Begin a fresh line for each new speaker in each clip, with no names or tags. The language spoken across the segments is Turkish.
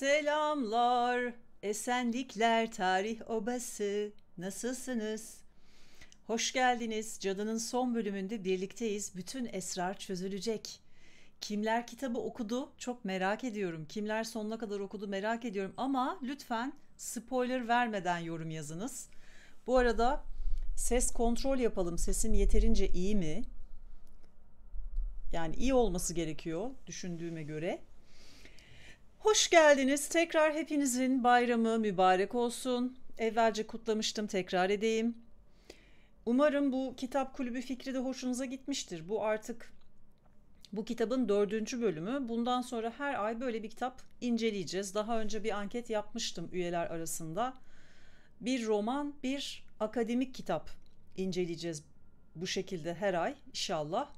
Selamlar, esenlikler tarih obası. Nasılsınız? Hoş geldiniz. Cadının son bölümünde birlikteyiz. Bütün esrar çözülecek. Kimler kitabı okudu? Çok merak ediyorum. Kimler sonuna kadar okudu merak ediyorum. Ama lütfen spoiler vermeden yorum yazınız. Bu arada ses kontrol yapalım. Sesim yeterince iyi mi? Yani iyi olması gerekiyor düşündüğüme göre. Hoş geldiniz. Tekrar hepinizin bayramı mübarek olsun. Evvelce kutlamıştım, tekrar edeyim. Umarım bu kitap kulübü fikri de hoşunuza gitmiştir. Bu artık bu kitabın dördüncü bölümü. Bundan sonra her ay böyle bir kitap inceleyeceğiz. Daha önce bir anket yapmıştım üyeler arasında. Bir roman, bir akademik kitap inceleyeceğiz bu şekilde her ay inşallah.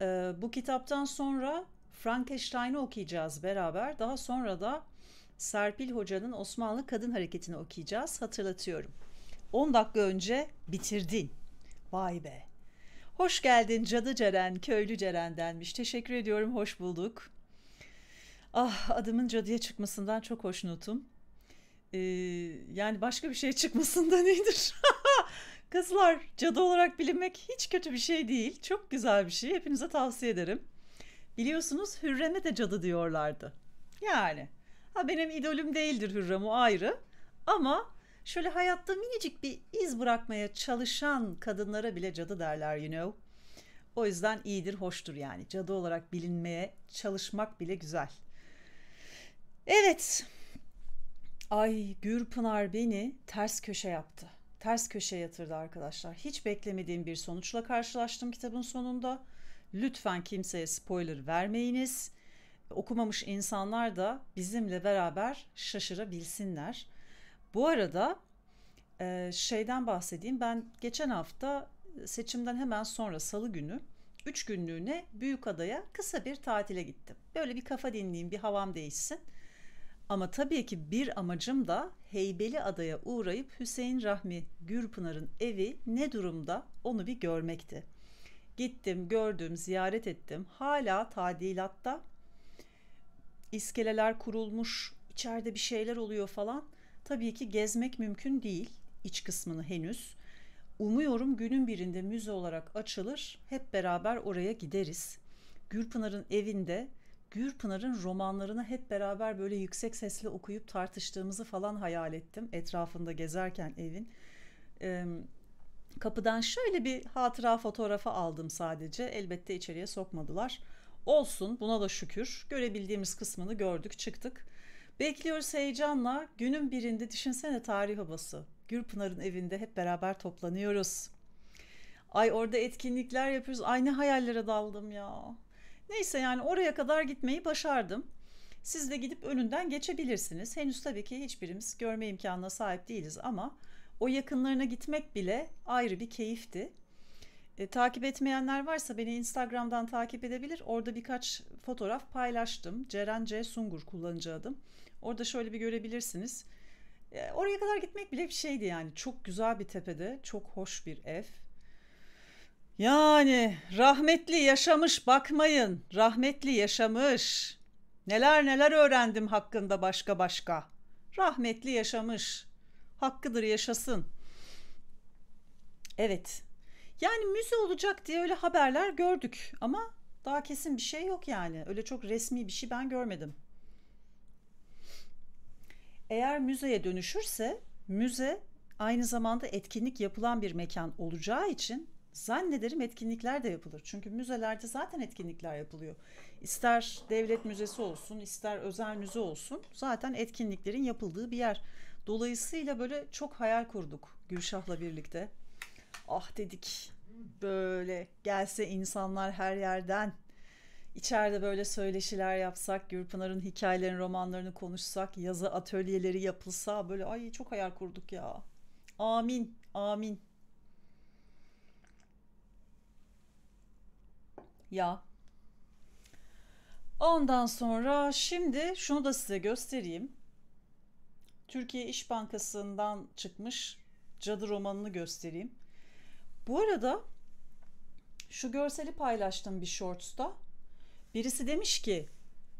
Ee, bu kitaptan sonra Frankenstein'ı okuyacağız beraber. Daha sonra da Serpil Hoca'nın Osmanlı Kadın Hareketi'ni okuyacağız. Hatırlatıyorum. 10 dakika önce bitirdin. Vay be. Hoş geldin Cadı Ceren, Köylü Ceren denmiş. Teşekkür ediyorum, hoş bulduk. Ah adımın cadıya çıkmasından çok hoşnutum. Ee, yani başka bir şey çıkmasından iyidir. Kızlar cadı olarak bilinmek hiç kötü bir şey değil. Çok güzel bir şey. Hepinize tavsiye ederim. Biliyorsunuz Hürrem'e de cadı diyorlardı. Yani ha benim idolüm değildir Hürrem o ayrı ama şöyle hayatta minicik bir iz bırakmaya çalışan kadınlara bile cadı derler you know. O yüzden iyidir, hoştur yani. Cadı olarak bilinmeye çalışmak bile güzel. Evet. Ay Gürpınar beni ters köşe yaptı. Ters köşe yatırdı arkadaşlar. Hiç beklemediğim bir sonuçla karşılaştım kitabın sonunda. Lütfen kimseye spoiler vermeyiniz. Okumamış insanlar da bizimle beraber şaşırabilsinler. Bu arada e, şeyden bahsedeyim. Ben geçen hafta seçimden hemen sonra salı günü 3 günlüğüne adaya kısa bir tatile gittim. Böyle bir kafa dinleyeyim, bir havam değişsin. Ama tabii ki bir amacım da Heybeli Adaya uğrayıp Hüseyin Rahmi Gürpınar'ın evi ne durumda onu bir görmekti. Gittim, gördüm, ziyaret ettim. Hala tadilatta. İskeleler kurulmuş, içeride bir şeyler oluyor falan. Tabii ki gezmek mümkün değil iç kısmını henüz. Umuyorum günün birinde müze olarak açılır. Hep beraber oraya gideriz. Gürpınar'ın evinde Gürpınar'ın romanlarını hep beraber böyle yüksek sesle okuyup tartıştığımızı falan hayal ettim etrafında gezerken evin. Kapıdan şöyle bir hatıra fotoğrafı aldım sadece. Elbette içeriye sokmadılar. Olsun buna da şükür. Görebildiğimiz kısmını gördük çıktık. Bekliyoruz heyecanla. Günün birinde düşünsene tarih havası. Gürpınar'ın evinde hep beraber toplanıyoruz. Ay orada etkinlikler yapıyoruz. Ay ne hayallere daldım ya. Neyse yani oraya kadar gitmeyi başardım. Siz de gidip önünden geçebilirsiniz. Henüz tabii ki hiçbirimiz görme imkanına sahip değiliz ama o yakınlarına gitmek bile ayrı bir keyifti. E, takip etmeyenler varsa beni Instagram'dan takip edebilir. Orada birkaç fotoğraf paylaştım. Ceren C. Sungur kullanıcı adım. Orada şöyle bir görebilirsiniz. E, oraya kadar gitmek bile bir şeydi yani. Çok güzel bir tepede, çok hoş bir ev. Yani rahmetli yaşamış bakmayın. Rahmetli yaşamış. Neler neler öğrendim hakkında başka başka. Rahmetli yaşamış hakkıdır yaşasın. Evet. Yani müze olacak diye öyle haberler gördük ama daha kesin bir şey yok yani. Öyle çok resmi bir şey ben görmedim. Eğer müzeye dönüşürse müze aynı zamanda etkinlik yapılan bir mekan olacağı için zannederim etkinlikler de yapılır. Çünkü müzelerde zaten etkinlikler yapılıyor. İster devlet müzesi olsun, ister özel müze olsun zaten etkinliklerin yapıldığı bir yer. Dolayısıyla böyle çok hayal kurduk Gülşah'la birlikte. Ah dedik böyle gelse insanlar her yerden. içeride böyle söyleşiler yapsak, Gürpınar'ın hikayelerini, romanlarını konuşsak, yazı atölyeleri yapılsa böyle ay çok hayal kurduk ya. Amin, amin. Ya. Ondan sonra şimdi şunu da size göstereyim. Türkiye İş Bankası'ndan çıkmış cadı romanını göstereyim. Bu arada şu görseli paylaştım bir shorts'ta. Birisi demiş ki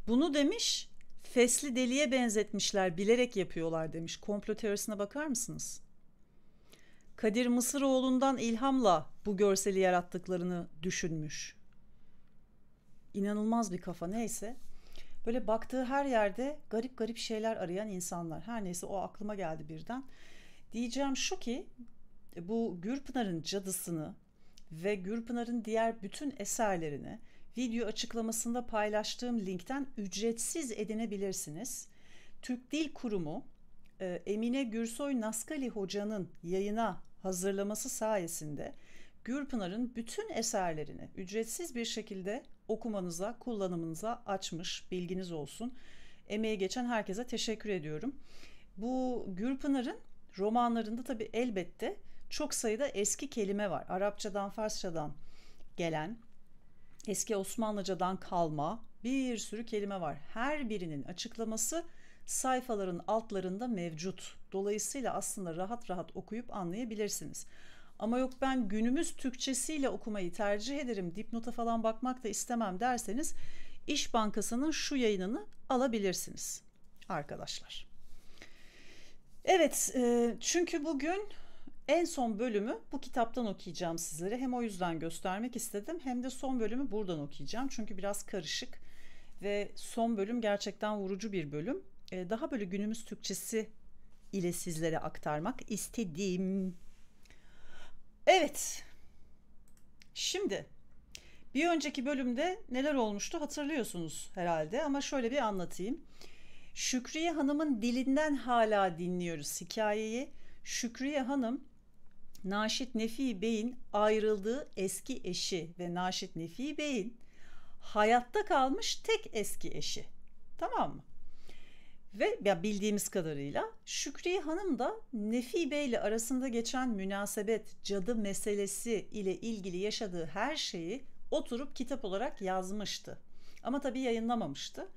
bunu demiş fesli deliye benzetmişler bilerek yapıyorlar demiş. Komplo teorisine bakar mısınız? Kadir Mısıroğlu'ndan ilhamla bu görseli yarattıklarını düşünmüş. İnanılmaz bir kafa neyse. Böyle baktığı her yerde garip garip şeyler arayan insanlar. Her neyse o aklıma geldi birden. Diyeceğim şu ki bu Gürpınar'ın cadısını ve Gürpınar'ın diğer bütün eserlerini video açıklamasında paylaştığım linkten ücretsiz edinebilirsiniz. Türk Dil Kurumu e, Emine Gürsoy Naskali Hoca'nın yayına hazırlaması sayesinde Gürpınar'ın bütün eserlerini ücretsiz bir şekilde okumanıza, kullanımınıza açmış. Bilginiz olsun. Emeği geçen herkese teşekkür ediyorum. Bu Gülpınar'ın romanlarında tabi elbette çok sayıda eski kelime var. Arapçadan, Farsçadan gelen, eski Osmanlıcadan kalma bir sürü kelime var. Her birinin açıklaması sayfaların altlarında mevcut. Dolayısıyla aslında rahat rahat okuyup anlayabilirsiniz. Ama yok ben günümüz Türkçesiyle okumayı tercih ederim. Dipnota falan bakmak da istemem derseniz İş Bankası'nın şu yayınını alabilirsiniz arkadaşlar. Evet e, çünkü bugün en son bölümü bu kitaptan okuyacağım sizlere. Hem o yüzden göstermek istedim hem de son bölümü buradan okuyacağım. Çünkü biraz karışık ve son bölüm gerçekten vurucu bir bölüm. E, daha böyle günümüz Türkçesi ile sizlere aktarmak istediğim Evet. Şimdi bir önceki bölümde neler olmuştu hatırlıyorsunuz herhalde ama şöyle bir anlatayım. Şükriye Hanım'ın dilinden hala dinliyoruz hikayeyi. Şükriye Hanım Naşit Nefi Bey'in ayrıldığı eski eşi ve Naşit Nefi Bey'in hayatta kalmış tek eski eşi. Tamam mı? Ve ya bildiğimiz kadarıyla Şükriye Hanım da Nefi Bey ile arasında geçen münasebet, cadı meselesi ile ilgili yaşadığı her şeyi oturup kitap olarak yazmıştı. Ama tabii yayınlamamıştı.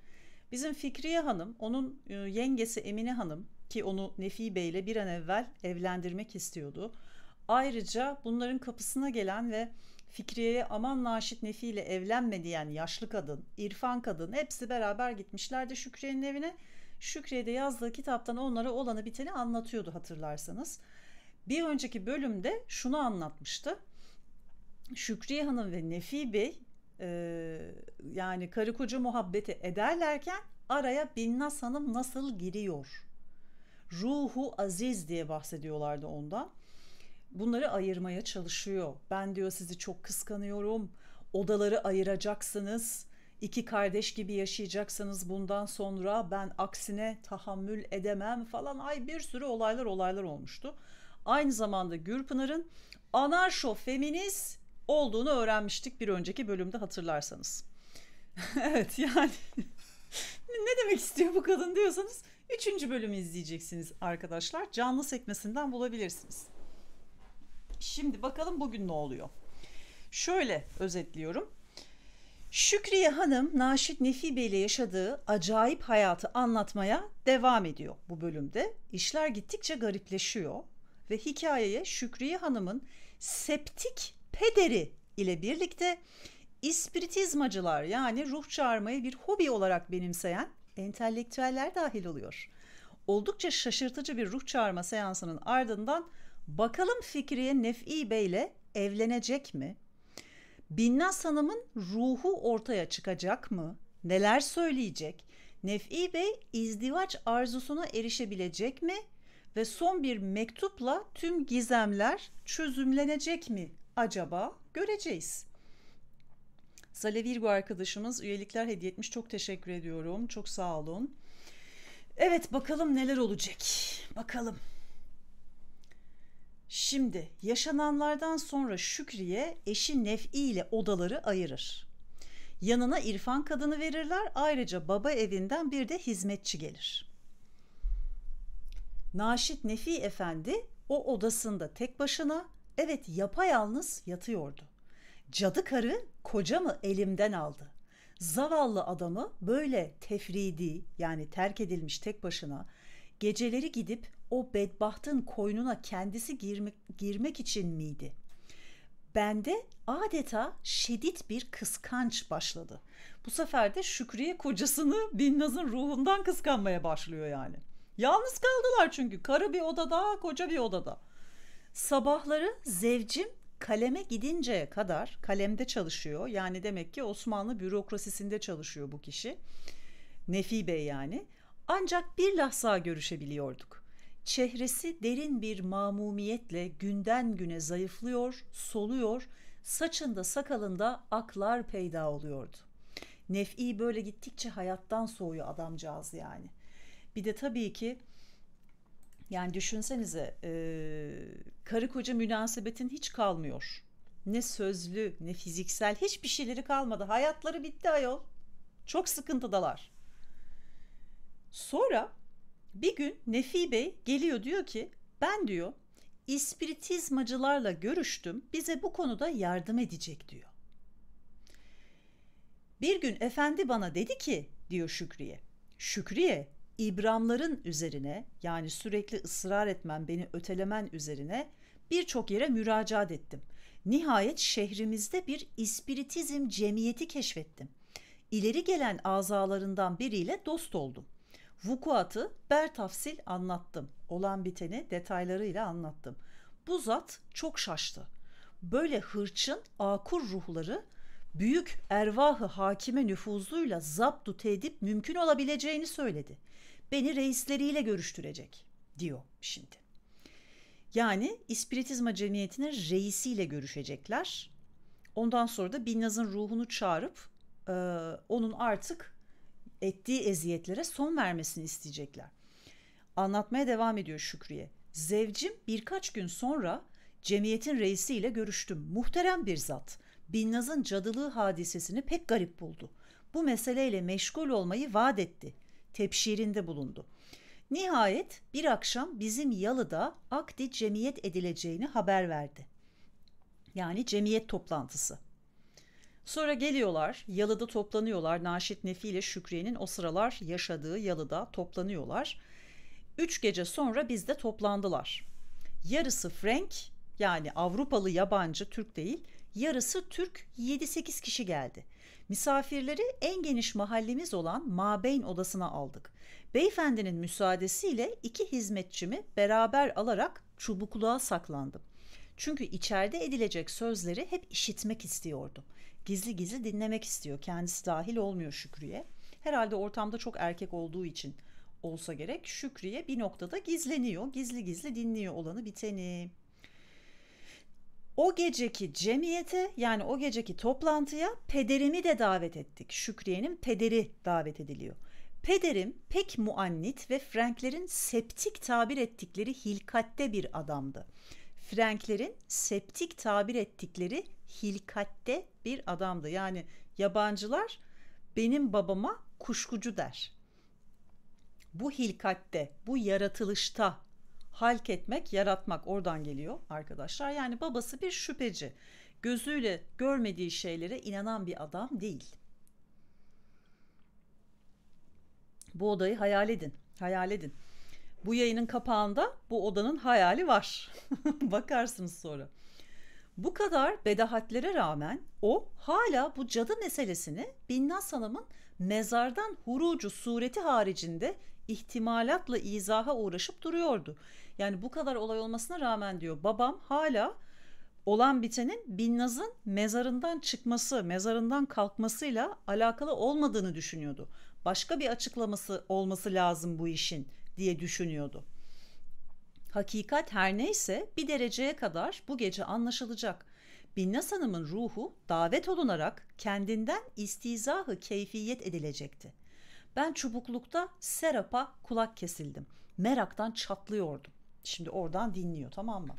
Bizim Fikriye Hanım, onun e, yengesi Emine Hanım ki onu Nefi Bey ile bir an evvel evlendirmek istiyordu. Ayrıca bunların kapısına gelen ve Fikriye'ye aman Naşit Nefi ile evlenme diyen yaşlı kadın, İrfan kadın hepsi beraber gitmişlerdi Şükriye'nin evine Şükriye de yazdığı kitaptan onlara olanı biteni anlatıyordu hatırlarsanız. Bir önceki bölümde şunu anlatmıştı. Şükriye Hanım ve Nefi Bey e, yani karı koca muhabbeti ederlerken araya Binnaz Hanım nasıl giriyor? Ruhu aziz diye bahsediyorlardı ondan. Bunları ayırmaya çalışıyor. Ben diyor sizi çok kıskanıyorum. Odaları ayıracaksınız. İki kardeş gibi yaşayacaksınız bundan sonra ben aksine tahammül edemem falan ay bir sürü olaylar olaylar olmuştu. Aynı zamanda Gürpınar'ın anarşo feminist olduğunu öğrenmiştik bir önceki bölümde hatırlarsanız. evet yani ne demek istiyor bu kadın diyorsanız üçüncü bölümü izleyeceksiniz arkadaşlar. Canlı sekmesinden bulabilirsiniz. Şimdi bakalım bugün ne oluyor. Şöyle özetliyorum. Şükriye Hanım Naşit Nefi Bey ile yaşadığı acayip hayatı anlatmaya devam ediyor bu bölümde. İşler gittikçe garipleşiyor ve hikayeye Şükriye Hanım'ın septik pederi ile birlikte ispiritizmacılar yani ruh çağırmayı bir hobi olarak benimseyen entelektüeller dahil oluyor. Oldukça şaşırtıcı bir ruh çağırma seansının ardından bakalım Fikriye Nef'i Bey ile evlenecek mi? Binnaz Hanım'ın ruhu ortaya çıkacak mı? Neler söyleyecek? Nef'i Bey izdivaç arzusuna erişebilecek mi? Ve son bir mektupla tüm gizemler çözümlenecek mi acaba? Göreceğiz. Sale Virgo arkadaşımız üyelikler hediye etmiş. Çok teşekkür ediyorum. Çok sağ olun. Evet bakalım neler olacak. Bakalım. Şimdi yaşananlardan sonra Şükriye eşi Nef'i ile odaları ayırır. Yanına İrfan kadını verirler ayrıca baba evinden bir de hizmetçi gelir. Naşit Nefi Efendi o odasında tek başına evet yapayalnız yatıyordu. Cadı karı kocamı elimden aldı. Zavallı adamı böyle tefridi yani terk edilmiş tek başına geceleri gidip o bedbahtın koynuna kendisi girmek, girmek için miydi? Bende adeta şiddet bir kıskanç başladı. Bu sefer de Şükriye kocasını Binnaz'ın ruhundan kıskanmaya başlıyor yani. Yalnız kaldılar çünkü karı bir odada, koca bir odada. Sabahları zevcim kaleme gidinceye kadar kalemde çalışıyor. Yani demek ki Osmanlı bürokrasisinde çalışıyor bu kişi. Nefi Bey yani. Ancak bir lahza görüşebiliyorduk. Çehresi derin bir mamumiyetle günden güne zayıflıyor, soluyor, saçında sakalında aklar peyda oluyordu. Nef'i böyle gittikçe hayattan soğuyor adamcağız yani. Bir de tabii ki yani düşünsenize e, karı koca münasebetin hiç kalmıyor. Ne sözlü ne fiziksel hiçbir şeyleri kalmadı. Hayatları bitti ayol. Çok sıkıntıdalar. Sonra bir gün Nefi Bey geliyor diyor ki ben diyor ispiritizmacılarla görüştüm bize bu konuda yardım edecek diyor. Bir gün efendi bana dedi ki diyor Şükriye. Şükriye İbramların üzerine yani sürekli ısrar etmen beni ötelemen üzerine birçok yere müracaat ettim. Nihayet şehrimizde bir ispiritizm cemiyeti keşfettim. İleri gelen azalarından biriyle dost oldum.'' Vukuatı bertafsil anlattım. Olan biteni detaylarıyla anlattım. Bu zat çok şaştı. Böyle hırçın, akur ruhları büyük ervahı hakime nüfuzuyla zaptu tedip mümkün olabileceğini söyledi. Beni reisleriyle görüştürecek diyor şimdi. Yani ispiritizma Cemiyeti'nin reisiyle görüşecekler. Ondan sonra da Binnaz'ın ruhunu çağırıp e, onun artık ettiği eziyetlere son vermesini isteyecekler. Anlatmaya devam ediyor Şükriye. Zevcim birkaç gün sonra cemiyetin reisiyle görüştüm. Muhterem bir zat. Binnaz'ın cadılığı hadisesini pek garip buldu. Bu meseleyle meşgul olmayı vaat etti. Tepşirinde bulundu. Nihayet bir akşam bizim Yalı'da akdi cemiyet edileceğini haber verdi. Yani cemiyet toplantısı. Sonra geliyorlar, Yalı'da toplanıyorlar. Naşit Nefi ile Şükriye'nin o sıralar yaşadığı Yalı'da toplanıyorlar. Üç gece sonra biz de toplandılar. Yarısı Frank yani Avrupalı yabancı Türk değil, yarısı Türk 7-8 kişi geldi. Misafirleri en geniş mahallemiz olan Mabeyn odasına aldık. Beyefendinin müsaadesiyle iki hizmetçimi beraber alarak çubukluğa saklandım. Çünkü içeride edilecek sözleri hep işitmek istiyordum gizli gizli dinlemek istiyor. Kendisi dahil olmuyor Şükrü'ye. Herhalde ortamda çok erkek olduğu için olsa gerek Şükrüye bir noktada gizleniyor. Gizli gizli dinliyor olanı biteni. O geceki cemiyete yani o geceki toplantıya pederimi de davet ettik. Şükriye'nin pederi davet ediliyor. Pederim pek muannit ve Franklerin septik tabir ettikleri hilkatte bir adamdı. Franklerin septik tabir ettikleri hilkatte bir adamdı. Yani yabancılar benim babama kuşkucu der. Bu hilkatte, bu yaratılışta halk etmek, yaratmak oradan geliyor arkadaşlar. Yani babası bir şüpheci. Gözüyle görmediği şeylere inanan bir adam değil. Bu odayı hayal edin. Hayal edin. Bu yayının kapağında bu odanın hayali var. Bakarsınız sonra. Bu kadar bedahatlere rağmen o hala bu cadı meselesini Binnaz Hanım'ın mezardan hurucu sureti haricinde ihtimalatla izaha uğraşıp duruyordu. Yani bu kadar olay olmasına rağmen diyor babam hala olan bitenin Binnaz'ın mezarından çıkması, mezarından kalkmasıyla alakalı olmadığını düşünüyordu. Başka bir açıklaması olması lazım bu işin diye düşünüyordu. Hakikat her neyse bir dereceye kadar bu gece anlaşılacak. Binnaz Hanım'ın ruhu davet olunarak kendinden istizahı keyfiyet edilecekti. Ben çubuklukta Serap'a kulak kesildim. Meraktan çatlıyordum. Şimdi oradan dinliyor tamam mı?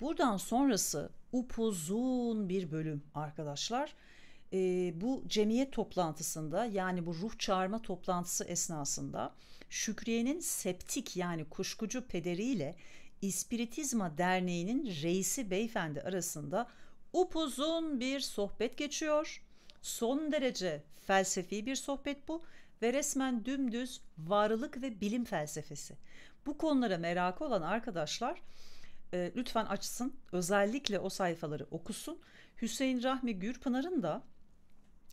Buradan sonrası upuzun bir bölüm arkadaşlar. Ee, bu cemiyet toplantısında yani bu ruh çağırma toplantısı esnasında Şükriye'nin septik yani kuşkucu pederiyle İspiritizma Derneği'nin reisi beyefendi arasında upuzun bir sohbet geçiyor. Son derece felsefi bir sohbet bu ve resmen dümdüz varlık ve bilim felsefesi. Bu konulara merakı olan arkadaşlar e, lütfen açsın özellikle o sayfaları okusun. Hüseyin Rahmi Gürpınar'ın da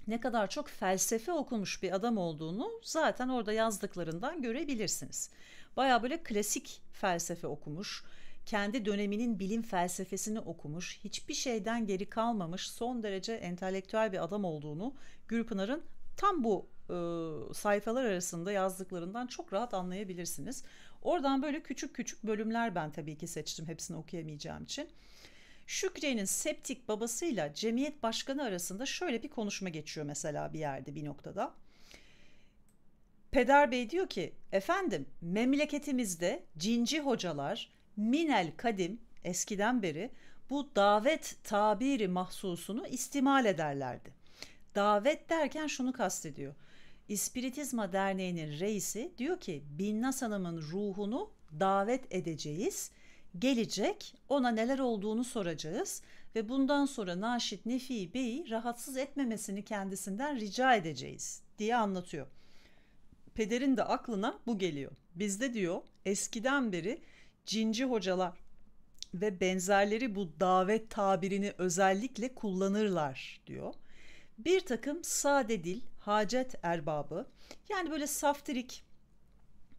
ne kadar çok felsefe okumuş bir adam olduğunu zaten orada yazdıklarından görebilirsiniz. Baya böyle klasik felsefe okumuş, kendi döneminin bilim felsefesini okumuş, hiçbir şeyden geri kalmamış, son derece entelektüel bir adam olduğunu Gülpınar'ın tam bu e, sayfalar arasında yazdıklarından çok rahat anlayabilirsiniz. Oradan böyle küçük küçük bölümler ben tabii ki seçtim hepsini okuyamayacağım için. Şükrü'nün septik babasıyla cemiyet başkanı arasında şöyle bir konuşma geçiyor mesela bir yerde bir noktada. Peder Bey diyor ki efendim memleketimizde cinci hocalar minel kadim eskiden beri bu davet tabiri mahsusunu istimal ederlerdi. Davet derken şunu kastediyor. İspiritizma Derneği'nin reisi diyor ki Binnaz Hanım'ın ruhunu davet edeceğiz gelecek, ona neler olduğunu soracağız ve bundan sonra Naşit Nefi Bey'i rahatsız etmemesini kendisinden rica edeceğiz diye anlatıyor. Pederin de aklına bu geliyor. Bizde diyor eskiden beri cinci hocalar ve benzerleri bu davet tabirini özellikle kullanırlar diyor. Bir takım sade dil, hacet erbabı yani böyle saftirik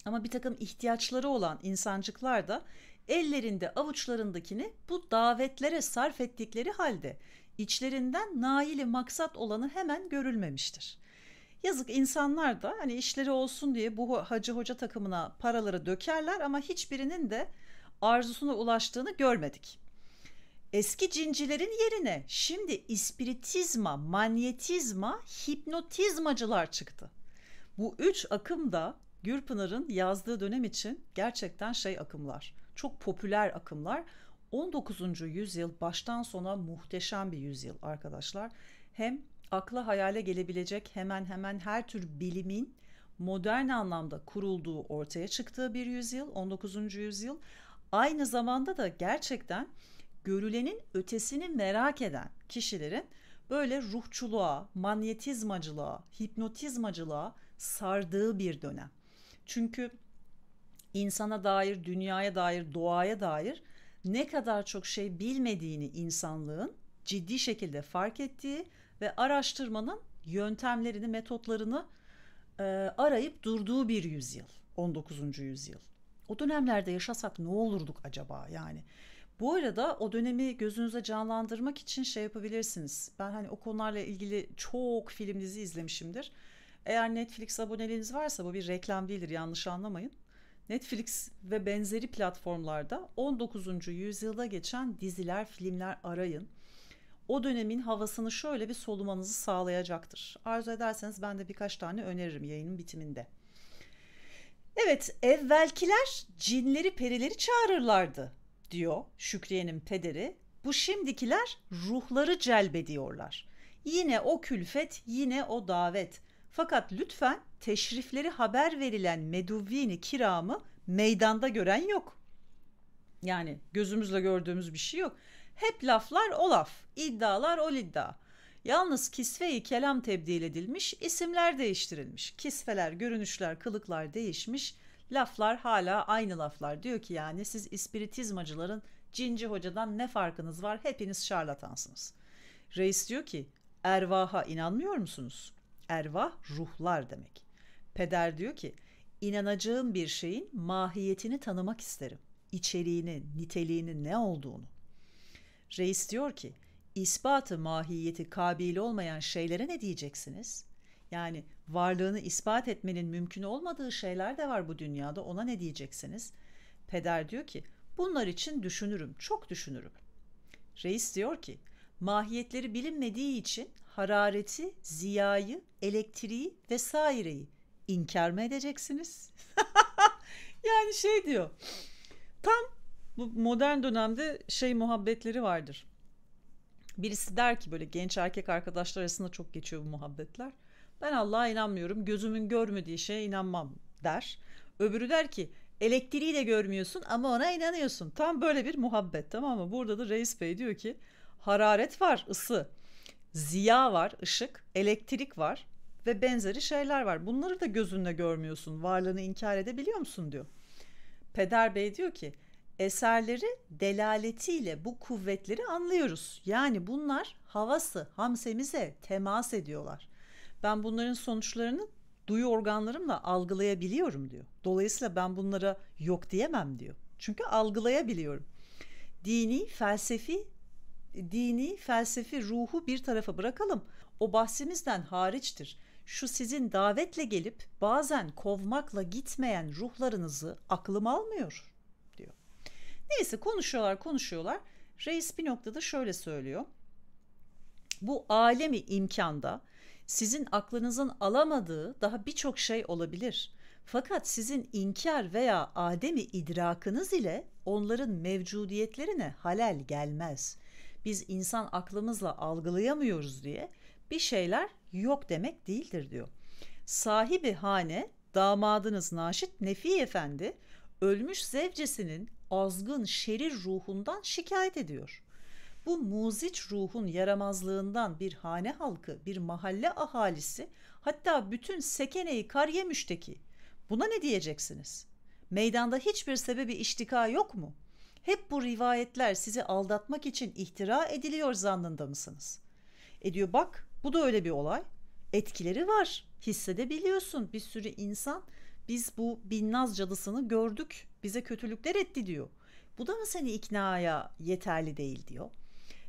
ama bir takım ihtiyaçları olan insancıklar da ellerinde avuçlarındakini bu davetlere sarf ettikleri halde içlerinden naili maksat olanı hemen görülmemiştir. Yazık insanlar da hani işleri olsun diye bu hacı hoca takımına paraları dökerler ama hiçbirinin de arzusuna ulaştığını görmedik. Eski cincilerin yerine şimdi ispiritizma, manyetizma, hipnotizmacılar çıktı. Bu üç akım da Gürpınar'ın yazdığı dönem için gerçekten şey akımlar çok popüler akımlar. 19. yüzyıl baştan sona muhteşem bir yüzyıl arkadaşlar. Hem akla hayale gelebilecek hemen hemen her tür bilimin modern anlamda kurulduğu ortaya çıktığı bir yüzyıl 19. yüzyıl. Aynı zamanda da gerçekten görülenin ötesini merak eden kişilerin böyle ruhçuluğa, manyetizmacılığa, hipnotizmacılığa sardığı bir dönem. Çünkü insana dair, dünyaya dair, doğaya dair ne kadar çok şey bilmediğini insanlığın ciddi şekilde fark ettiği ve araştırmanın yöntemlerini, metotlarını e, arayıp durduğu bir yüzyıl. 19. yüzyıl. O dönemlerde yaşasak ne olurduk acaba yani? Bu arada o dönemi gözünüze canlandırmak için şey yapabilirsiniz. Ben hani o konularla ilgili çok film dizi izlemişimdir. Eğer Netflix aboneliğiniz varsa bu bir reklam değildir yanlış anlamayın. Netflix ve benzeri platformlarda 19. yüzyılda geçen diziler, filmler arayın. O dönemin havasını şöyle bir solumanızı sağlayacaktır. Arzu ederseniz ben de birkaç tane öneririm yayının bitiminde. Evet, evvelkiler cinleri perileri çağırırlardı diyor Şükriye'nin pederi. Bu şimdikiler ruhları celbediyorlar. Yine o külfet, yine o davet. Fakat lütfen teşrifleri haber verilen Meduvini kiramı meydanda gören yok. Yani gözümüzle gördüğümüz bir şey yok. Hep laflar o laf, iddialar o iddia. Yalnız kisve kelam tebdil edilmiş, isimler değiştirilmiş. Kisveler, görünüşler, kılıklar değişmiş. Laflar hala aynı laflar. Diyor ki yani siz ispiritizmacıların cinci hocadan ne farkınız var? Hepiniz şarlatansınız. Reis diyor ki ervaha inanmıyor musunuz? Ervah ruhlar demek. Peder diyor ki inanacağım bir şeyin mahiyetini tanımak isterim. İçeriğini, niteliğini ne olduğunu. Reis diyor ki ispatı mahiyeti kabili olmayan şeylere ne diyeceksiniz? Yani varlığını ispat etmenin mümkün olmadığı şeyler de var bu dünyada ona ne diyeceksiniz? Peder diyor ki bunlar için düşünürüm, çok düşünürüm. Reis diyor ki mahiyetleri bilinmediği için harareti, ziyayı, elektriği vesaireyi inkar mı edeceksiniz? yani şey diyor. Tam bu modern dönemde şey muhabbetleri vardır. Birisi der ki böyle genç erkek arkadaşlar arasında çok geçiyor bu muhabbetler. Ben Allah'a inanmıyorum. Gözümün görmediği şeye inanmam der. Öbürü der ki elektriği de görmüyorsun ama ona inanıyorsun. Tam böyle bir muhabbet tamam mı? Burada da Reis Bey diyor ki hararet var, ısı, ziya var, ışık, elektrik var ve benzeri şeyler var. Bunları da gözünle görmüyorsun. Varlığını inkar edebiliyor musun diyor. Peder Bey diyor ki eserleri delaletiyle bu kuvvetleri anlıyoruz. Yani bunlar havası, hamsemize temas ediyorlar. Ben bunların sonuçlarını duyu organlarımla algılayabiliyorum diyor. Dolayısıyla ben bunlara yok diyemem diyor. Çünkü algılayabiliyorum. Dini, felsefi dini, felsefi ruhu bir tarafa bırakalım. O bahsimizden hariçtir. Şu sizin davetle gelip bazen kovmakla gitmeyen ruhlarınızı aklım almıyor diyor. Neyse konuşuyorlar konuşuyorlar. Reis bir noktada şöyle söylüyor. Bu alemi imkanda sizin aklınızın alamadığı daha birçok şey olabilir. Fakat sizin inkar veya ademi idrakınız ile onların mevcudiyetlerine halel gelmez biz insan aklımızla algılayamıyoruz diye bir şeyler yok demek değildir diyor. Sahibi hane damadınız Naşit Nefi Efendi ölmüş zevcesinin azgın şerir ruhundan şikayet ediyor. Bu muziç ruhun yaramazlığından bir hane halkı, bir mahalle ahalisi hatta bütün Sekene'yi kar Buna ne diyeceksiniz? Meydanda hiçbir sebebi iştika yok mu? Hep bu rivayetler sizi aldatmak için ihtira ediliyor zannında mısınız? E diyor bak bu da öyle bir olay. Etkileri var. Hissedebiliyorsun. Bir sürü insan biz bu binnaz cadısını gördük. Bize kötülükler etti diyor. Bu da mı seni iknaya yeterli değil diyor.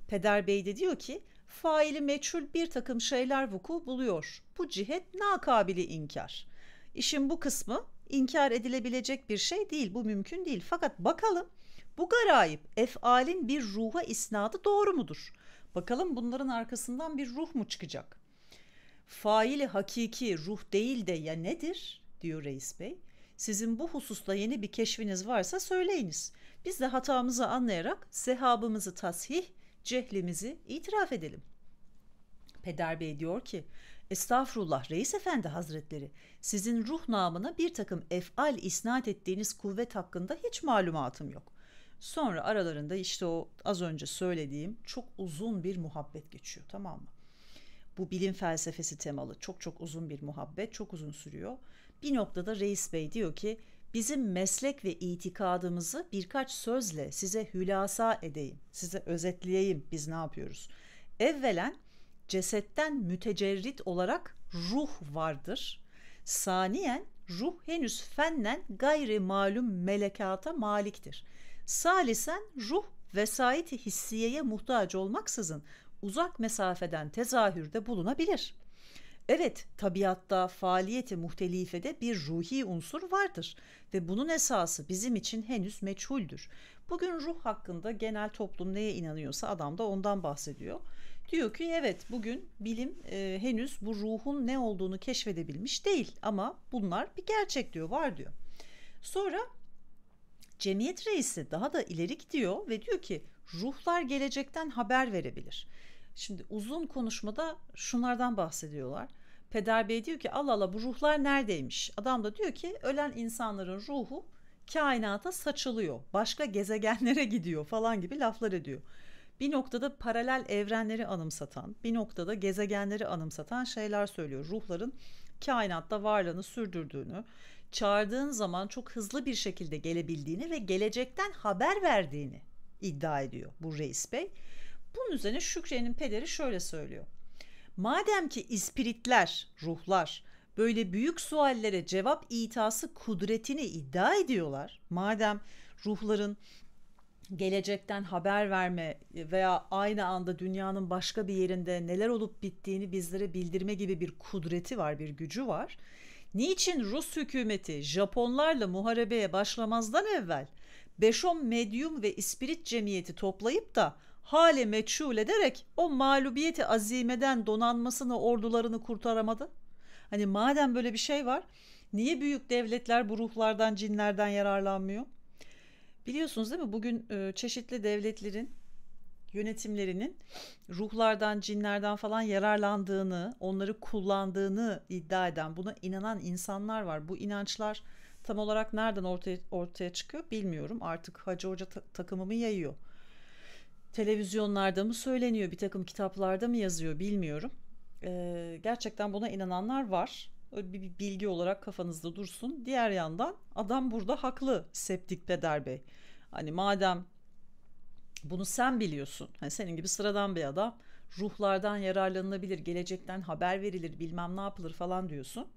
Peder Bey de diyor ki faili meçhul bir takım şeyler vuku buluyor. Bu cihet nakabili inkar. İşin bu kısmı inkar edilebilecek bir şey değil. Bu mümkün değil. Fakat bakalım bu garayip efalin bir ruha isnadı doğru mudur? Bakalım bunların arkasından bir ruh mu çıkacak? Faili hakiki ruh değil de ya nedir? diyor reis bey. Sizin bu hususta yeni bir keşfiniz varsa söyleyiniz. Biz de hatamızı anlayarak sehabımızı tasih, cehlimizi itiraf edelim. Peder Bey diyor ki, Estağfurullah Reis Efendi Hazretleri, sizin ruh namına bir takım efal isnat ettiğiniz kuvvet hakkında hiç malumatım yok. Sonra aralarında işte o az önce söylediğim çok uzun bir muhabbet geçiyor tamam mı? Bu bilim felsefesi temalı çok çok uzun bir muhabbet çok uzun sürüyor. Bir noktada Reis Bey diyor ki bizim meslek ve itikadımızı birkaç sözle size hülasa edeyim, size özetleyeyim biz ne yapıyoruz. Evvelen cesetten mütecerrit olarak ruh vardır. Saniyen ruh henüz fenden gayri malum melekata maliktir.'' Salisen ruh vesait hissiyeye muhtaç olmaksızın uzak mesafeden tezahürde bulunabilir. Evet, tabiatta faaliyeti muhtelifede bir ruhi unsur vardır ve bunun esası bizim için henüz meçhuldür. Bugün ruh hakkında genel toplum neye inanıyorsa adam da ondan bahsediyor. Diyor ki evet bugün bilim e, henüz bu ruhun ne olduğunu keşfedebilmiş değil ama bunlar bir gerçek diyor, var diyor. Sonra Cemiyet reisi daha da ileri gidiyor ve diyor ki ruhlar gelecekten haber verebilir. Şimdi uzun konuşmada şunlardan bahsediyorlar. Peder Bey diyor ki Allah Allah bu ruhlar neredeymiş? Adam da diyor ki ölen insanların ruhu kainata saçılıyor. Başka gezegenlere gidiyor falan gibi laflar ediyor. Bir noktada paralel evrenleri anımsatan, bir noktada gezegenleri anımsatan şeyler söylüyor. Ruhların kainatta varlığını sürdürdüğünü, çağırdığın zaman çok hızlı bir şekilde gelebildiğini ve gelecekten haber verdiğini iddia ediyor bu reis bey. Bunun üzerine Şükr'e'nin pederi şöyle söylüyor. Madem ki ispiritler, ruhlar böyle büyük suallere cevap itası kudretini iddia ediyorlar. Madem ruhların gelecekten haber verme veya aynı anda dünyanın başka bir yerinde neler olup bittiğini bizlere bildirme gibi bir kudreti var, bir gücü var. Niçin Rus hükümeti Japonlarla muharebeye başlamazdan evvel beşon medyum ve ispirit cemiyeti toplayıp da hale meçhul ederek o mağlubiyeti azimeden donanmasını ordularını kurtaramadı? Hani madem böyle bir şey var niye büyük devletler bu ruhlardan cinlerden yararlanmıyor? Biliyorsunuz değil mi bugün çeşitli devletlerin yönetimlerinin ruhlardan, cinlerden falan yararlandığını, onları kullandığını iddia eden, buna inanan insanlar var. Bu inançlar tam olarak nereden ortaya, ortaya çıkıyor bilmiyorum. Artık Hacı Hoca ta- takımımı yayıyor. Televizyonlarda mı söyleniyor, bir takım kitaplarda mı yazıyor bilmiyorum. Ee, gerçekten buna inananlar var. Öyle bir bilgi olarak kafanızda dursun. Diğer yandan adam burada haklı Septik Peder Bey. Hani madem bunu sen biliyorsun. Yani senin gibi sıradan bir adam ruhlardan yararlanılabilir, gelecekten haber verilir, bilmem ne yapılır falan diyorsun.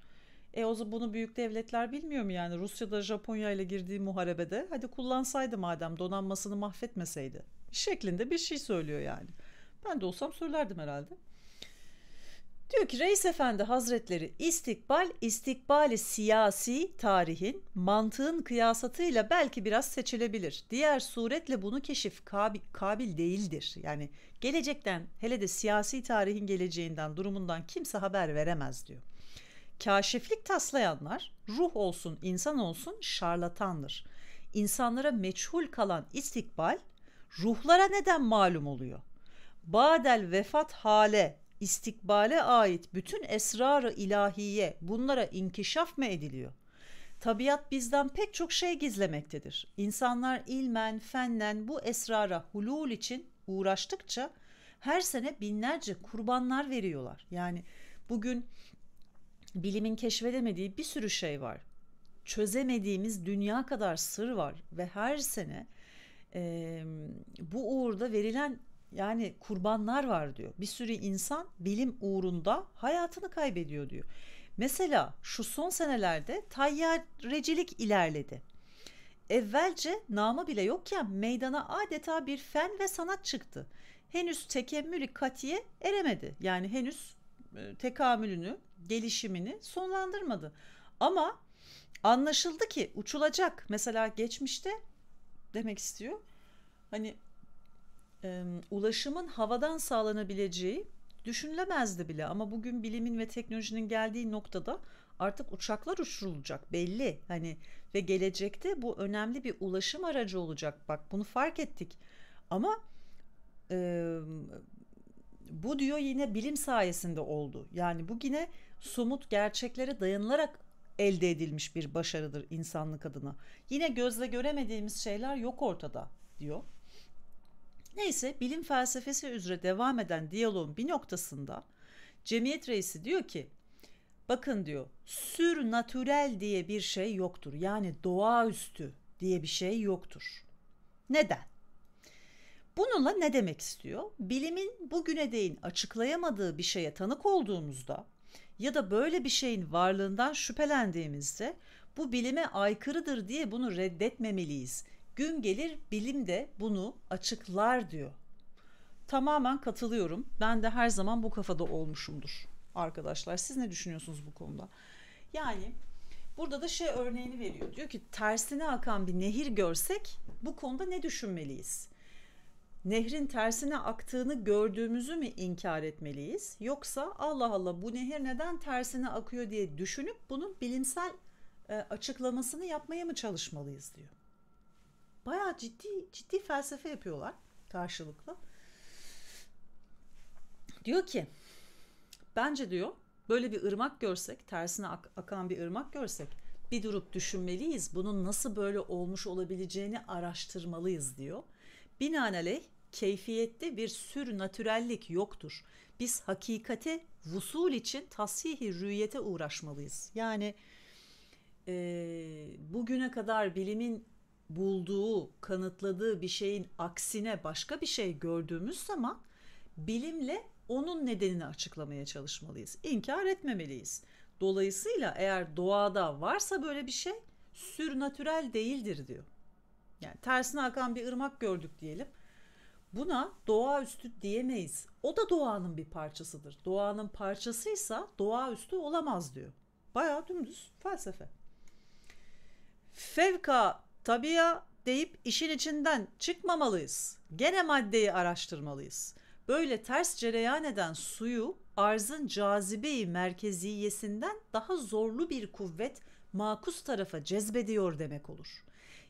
E o zaman bunu büyük devletler bilmiyor mu yani? Rusya'da Japonya ile girdiği muharebede hadi kullansaydı madem donanmasını mahvetmeseydi şeklinde bir şey söylüyor yani. Ben de olsam söylerdim herhalde. Diyor ki Reis Efendi Hazretleri istikbal istikbali siyasi tarihin mantığın kıyasatıyla belki biraz seçilebilir. Diğer suretle bunu keşif kabil, kabil değildir. Yani gelecekten hele de siyasi tarihin geleceğinden durumundan kimse haber veremez diyor. Kaşiflik taslayanlar ruh olsun insan olsun şarlatandır. İnsanlara meçhul kalan istikbal ruhlara neden malum oluyor? Badel vefat hale istikbale ait bütün esrarı ilahiye bunlara inkişaf mı ediliyor? Tabiat bizden pek çok şey gizlemektedir. İnsanlar ilmen, fenlen bu esrara hulul için uğraştıkça her sene binlerce kurbanlar veriyorlar. Yani bugün bilimin keşfedemediği bir sürü şey var. Çözemediğimiz dünya kadar sır var ve her sene e, bu uğurda verilen yani kurbanlar var diyor. Bir sürü insan bilim uğrunda hayatını kaybediyor diyor. Mesela şu son senelerde tayyarecilik ilerledi. Evvelce namı bile yokken meydana adeta bir fen ve sanat çıktı. Henüz tekemmülü katiye eremedi. Yani henüz e, tekamülünü, gelişimini sonlandırmadı. Ama anlaşıldı ki uçulacak. Mesela geçmişte demek istiyor. Hani e, ulaşımın havadan sağlanabileceği düşünülemezdi bile ama bugün bilimin ve teknolojinin geldiği noktada artık uçaklar uçurulacak belli hani ve gelecekte bu önemli bir ulaşım aracı olacak bak bunu fark ettik ama e, bu diyor yine bilim sayesinde oldu yani bu yine somut gerçeklere dayanılarak elde edilmiş bir başarıdır insanlık adına yine gözle göremediğimiz şeyler yok ortada diyor Neyse bilim felsefesi üzere devam eden diyaloğun bir noktasında cemiyet reisi diyor ki bakın diyor sür sürnatürel diye bir şey yoktur. Yani doğaüstü diye bir şey yoktur. Neden? Bununla ne demek istiyor? Bilimin bugüne değin açıklayamadığı bir şeye tanık olduğumuzda ya da böyle bir şeyin varlığından şüphelendiğimizde bu bilime aykırıdır diye bunu reddetmemeliyiz. Gün gelir bilim de bunu açıklar diyor. Tamamen katılıyorum. Ben de her zaman bu kafada olmuşumdur arkadaşlar. Siz ne düşünüyorsunuz bu konuda? Yani burada da şey örneğini veriyor. Diyor ki tersine akan bir nehir görsek bu konuda ne düşünmeliyiz? Nehrin tersine aktığını gördüğümüzü mü inkar etmeliyiz? Yoksa Allah Allah bu nehir neden tersine akıyor diye düşünüp bunun bilimsel e, açıklamasını yapmaya mı çalışmalıyız diyor. Bayağı ciddi ciddi felsefe yapıyorlar karşılıklı. Diyor ki bence diyor böyle bir ırmak görsek tersine ak- akan bir ırmak görsek bir durup düşünmeliyiz. Bunun nasıl böyle olmuş olabileceğini araştırmalıyız diyor. Binaenaleyh keyfiyette bir natürellik yoktur. Biz hakikate vusul için tasihi rüyete uğraşmalıyız. Yani e, bugüne kadar bilimin bulduğu, kanıtladığı bir şeyin aksine başka bir şey gördüğümüz zaman bilimle onun nedenini açıklamaya çalışmalıyız. İnkar etmemeliyiz. Dolayısıyla eğer doğada varsa böyle bir şey sürnatürel değildir diyor. Yani tersine akan bir ırmak gördük diyelim. Buna doğaüstü diyemeyiz. O da doğanın bir parçasıdır. Doğanın parçasıysa doğaüstü olamaz diyor. Bayağı dümdüz felsefe. Fevka Tabii ya deyip işin içinden çıkmamalıyız. Gene maddeyi araştırmalıyız. Böyle ters cereyan eden suyu arzın cazibeyi merkeziyesinden daha zorlu bir kuvvet makus tarafa cezbediyor demek olur.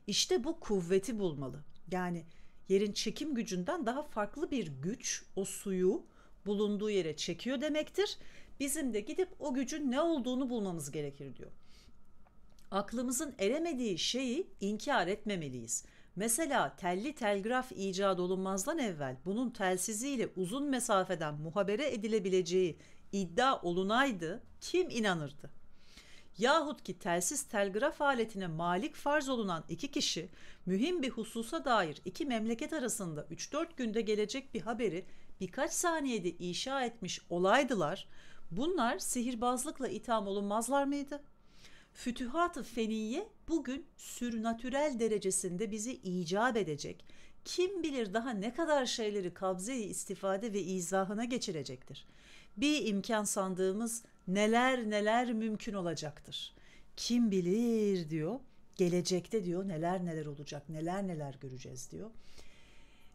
İşte bu kuvveti bulmalı. Yani yerin çekim gücünden daha farklı bir güç o suyu bulunduğu yere çekiyor demektir. Bizim de gidip o gücün ne olduğunu bulmamız gerekir diyor. Aklımızın eremediği şeyi inkar etmemeliyiz. Mesela telli telgraf icat olunmazdan evvel bunun telsiziyle uzun mesafeden muhabere edilebileceği iddia olunaydı kim inanırdı? Yahut ki telsiz telgraf aletine malik farz olunan iki kişi mühim bir hususa dair iki memleket arasında 3-4 günde gelecek bir haberi birkaç saniyede inşa etmiş olaydılar, bunlar sihirbazlıkla itham olunmazlar mıydı?'' Fütühat-ı Feniye bugün sürnatürel derecesinde bizi icap edecek. Kim bilir daha ne kadar şeyleri kabze istifade ve izahına geçirecektir. Bir imkan sandığımız neler neler mümkün olacaktır. Kim bilir diyor, gelecekte diyor neler neler olacak, neler neler göreceğiz diyor.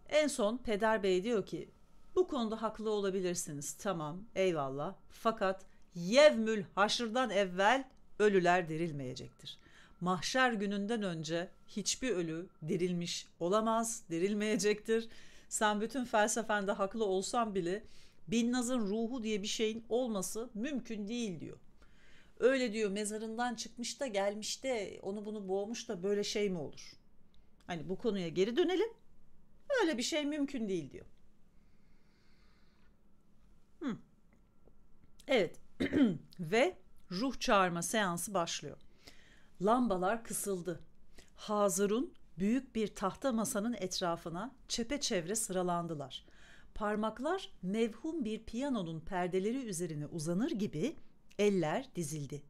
En son Peder Bey diyor ki bu konuda haklı olabilirsiniz tamam eyvallah fakat Yevmül Haşır'dan evvel ölüler dirilmeyecektir. Mahşer gününden önce hiçbir ölü dirilmiş olamaz, dirilmeyecektir. Sen bütün felsefende haklı olsan bile Binnaz'ın ruhu diye bir şeyin olması mümkün değil diyor. Öyle diyor mezarından çıkmış da gelmiş de onu bunu boğmuş da böyle şey mi olur? Hani bu konuya geri dönelim. Öyle bir şey mümkün değil diyor. Hı. Evet. Ve ruh çağırma seansı başlıyor. Lambalar kısıldı. Hazırun büyük bir tahta masanın etrafına çepeçevre sıralandılar. Parmaklar mevhum bir piyanonun perdeleri üzerine uzanır gibi eller dizildi.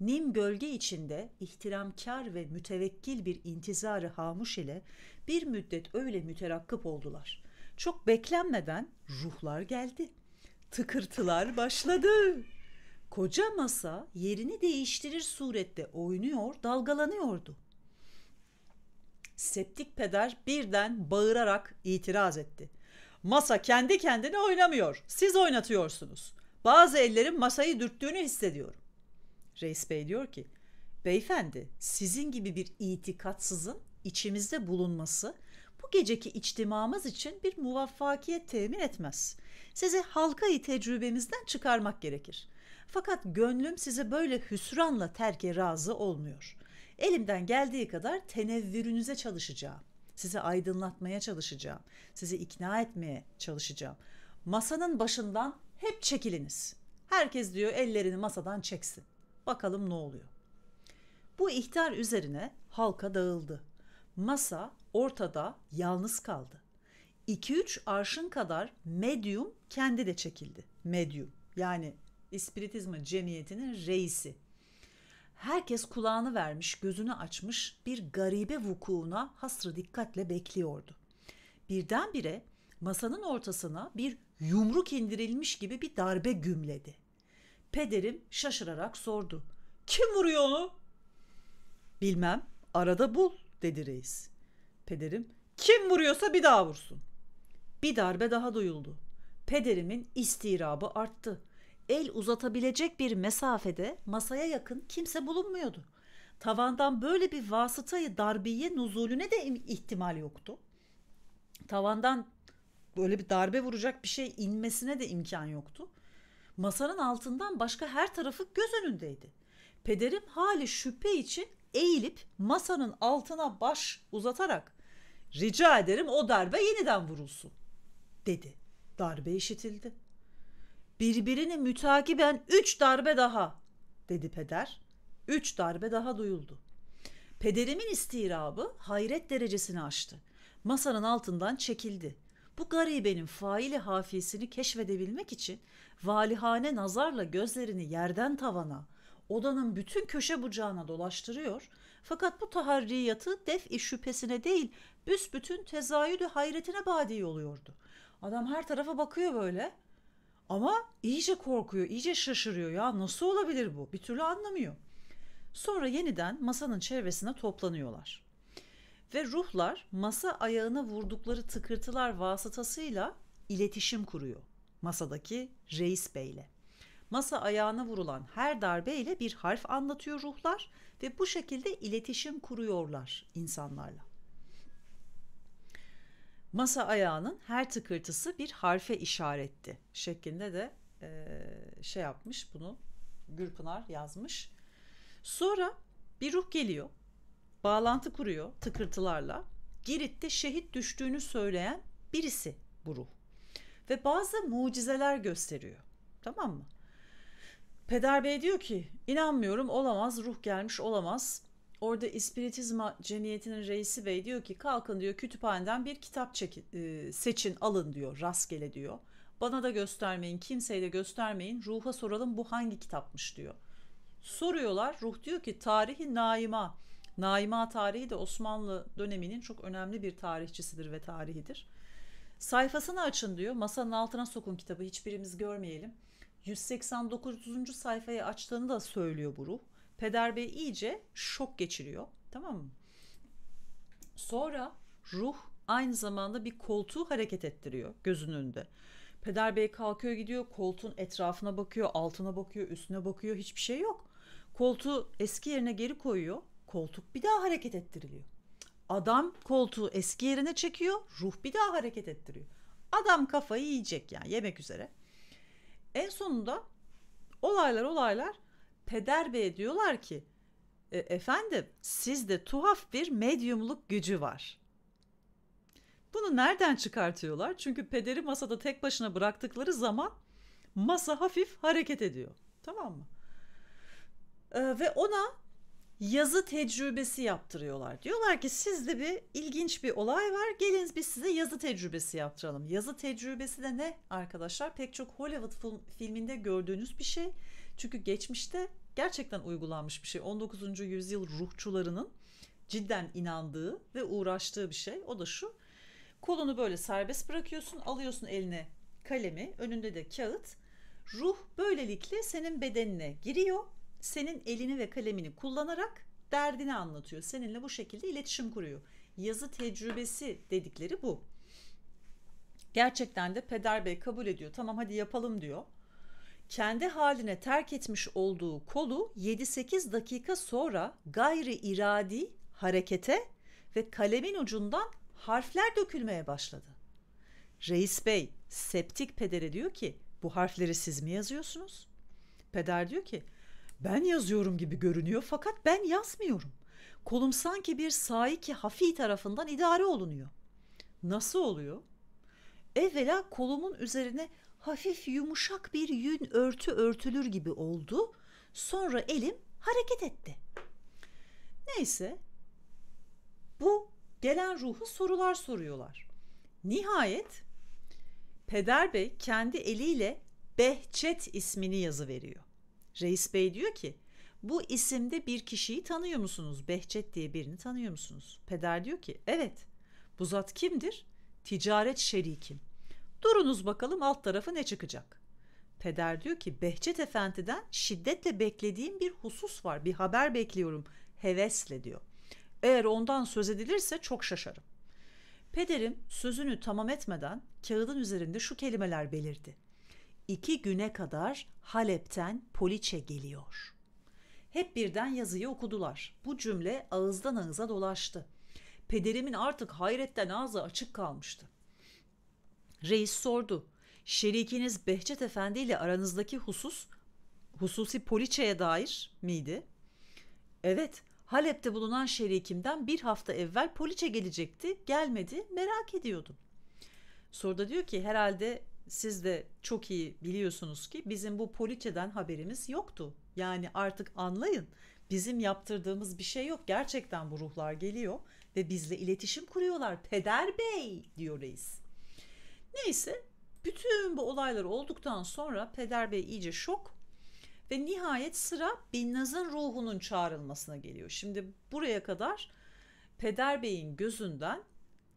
Nim gölge içinde ihtiramkar ve mütevekkil bir intizarı hamuş ile bir müddet öyle müterakkıp oldular. Çok beklenmeden ruhlar geldi. Tıkırtılar başladı. Koca masa yerini değiştirir surette oynuyor, dalgalanıyordu. Septik peder birden bağırarak itiraz etti. Masa kendi kendine oynamıyor. Siz oynatıyorsunuz. Bazı ellerin masayı dürttüğünü hissediyorum. Reis bey diyor ki, beyefendi sizin gibi bir itikatsızın içimizde bulunması bu geceki içtimamız için bir muvaffakiyet temin etmez. Sizi halkayı tecrübemizden çıkarmak gerekir. Fakat gönlüm size böyle hüsranla terke razı olmuyor. Elimden geldiği kadar tenevvürünüze çalışacağım. Sizi aydınlatmaya çalışacağım. Sizi ikna etmeye çalışacağım. Masanın başından hep çekiliniz. Herkes diyor ellerini masadan çeksin. Bakalım ne oluyor. Bu ihtar üzerine halka dağıldı. Masa ortada yalnız kaldı. 2-3 arşın kadar medyum kendi de çekildi. Medyum yani İspiritizma cemiyetinin reisi. Herkes kulağını vermiş, gözünü açmış bir garibe vukuuna hasrı dikkatle bekliyordu. Birdenbire masanın ortasına bir yumruk indirilmiş gibi bir darbe gümledi. Pederim şaşırarak sordu. Kim vuruyor onu? Bilmem, arada bul dedi reis. Pederim, kim vuruyorsa bir daha vursun. Bir darbe daha duyuldu. Pederimin istirabı arttı el uzatabilecek bir mesafede masaya yakın kimse bulunmuyordu. Tavandan böyle bir vasıtayı darbiye nuzulüne de ihtimal yoktu. Tavandan böyle bir darbe vuracak bir şey inmesine de imkan yoktu. Masanın altından başka her tarafı göz önündeydi. Pederim hali şüphe için eğilip masanın altına baş uzatarak rica ederim o darbe yeniden vurulsun dedi. Darbe işitildi. Birbirini mütakiben üç darbe daha dedi peder. Üç darbe daha duyuldu. Pederimin istirabı hayret derecesini aştı. Masanın altından çekildi. Bu garibenin faili hafisini keşfedebilmek için valihane nazarla gözlerini yerden tavana, odanın bütün köşe bucağına dolaştırıyor fakat bu taharriyatı def-i şüphesine değil büsbütün tezayülü hayretine badi oluyordu. Adam her tarafa bakıyor böyle ama iyice korkuyor, iyice şaşırıyor. Ya nasıl olabilir bu? Bir türlü anlamıyor. Sonra yeniden masanın çevresine toplanıyorlar. Ve ruhlar masa ayağına vurdukları tıkırtılar vasıtasıyla iletişim kuruyor masadaki reis beyle. Masa ayağına vurulan her darbeyle bir harf anlatıyor ruhlar ve bu şekilde iletişim kuruyorlar insanlarla. Masa ayağının her tıkırtısı bir harfe işaretti şeklinde de e, şey yapmış bunu Gürpınar yazmış. Sonra bir ruh geliyor, bağlantı kuruyor tıkırtılarla. Girit'te şehit düştüğünü söyleyen birisi bu ruh. Ve bazı mucizeler gösteriyor. Tamam mı? Peder Bey diyor ki inanmıyorum olamaz ruh gelmiş olamaz Orada İspiritizma Cemiyeti'nin reisi bey diyor ki kalkın diyor kütüphaneden bir kitap çekin, e, seçin alın diyor rastgele diyor. Bana da göstermeyin kimseye de göstermeyin ruha soralım bu hangi kitapmış diyor. Soruyorlar ruh diyor ki tarihi Naima. Naima tarihi de Osmanlı döneminin çok önemli bir tarihçisidir ve tarihidir. Sayfasını açın diyor masanın altına sokun kitabı hiçbirimiz görmeyelim. 189. sayfayı açtığını da söylüyor bu ruh. Peder Bey iyice şok geçiriyor. Tamam mı? Sonra ruh aynı zamanda bir koltuğu hareket ettiriyor gözünün önünde. Peder Bey kalkıyor gidiyor koltuğun etrafına bakıyor, altına bakıyor, üstüne bakıyor hiçbir şey yok. Koltuğu eski yerine geri koyuyor. Koltuk bir daha hareket ettiriliyor. Adam koltuğu eski yerine çekiyor, ruh bir daha hareket ettiriyor. Adam kafayı yiyecek yani yemek üzere. En sonunda olaylar olaylar Peder Bey'e diyorlar ki e, efendim sizde tuhaf bir medyumluk gücü var. Bunu nereden çıkartıyorlar? Çünkü pederi masada tek başına bıraktıkları zaman masa hafif hareket ediyor. Tamam mı? Ee, ve ona yazı tecrübesi yaptırıyorlar. Diyorlar ki sizde bir ilginç bir olay var. Gelin biz size yazı tecrübesi yaptıralım. Yazı tecrübesi de ne arkadaşlar? Pek çok Hollywood filminde gördüğünüz bir şey. Çünkü geçmişte gerçekten uygulanmış bir şey. 19. yüzyıl ruhçularının cidden inandığı ve uğraştığı bir şey. O da şu. Kolunu böyle serbest bırakıyorsun, alıyorsun eline kalemi, önünde de kağıt. Ruh böylelikle senin bedenine giriyor. Senin elini ve kalemini kullanarak derdini anlatıyor. Seninle bu şekilde iletişim kuruyor. Yazı tecrübesi dedikleri bu. Gerçekten de peder bey kabul ediyor. Tamam hadi yapalım diyor kendi haline terk etmiş olduğu kolu 7-8 dakika sonra gayri iradi harekete ve kalemin ucundan harfler dökülmeye başladı. Reis bey septik pedere diyor ki bu harfleri siz mi yazıyorsunuz? Peder diyor ki ben yazıyorum gibi görünüyor fakat ben yazmıyorum. Kolum sanki bir saiki hafi tarafından idare olunuyor. Nasıl oluyor? Evvela kolumun üzerine hafif yumuşak bir yün örtü örtülür gibi oldu. Sonra elim hareket etti. Neyse bu gelen ruhu sorular soruyorlar. Nihayet Peder Bey kendi eliyle Behçet ismini yazı veriyor. Reis Bey diyor ki bu isimde bir kişiyi tanıyor musunuz? Behçet diye birini tanıyor musunuz? Peder diyor ki evet. Bu zat kimdir? Ticaret şerikim. Durunuz bakalım alt tarafı ne çıkacak. Peder diyor ki Behçet Efendi'den şiddetle beklediğim bir husus var. Bir haber bekliyorum hevesle diyor. Eğer ondan söz edilirse çok şaşarım. Pederim sözünü tamam etmeden kağıdın üzerinde şu kelimeler belirdi. İki güne kadar Halep'ten poliçe geliyor. Hep birden yazıyı okudular. Bu cümle ağızdan ağıza dolaştı. Pederimin artık hayretten ağzı açık kalmıştı. Reis sordu. Şerikiniz Behçet Efendi ile aranızdaki husus hususi poliçeye dair miydi? Evet, Halep'te bulunan şerikimden bir hafta evvel poliçe gelecekti, gelmedi, merak ediyordum. Soruda diyor ki herhalde siz de çok iyi biliyorsunuz ki bizim bu poliçeden haberimiz yoktu. Yani artık anlayın bizim yaptırdığımız bir şey yok. Gerçekten bu ruhlar geliyor ve bizle iletişim kuruyorlar. Peder Bey diyor reis. Neyse bütün bu olaylar olduktan sonra Peder Bey iyice şok ve nihayet sıra Binnaz'ın ruhunun çağrılmasına geliyor. Şimdi buraya kadar Peder Bey'in gözünden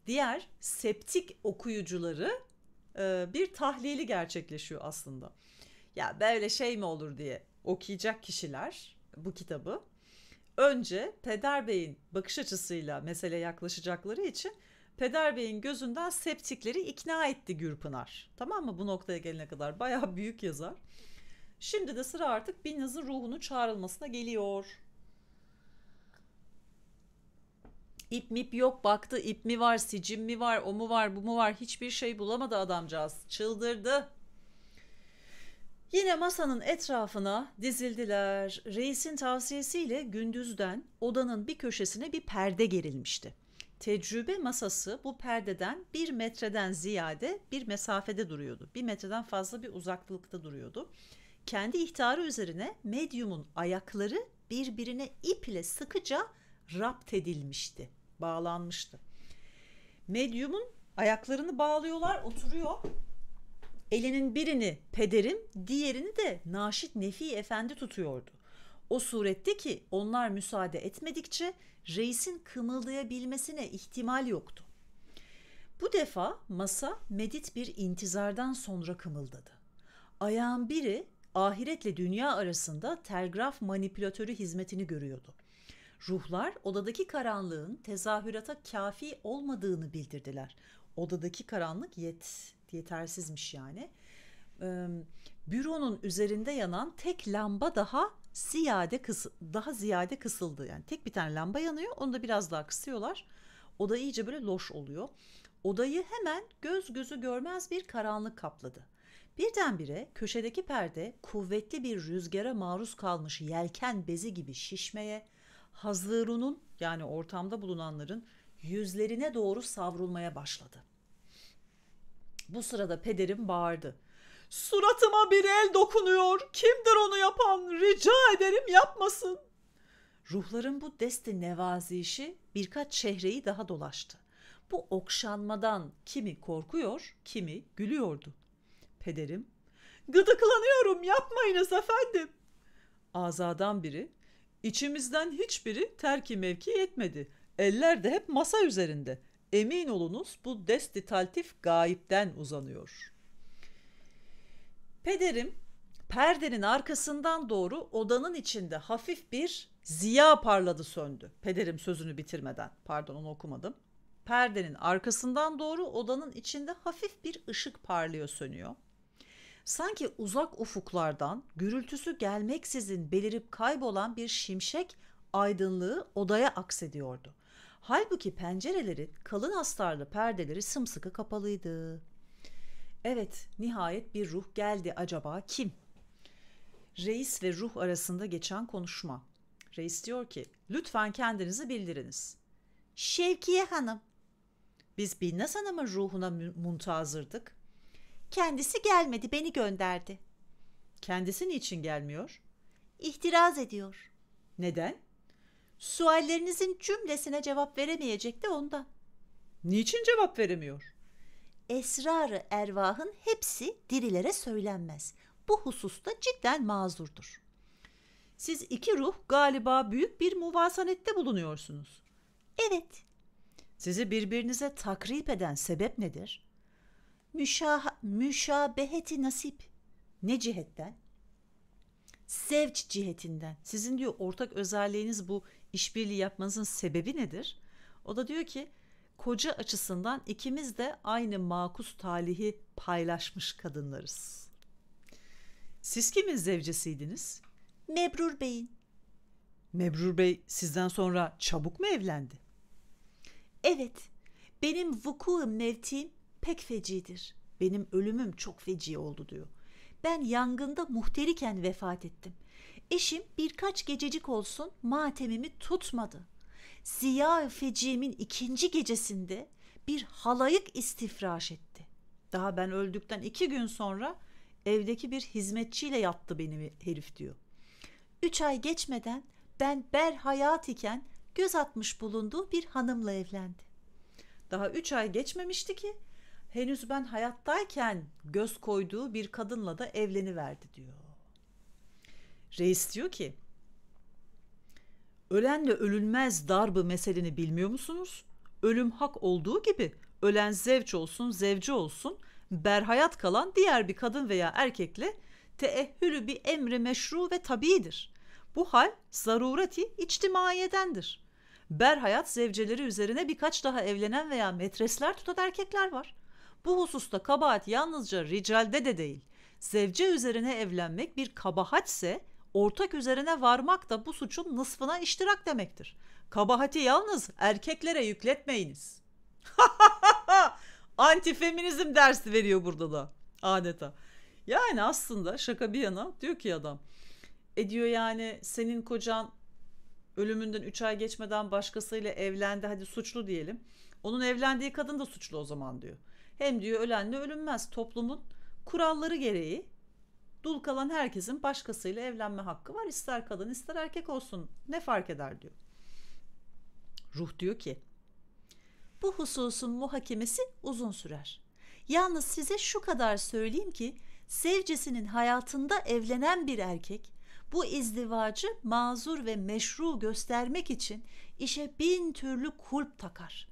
diğer septik okuyucuları e, bir tahlili gerçekleşiyor aslında. Ya böyle şey mi olur diye okuyacak kişiler bu kitabı önce Peder Bey'in bakış açısıyla mesele yaklaşacakları için Peder Bey'in gözünden septikleri ikna etti Gürpınar. Tamam mı bu noktaya gelene kadar baya büyük yazar. Şimdi de sıra artık Binnaz'ın ruhunun çağrılmasına geliyor. İp mip yok baktı ip mi var sicim mi var o mu var bu mu var hiçbir şey bulamadı adamcağız çıldırdı. Yine masanın etrafına dizildiler. Reisin tavsiyesiyle gündüzden odanın bir köşesine bir perde gerilmişti tecrübe masası bu perdeden bir metreden ziyade bir mesafede duruyordu. Bir metreden fazla bir uzaklıkta duruyordu. Kendi ihtarı üzerine medyumun ayakları birbirine iple sıkıca rapt edilmişti, bağlanmıştı. Medyumun ayaklarını bağlıyorlar, oturuyor. Elinin birini pederim, diğerini de Naşit Nefi Efendi tutuyordu. O surette ki onlar müsaade etmedikçe reisin kımıldayabilmesine ihtimal yoktu. Bu defa masa medit bir intizardan sonra kımıldadı. Ayağın biri ahiretle dünya arasında telgraf manipülatörü hizmetini görüyordu. Ruhlar odadaki karanlığın tezahürata kafi olmadığını bildirdiler. Odadaki karanlık yet, yetersizmiş yani. Ee, büronun üzerinde yanan tek lamba daha ziyade kısı, daha ziyade kısıldı. Yani tek bir tane lamba yanıyor onu da biraz daha kısıyorlar. Oda iyice böyle loş oluyor. Odayı hemen göz gözü görmez bir karanlık kapladı. Birdenbire köşedeki perde kuvvetli bir rüzgara maruz kalmış yelken bezi gibi şişmeye, Hazırun'un yani ortamda bulunanların yüzlerine doğru savrulmaya başladı. Bu sırada pederim bağırdı. Suratıma bir el dokunuyor. Kimdir onu yapan? Rica ederim yapmasın. Ruhların bu deste işi birkaç şehreyi daha dolaştı. Bu okşanmadan kimi korkuyor, kimi gülüyordu. Pederim, gıdıklanıyorum yapmayınız efendim. Azadan biri, içimizden hiçbiri terki mevki etmedi. Eller de hep masa üzerinde. Emin olunuz bu desti taltif gayipten uzanıyor.'' Pederim perdenin arkasından doğru odanın içinde hafif bir ziya parladı söndü. Pederim sözünü bitirmeden pardon onu okumadım. Perdenin arkasından doğru odanın içinde hafif bir ışık parlıyor sönüyor. Sanki uzak ufuklardan gürültüsü gelmeksizin belirip kaybolan bir şimşek aydınlığı odaya aksediyordu. Halbuki pencerelerin kalın astarlı perdeleri sımsıkı kapalıydı. Evet, nihayet bir ruh geldi. Acaba kim? Reis ve ruh arasında geçen konuşma. Reis diyor ki, lütfen kendinizi bildiriniz. Şevkiye Hanım. Biz Binnaz Hanım'ın ruhuna muntazırdık. Kendisi gelmedi, beni gönderdi. Kendisi niçin gelmiyor? İhtiraz ediyor. Neden? Suallerinizin cümlesine cevap veremeyecek de ondan. Niçin cevap veremiyor? esrarı ervahın hepsi dirilere söylenmez. Bu hususta cidden mazurdur. Siz iki ruh galiba büyük bir muvasanette bulunuyorsunuz. Evet. Sizi birbirinize takrip eden sebep nedir? Müşah müşabeheti nasip. Ne cihetten? Sevç cihetinden. Sizin diyor ortak özelliğiniz bu işbirliği yapmanızın sebebi nedir? O da diyor ki koca açısından ikimiz de aynı makus talihi paylaşmış kadınlarız. Siz kimin zevcesiydiniz? Mebrur Bey'in. Mebrur Bey sizden sonra çabuk mu evlendi? Evet, benim vukuum mevtim pek fecidir. Benim ölümüm çok feci oldu diyor. Ben yangında muhteriken vefat ettim. Eşim birkaç gececik olsun matemimi tutmadı.'' Ziya Feci'min ikinci gecesinde bir halayık istifraş etti. Daha ben öldükten iki gün sonra evdeki bir hizmetçiyle yattı benim herif diyor. Üç ay geçmeden ben ber hayat iken göz atmış bulunduğu bir hanımla evlendi. Daha üç ay geçmemişti ki henüz ben hayattayken göz koyduğu bir kadınla da evleniverdi diyor. Reis diyor ki Ölenle ölünmez darbı meselini bilmiyor musunuz? Ölüm hak olduğu gibi ölen zevç olsun, zevci olsun, berhayat kalan diğer bir kadın veya erkekle teehhülü bir emri meşru ve tabidir. Bu hal zarureti içtimaiyedendir. Berhayat zevceleri üzerine birkaç daha evlenen veya metresler tutan erkekler var. Bu hususta kabahat yalnızca ricalde de değil, zevce üzerine evlenmek bir kabahatse ortak üzerine varmak da bu suçun nısfına iştirak demektir. Kabahati yalnız erkeklere yükletmeyiniz. Antifeminizm dersi veriyor burada da adeta. Yani aslında şaka bir yana diyor ki adam. E diyor yani senin kocan ölümünden 3 ay geçmeden başkasıyla evlendi hadi suçlu diyelim. Onun evlendiği kadın da suçlu o zaman diyor. Hem diyor ölenle ölünmez toplumun kuralları gereği Dul kalan herkesin başkasıyla evlenme hakkı var. İster kadın ister erkek olsun. Ne fark eder diyor. Ruh diyor ki bu hususun muhakemesi uzun sürer. Yalnız size şu kadar söyleyeyim ki sevcisinin hayatında evlenen bir erkek bu izdivacı mazur ve meşru göstermek için işe bin türlü kulp takar.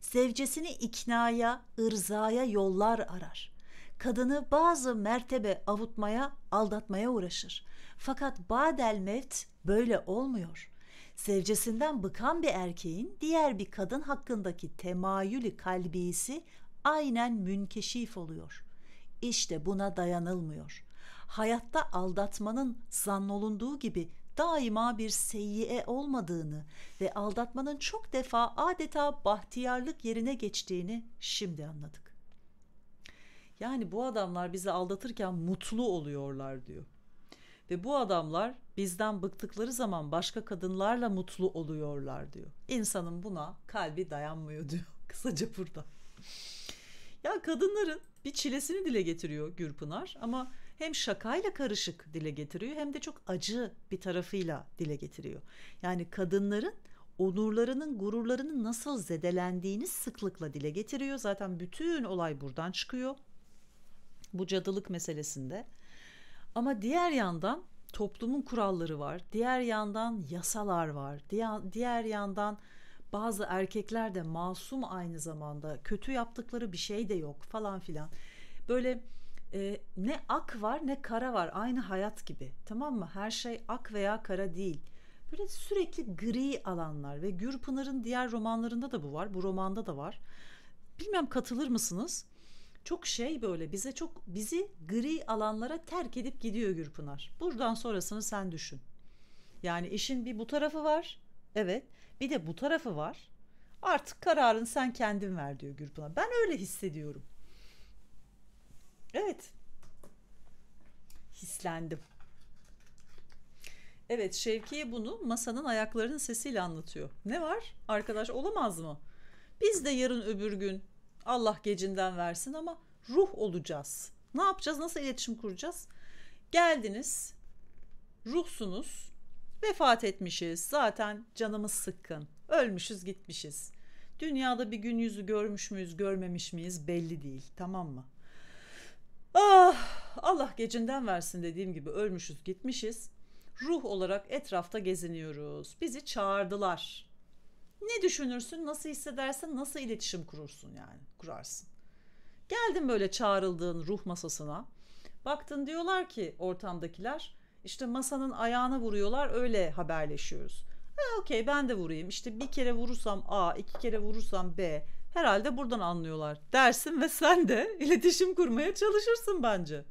Sevcesini iknaya, ırzaya yollar arar kadını bazı mertebe avutmaya, aldatmaya uğraşır. Fakat badel mevt böyle olmuyor. Sevcesinden bıkan bir erkeğin diğer bir kadın hakkındaki temayülü kalbisi aynen münkeşif oluyor. İşte buna dayanılmıyor. Hayatta aldatmanın zannolunduğu gibi daima bir seyyiye olmadığını ve aldatmanın çok defa adeta bahtiyarlık yerine geçtiğini şimdi anladık. Yani bu adamlar bizi aldatırken mutlu oluyorlar diyor. Ve bu adamlar bizden bıktıkları zaman başka kadınlarla mutlu oluyorlar diyor. İnsanın buna kalbi dayanmıyor diyor. Kısaca burada. Ya kadınların bir çilesini dile getiriyor Gürpınar ama hem şakayla karışık dile getiriyor hem de çok acı bir tarafıyla dile getiriyor. Yani kadınların onurlarının, gururlarının nasıl zedelendiğini sıklıkla dile getiriyor. Zaten bütün olay buradan çıkıyor bu cadılık meselesinde. Ama diğer yandan toplumun kuralları var. Diğer yandan yasalar var. Diğer, diğer yandan bazı erkekler de masum aynı zamanda. Kötü yaptıkları bir şey de yok falan filan. Böyle e, ne ak var ne kara var. Aynı hayat gibi. Tamam mı? Her şey ak veya kara değil. Böyle sürekli gri alanlar ve Gürpınar'ın diğer romanlarında da bu var. Bu romanda da var. Bilmem katılır mısınız? çok şey böyle bize çok bizi gri alanlara terk edip gidiyor Gürpınar. Buradan sonrasını sen düşün. Yani işin bir bu tarafı var. Evet. Bir de bu tarafı var. Artık kararını sen kendin ver diyor Gürpınar. Ben öyle hissediyorum. Evet. Hislendim. Evet Şevki'ye bunu masanın ayaklarının sesiyle anlatıyor. Ne var? Arkadaş olamaz mı? Biz de yarın öbür gün Allah gecinden versin ama ruh olacağız. Ne yapacağız? Nasıl iletişim kuracağız? Geldiniz. Ruhsunuz. Vefat etmişiz. Zaten canımız sıkkın. Ölmüşüz, gitmişiz. Dünyada bir gün yüzü görmüş müyüz, görmemiş miyiz belli değil. Tamam mı? Ah, Allah gecinden versin dediğim gibi ölmüşüz, gitmişiz. Ruh olarak etrafta geziniyoruz. Bizi çağırdılar. Ne düşünürsün, nasıl hissedersin, nasıl iletişim kurursun yani, kurarsın. Geldin böyle çağrıldığın ruh masasına. Baktın diyorlar ki ortamdakiler işte masanın ayağına vuruyorlar öyle haberleşiyoruz. E, Okey ben de vurayım İşte bir kere vurursam A iki kere vurursam B herhalde buradan anlıyorlar dersin ve sen de iletişim kurmaya çalışırsın bence.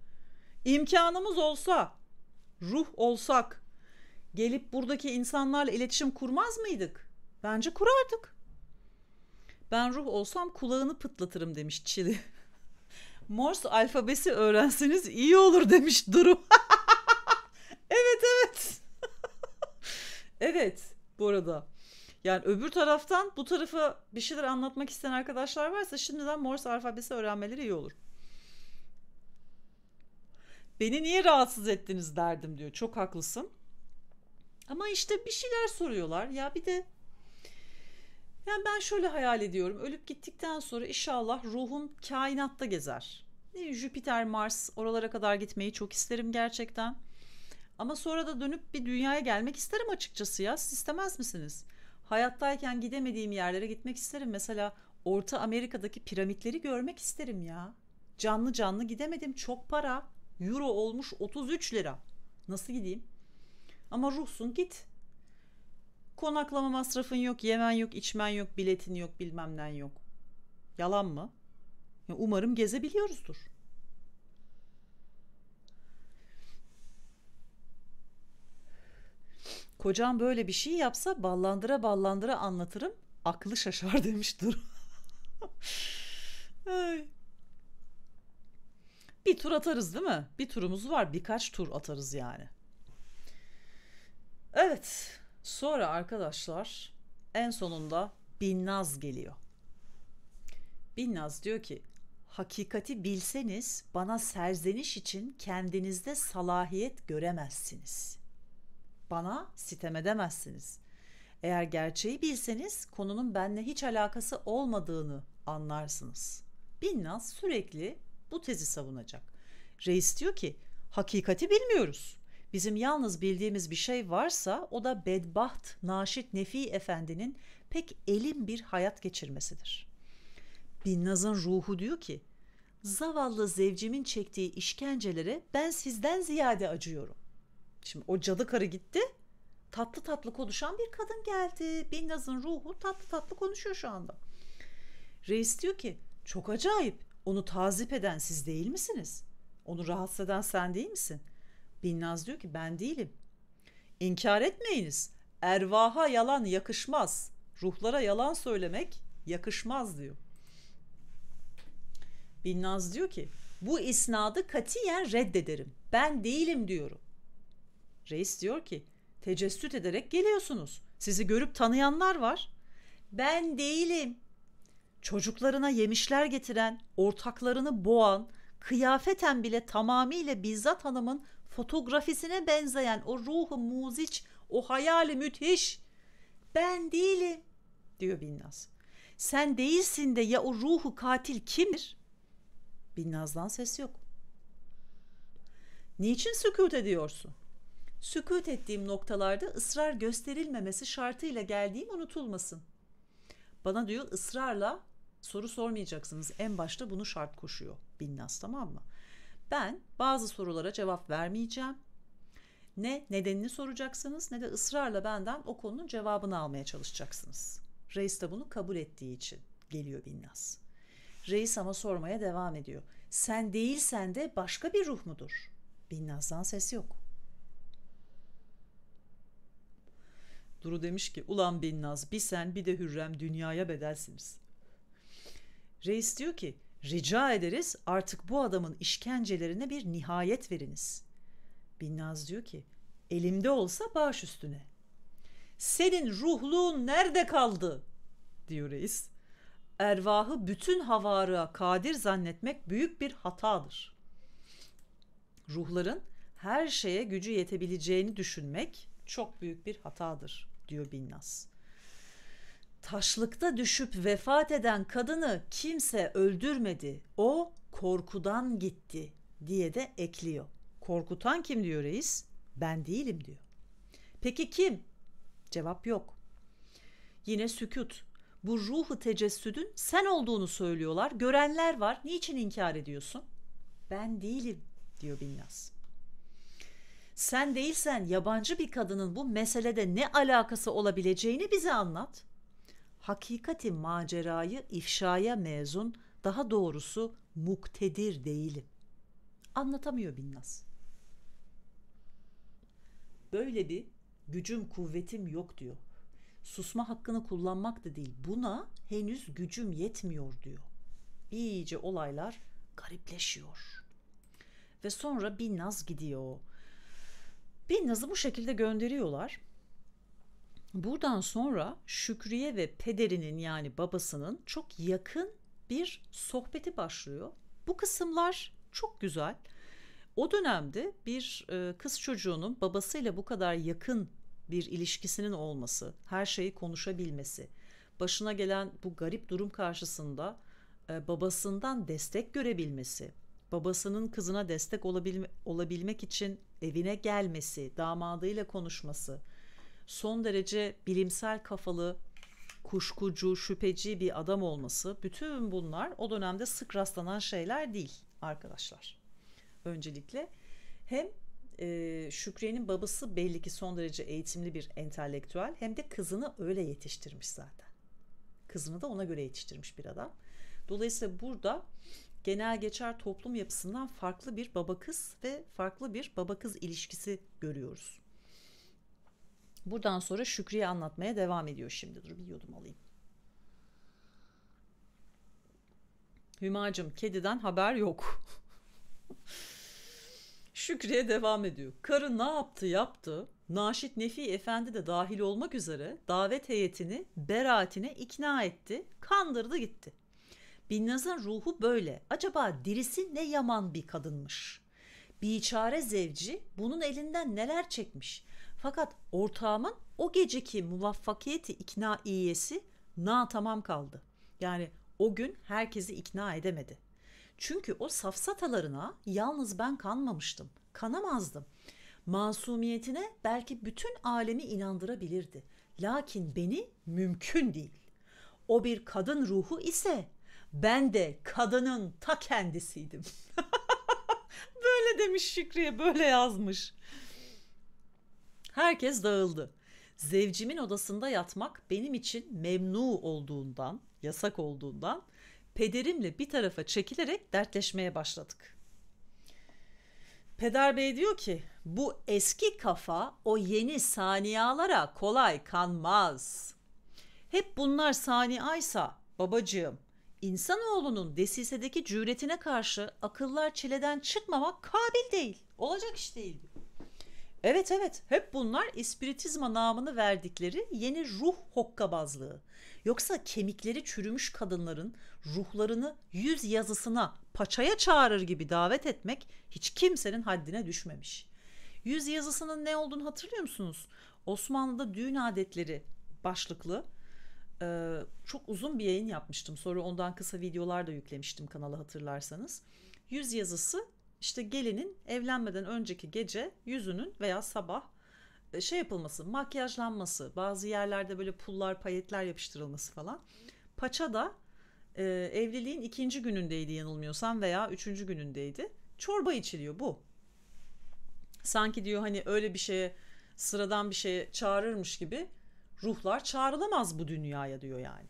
İmkanımız olsa ruh olsak gelip buradaki insanlarla iletişim kurmaz mıydık? Bence kurardık. Ben ruh olsam kulağını pıtlatırım demiş Çili. Morse alfabesi öğrenseniz iyi olur demiş Duru. evet evet. evet bu arada. Yani öbür taraftan bu tarafa bir şeyler anlatmak isteyen arkadaşlar varsa şimdiden Morse alfabesi öğrenmeleri iyi olur. Beni niye rahatsız ettiniz derdim diyor. Çok haklısın. Ama işte bir şeyler soruyorlar. Ya bir de yani ben şöyle hayal ediyorum. Ölüp gittikten sonra inşallah ruhum kainatta gezer. Jüpiter, Mars oralara kadar gitmeyi çok isterim gerçekten. Ama sonra da dönüp bir dünyaya gelmek isterim açıkçası ya. Siz istemez misiniz? Hayattayken gidemediğim yerlere gitmek isterim. Mesela Orta Amerika'daki piramitleri görmek isterim ya. Canlı canlı gidemedim. Çok para. Euro olmuş 33 lira. Nasıl gideyim? Ama ruhsun git. Konaklama masrafın yok, yemen yok, içmen yok, biletin yok, bilmemden yok. Yalan mı? Ya umarım gezebiliyoruzdur. Kocam böyle bir şey yapsa ballandıra ballandıra anlatırım. Aklı şaşar demiş Duru. bir tur atarız değil mi? Bir turumuz var. Birkaç tur atarız yani. Evet. Sonra arkadaşlar en sonunda Binnaz geliyor. Binnaz diyor ki hakikati bilseniz bana serzeniş için kendinizde salahiyet göremezsiniz. Bana sitem edemezsiniz. Eğer gerçeği bilseniz konunun benle hiç alakası olmadığını anlarsınız. Binnaz sürekli bu tezi savunacak. Reis diyor ki hakikati bilmiyoruz. Bizim yalnız bildiğimiz bir şey varsa o da bedbaht Naşit Nefi Efendi'nin pek elin bir hayat geçirmesidir. Binnaz'ın ruhu diyor ki, zavallı zevcimin çektiği işkencelere ben sizden ziyade acıyorum. Şimdi o cadı karı gitti, tatlı tatlı konuşan bir kadın geldi. Binnaz'ın ruhu tatlı tatlı konuşuyor şu anda. Reis diyor ki, çok acayip, onu tazip eden siz değil misiniz? Onu rahatsız eden sen değil misin? Binnaz diyor ki ben değilim. İnkar etmeyiniz. Ervaha yalan yakışmaz. Ruhlara yalan söylemek yakışmaz diyor. Binnaz diyor ki bu isnadı katiyen reddederim. Ben değilim diyorum. Reis diyor ki tecessüt ederek geliyorsunuz. Sizi görüp tanıyanlar var. Ben değilim. Çocuklarına yemişler getiren, ortaklarını boğan, kıyafeten bile tamamıyla bizzat hanımın fotografisine benzeyen o ruhu muziç, o hayali müthiş ben değilim diyor Binnaz. Sen değilsin de ya o ruhu katil kimdir? Binnaz'dan ses yok. Niçin sükut ediyorsun? Sükut ettiğim noktalarda ısrar gösterilmemesi şartıyla geldiğim unutulmasın. Bana diyor ısrarla soru sormayacaksınız. En başta bunu şart koşuyor Binnaz tamam mı? Ben bazı sorulara cevap vermeyeceğim. Ne nedenini soracaksınız ne de ısrarla benden o konunun cevabını almaya çalışacaksınız. Reis de bunu kabul ettiği için geliyor Binnaz. Reis ama sormaya devam ediyor. Sen değilsen de başka bir ruh mudur? Binnaz'dan ses yok. Duru demiş ki ulan Binnaz bir sen bir de Hürrem dünyaya bedelsiniz. Reis diyor ki Rica ederiz artık bu adamın işkencelerine bir nihayet veriniz. Binnaz diyor ki elimde olsa baş üstüne. Senin ruhluğun nerede kaldı diyor reis. Ervahı bütün havarığa kadir zannetmek büyük bir hatadır. Ruhların her şeye gücü yetebileceğini düşünmek çok büyük bir hatadır diyor Binnaz. Taşlıkta düşüp vefat eden kadını kimse öldürmedi. O korkudan gitti diye de ekliyor. Korkutan kim diyor reis? Ben değilim diyor. Peki kim? Cevap yok. Yine sükut. Bu ruhu tecessüdün sen olduğunu söylüyorlar. Görenler var. Niçin inkar ediyorsun? Ben değilim diyor Binnaz. Sen değilsen yabancı bir kadının bu meselede ne alakası olabileceğini bize anlat hakikati macerayı ifşaya mezun, daha doğrusu muktedir değilim. Anlatamıyor Binnaz. Böyle bir gücüm kuvvetim yok diyor. Susma hakkını kullanmak da değil. Buna henüz gücüm yetmiyor diyor. İyice olaylar garipleşiyor. Ve sonra Binnaz gidiyor. Binnaz'ı bu şekilde gönderiyorlar. Buradan sonra Şükriye ve pederinin yani babasının çok yakın bir sohbeti başlıyor. Bu kısımlar çok güzel. O dönemde bir e, kız çocuğunun babasıyla bu kadar yakın bir ilişkisinin olması, her şeyi konuşabilmesi, başına gelen bu garip durum karşısında e, babasından destek görebilmesi, babasının kızına destek olabilme, olabilmek için evine gelmesi, damadıyla konuşması, son derece bilimsel kafalı, kuşkucu, şüpheci bir adam olması bütün bunlar o dönemde sık rastlanan şeyler değil arkadaşlar. Öncelikle hem e, Şükriye'nin babası belli ki son derece eğitimli bir entelektüel hem de kızını öyle yetiştirmiş zaten. Kızını da ona göre yetiştirmiş bir adam. Dolayısıyla burada genel geçer toplum yapısından farklı bir baba kız ve farklı bir baba kız ilişkisi görüyoruz. Buradan sonra Şükrü'ye anlatmaya devam ediyor şimdi. Dur bir yudum alayım. Hümacım kediden haber yok. Şükrü'ye devam ediyor. Karı ne yaptı yaptı. Naşit Nefi Efendi de dahil olmak üzere davet heyetini beraatine ikna etti. Kandırdı gitti. Binnaz'ın ruhu böyle. Acaba dirisi ne yaman bir kadınmış. Biçare zevci bunun elinden neler çekmiş. Fakat ortağımın o geceki muvaffakiyeti ikna iyesi na tamam kaldı. Yani o gün herkesi ikna edemedi. Çünkü o safsatalarına yalnız ben kanmamıştım. Kanamazdım. Masumiyetine belki bütün alemi inandırabilirdi. Lakin beni mümkün değil. O bir kadın ruhu ise ben de kadının ta kendisiydim. böyle demiş Şükriye, böyle yazmış. Herkes dağıldı. Zevcimin odasında yatmak benim için memnu olduğundan, yasak olduğundan pederimle bir tarafa çekilerek dertleşmeye başladık. Peder Bey diyor ki bu eski kafa o yeni saniyalara kolay kanmaz. Hep bunlar saniyaysa babacığım insanoğlunun desisedeki cüretine karşı akıllar çileden çıkmamak kabil değil. Olacak iş değil diyor. Evet evet hep bunlar ispiritizma namını verdikleri yeni ruh hokkabazlığı. Yoksa kemikleri çürümüş kadınların ruhlarını yüz yazısına paçaya çağırır gibi davet etmek hiç kimsenin haddine düşmemiş. Yüz yazısının ne olduğunu hatırlıyor musunuz? Osmanlı'da düğün adetleri başlıklı e, çok uzun bir yayın yapmıştım. Sonra ondan kısa videolar da yüklemiştim kanala hatırlarsanız. Yüz yazısı işte gelinin evlenmeden önceki gece yüzünün veya sabah e, şey yapılması, makyajlanması, bazı yerlerde böyle pullar, payetler yapıştırılması falan. Paça da e, evliliğin ikinci günündeydi yanılmıyorsam veya üçüncü günündeydi. Çorba içiliyor bu. Sanki diyor hani öyle bir şeye sıradan bir şeye çağırırmış gibi ruhlar çağrılamaz bu dünyaya diyor yani.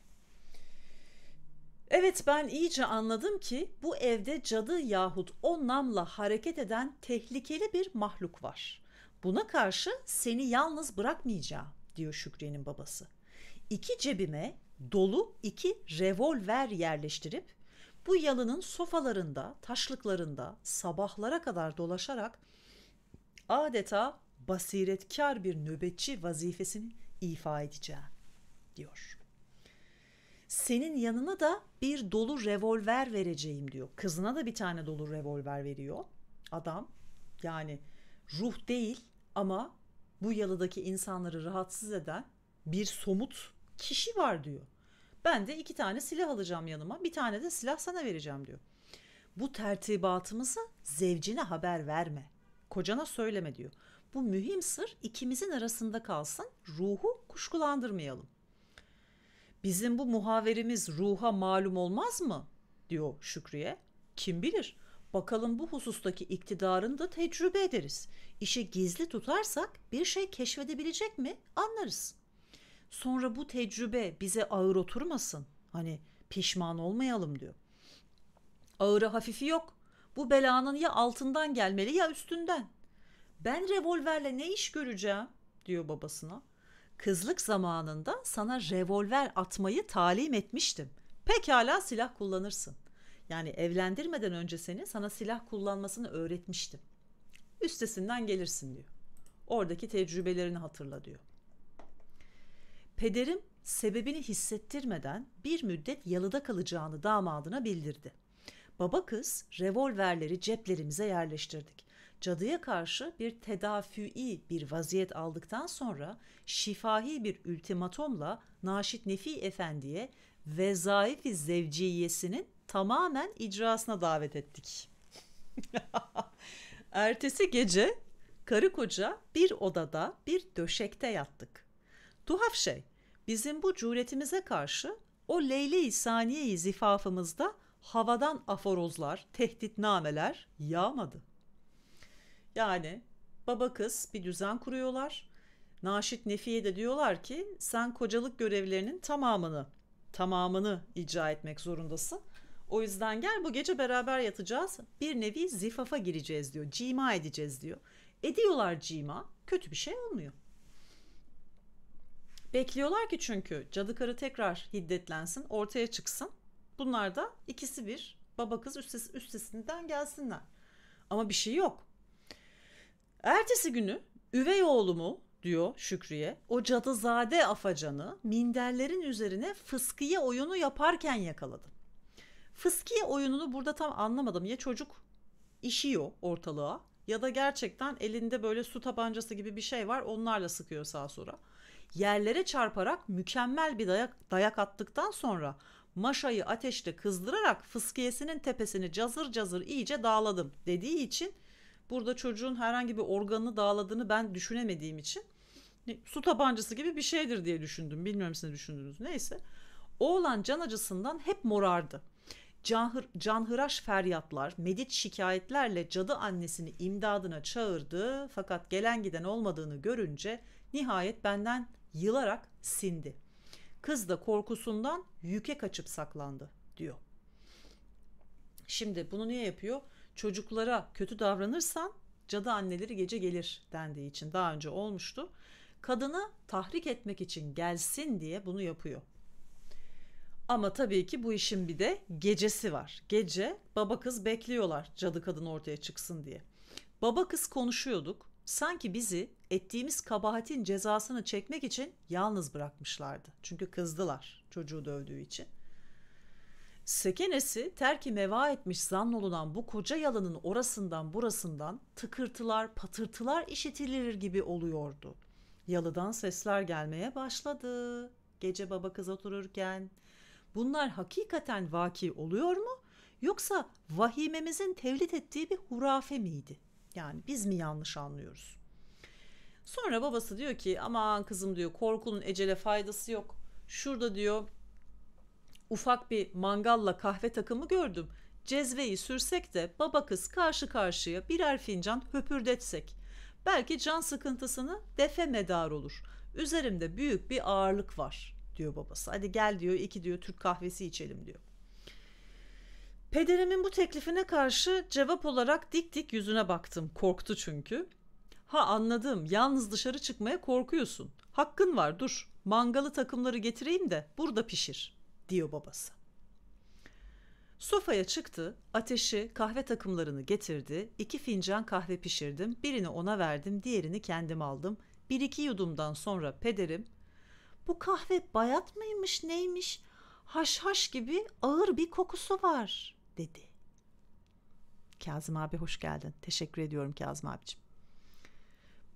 Evet ben iyice anladım ki bu evde cadı yahut o namla hareket eden tehlikeli bir mahluk var. Buna karşı seni yalnız bırakmayacağım diyor Şükriye'nin babası. İki cebime dolu iki revolver yerleştirip bu yalının sofalarında, taşlıklarında sabahlara kadar dolaşarak adeta basiretkar bir nöbetçi vazifesini ifa edeceğim diyor. Senin yanına da bir dolu revolver vereceğim diyor. Kızına da bir tane dolu revolver veriyor adam. Yani ruh değil ama bu yalıdaki insanları rahatsız eden bir somut kişi var diyor. Ben de iki tane silah alacağım yanıma. Bir tane de silah sana vereceğim diyor. Bu tertibatımızı zevcine haber verme. Kocana söyleme diyor. Bu mühim sır ikimizin arasında kalsın. Ruhu kuşkulandırmayalım. Bizim bu muhaverimiz ruha malum olmaz mı? diyor Şükrüye. Kim bilir? Bakalım bu husustaki iktidarını da tecrübe ederiz. İşi gizli tutarsak bir şey keşfedebilecek mi anlarız. Sonra bu tecrübe bize ağır oturmasın. Hani pişman olmayalım diyor. Ağırı hafifi yok. Bu belanın ya altından gelmeli ya üstünden. Ben revolverle ne iş göreceğim diyor babasına kızlık zamanında sana revolver atmayı talim etmiştim. Pekala silah kullanırsın. Yani evlendirmeden önce seni sana silah kullanmasını öğretmiştim. Üstesinden gelirsin diyor. Oradaki tecrübelerini hatırla diyor. Pederim sebebini hissettirmeden bir müddet yalıda kalacağını damadına bildirdi. Baba kız revolverleri ceplerimize yerleştirdik cadıya karşı bir tedafii bir vaziyet aldıktan sonra şifahi bir ultimatomla Naşit Nefi Efendi'ye vezaifi zevciyesinin tamamen icrasına davet ettik. Ertesi gece karı koca bir odada bir döşekte yattık. Tuhaf şey bizim bu cüretimize karşı o Leyle-i Saniye-i zifafımızda havadan aforozlar, tehditnameler yağmadı. Yani baba kız bir düzen kuruyorlar. Naşit Nefi'ye de diyorlar ki sen kocalık görevlerinin tamamını tamamını icra etmek zorundasın. O yüzden gel bu gece beraber yatacağız. Bir nevi zifafa gireceğiz diyor. Cima edeceğiz diyor. Ediyorlar cima. Kötü bir şey olmuyor. Bekliyorlar ki çünkü cadı karı tekrar hiddetlensin, ortaya çıksın. Bunlar da ikisi bir baba kız üstesinden gelsinler. Ama bir şey yok. Ertesi günü üvey oğlumu diyor Şükrü'ye o cadızade afacanı minderlerin üzerine fıskiye oyunu yaparken yakaladım. Fıskiye oyununu burada tam anlamadım. Ya çocuk işiyor ortalığa ya da gerçekten elinde böyle su tabancası gibi bir şey var onlarla sıkıyor sağa sola. Yerlere çarparak mükemmel bir dayak, dayak attıktan sonra maşayı ateşte kızdırarak fıskiyesinin tepesini cazır cazır iyice dağladım dediği için Burada çocuğun herhangi bir organını dağladığını ben düşünemediğim için e, su tabancası gibi bir şeydir diye düşündüm. Bilmiyorum siz ne düşündünüz. Neyse. Oğlan can acısından hep morardı. Canhır, canhıraş feryatlar, medit şikayetlerle cadı annesini imdadına çağırdı fakat gelen giden olmadığını görünce nihayet benden yılarak sindi. Kız da korkusundan yüke kaçıp saklandı diyor. Şimdi bunu niye yapıyor? çocuklara kötü davranırsan cadı anneleri gece gelir dendiği için daha önce olmuştu. Kadını tahrik etmek için gelsin diye bunu yapıyor. Ama tabii ki bu işin bir de gecesi var. Gece baba kız bekliyorlar cadı kadın ortaya çıksın diye. Baba kız konuşuyorduk. Sanki bizi ettiğimiz kabahatin cezasını çekmek için yalnız bırakmışlardı. Çünkü kızdılar çocuğu dövdüğü için. Sekenes'i terki meva etmiş zannolunan bu koca yalının orasından burasından tıkırtılar, patırtılar işitilir gibi oluyordu. Yalıdan sesler gelmeye başladı. Gece baba kız otururken. Bunlar hakikaten vaki oluyor mu? Yoksa vahimemizin tevlit ettiği bir hurafe miydi? Yani biz mi yanlış anlıyoruz? Sonra babası diyor ki aman kızım diyor korkunun ecele faydası yok. Şurada diyor Ufak bir mangalla kahve takımı gördüm. Cezveyi sürsek de baba kız karşı karşıya birer fincan höpürdetsek. Belki can sıkıntısını defe medar olur. Üzerimde büyük bir ağırlık var diyor babası. Hadi gel diyor iki diyor Türk kahvesi içelim diyor. Pederimin bu teklifine karşı cevap olarak dik dik yüzüne baktım. Korktu çünkü. Ha anladım. Yalnız dışarı çıkmaya korkuyorsun. Hakkın var dur. Mangalı takımları getireyim de burada pişir diyor babası. Sofaya çıktı, ateşi, kahve takımlarını getirdi, iki fincan kahve pişirdim, birini ona verdim, diğerini kendim aldım. Bir iki yudumdan sonra pederim, bu kahve bayat mıymış neymiş, haşhaş gibi ağır bir kokusu var dedi. Kazım abi hoş geldin. Teşekkür ediyorum Kazım abicim.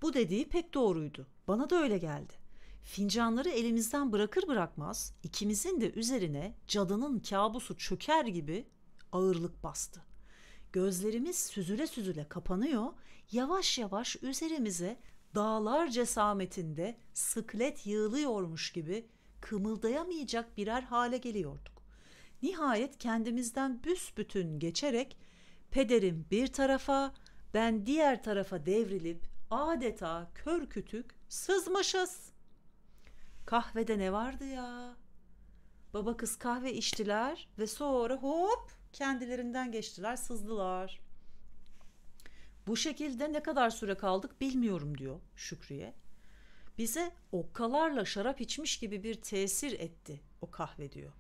Bu dediği pek doğruydu. Bana da öyle geldi. Fincanları elimizden bırakır bırakmaz ikimizin de üzerine cadının kabusu çöker gibi ağırlık bastı. Gözlerimiz süzüle süzüle kapanıyor, yavaş yavaş üzerimize dağlar cesametinde sıklet yığılıyormuş gibi kımıldayamayacak birer hale geliyorduk. Nihayet kendimizden büsbütün geçerek pederim bir tarafa, ben diğer tarafa devrilip adeta kör kütük sızmışız. Kahvede ne vardı ya? Baba kız kahve içtiler ve sonra hop kendilerinden geçtiler, sızdılar. Bu şekilde ne kadar süre kaldık bilmiyorum diyor Şükrü'ye. Bize okkalarla şarap içmiş gibi bir tesir etti o kahve diyor.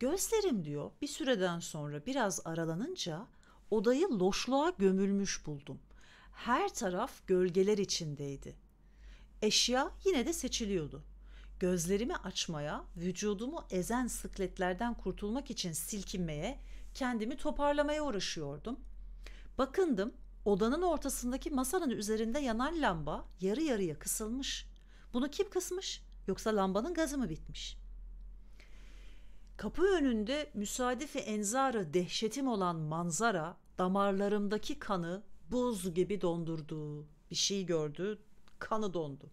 Gözlerim diyor bir süreden sonra biraz aralanınca odayı loşluğa gömülmüş buldum. Her taraf gölgeler içindeydi. Eşya yine de seçiliyordu gözlerimi açmaya, vücudumu ezen sıkletlerden kurtulmak için silkinmeye, kendimi toparlamaya uğraşıyordum. Bakındım, odanın ortasındaki masanın üzerinde yanan lamba yarı yarıya kısılmış. Bunu kim kısmış? Yoksa lambanın gazı mı bitmiş? Kapı önünde müsadifi enzarı dehşetim olan manzara damarlarımdaki kanı buz gibi dondurdu. Bir şey gördü, kanı dondu.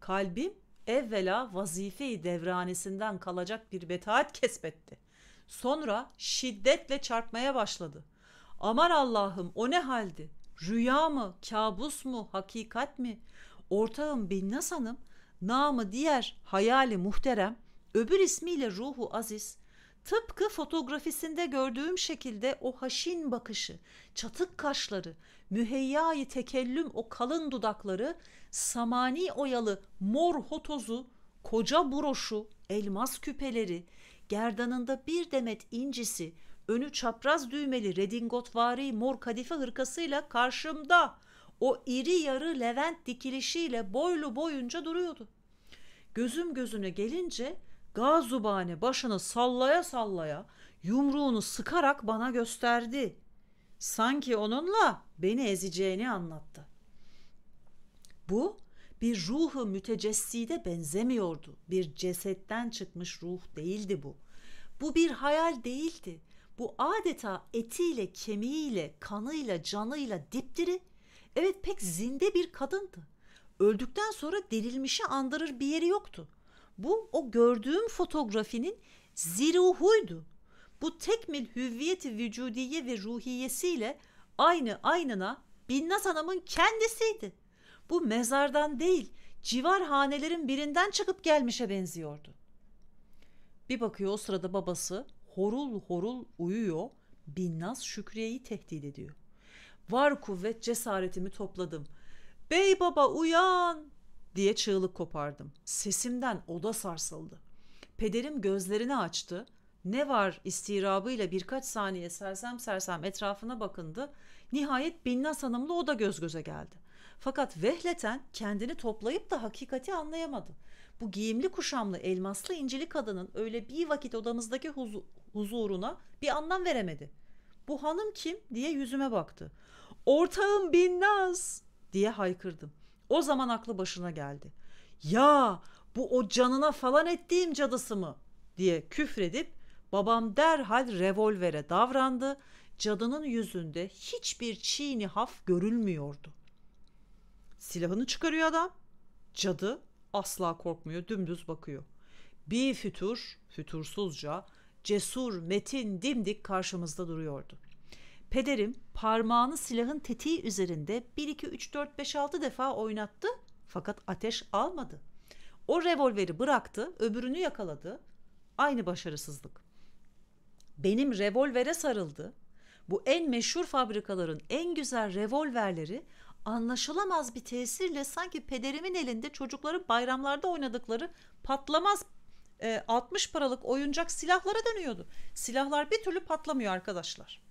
Kalbim evvela vazife-i devranesinden kalacak bir betaat kesbetti. Sonra şiddetle çarpmaya başladı. Aman Allah'ım o ne haldi? Rüya mı, kabus mu, hakikat mi? Ortağım Binnaz Hanım, namı diğer hayali muhterem, öbür ismiyle ruhu aziz, tıpkı fotoğrafisinde gördüğüm şekilde o haşin bakışı, çatık kaşları, müheyyayı tekellüm o kalın dudakları, samani oyalı mor hotozu, koca broşu, elmas küpeleri, gerdanında bir demet incisi, önü çapraz düğmeli redingotvari mor kadife hırkasıyla karşımda o iri yarı Levent dikilişiyle boylu boyunca duruyordu. Gözüm gözüne gelince gazubane başını sallaya sallaya yumruğunu sıkarak bana gösterdi.'' sanki onunla beni ezeceğini anlattı. Bu bir ruhu mütecesside benzemiyordu. Bir cesetten çıkmış ruh değildi bu. Bu bir hayal değildi. Bu adeta etiyle, kemiğiyle, kanıyla, canıyla dipdiri, evet pek zinde bir kadındı. Öldükten sonra dirilmişi andırır bir yeri yoktu. Bu o gördüğüm fotoğrafinin ziruhuydu bu tekmil hüviyeti vücudiye ve ruhiyesiyle aynı aynına Binnaz Hanım'ın kendisiydi. Bu mezardan değil, civar hanelerin birinden çıkıp gelmişe benziyordu. Bir bakıyor o sırada babası horul horul uyuyor, Binnaz Şükriye'yi tehdit ediyor. Var kuvvet cesaretimi topladım. Bey baba uyan diye çığlık kopardım. Sesimden oda sarsıldı. Pederim gözlerini açtı ne var istirabıyla birkaç saniye sersem sersem etrafına bakındı. Nihayet Binnaz Hanım'la o da göz göze geldi. Fakat vehleten kendini toplayıp da hakikati anlayamadı. Bu giyimli kuşamlı elmaslı incili kadının öyle bir vakit odamızdaki huz- huzuruna bir anlam veremedi. Bu hanım kim diye yüzüme baktı. Ortağım Binnaz diye haykırdım. O zaman aklı başına geldi. Ya bu o canına falan ettiğim cadısı mı diye küfredip Babam derhal revolvere davrandı. Cadının yüzünde hiçbir çiğni haf görülmüyordu. Silahını çıkarıyor adam. Cadı asla korkmuyor, dümdüz bakıyor. Bir fütur, fütursuzca, cesur, metin, dimdik karşımızda duruyordu. Pederim parmağını silahın tetiği üzerinde 1 2 3 4 5 6 defa oynattı fakat ateş almadı. O revolveri bıraktı, öbürünü yakaladı. Aynı başarısızlık benim revolvere sarıldı. Bu en meşhur fabrikaların en güzel revolverleri anlaşılamaz bir tesirle sanki pederimin elinde çocukların bayramlarda oynadıkları patlamaz 60 e, paralık oyuncak silahlara dönüyordu. Silahlar bir türlü patlamıyor arkadaşlar.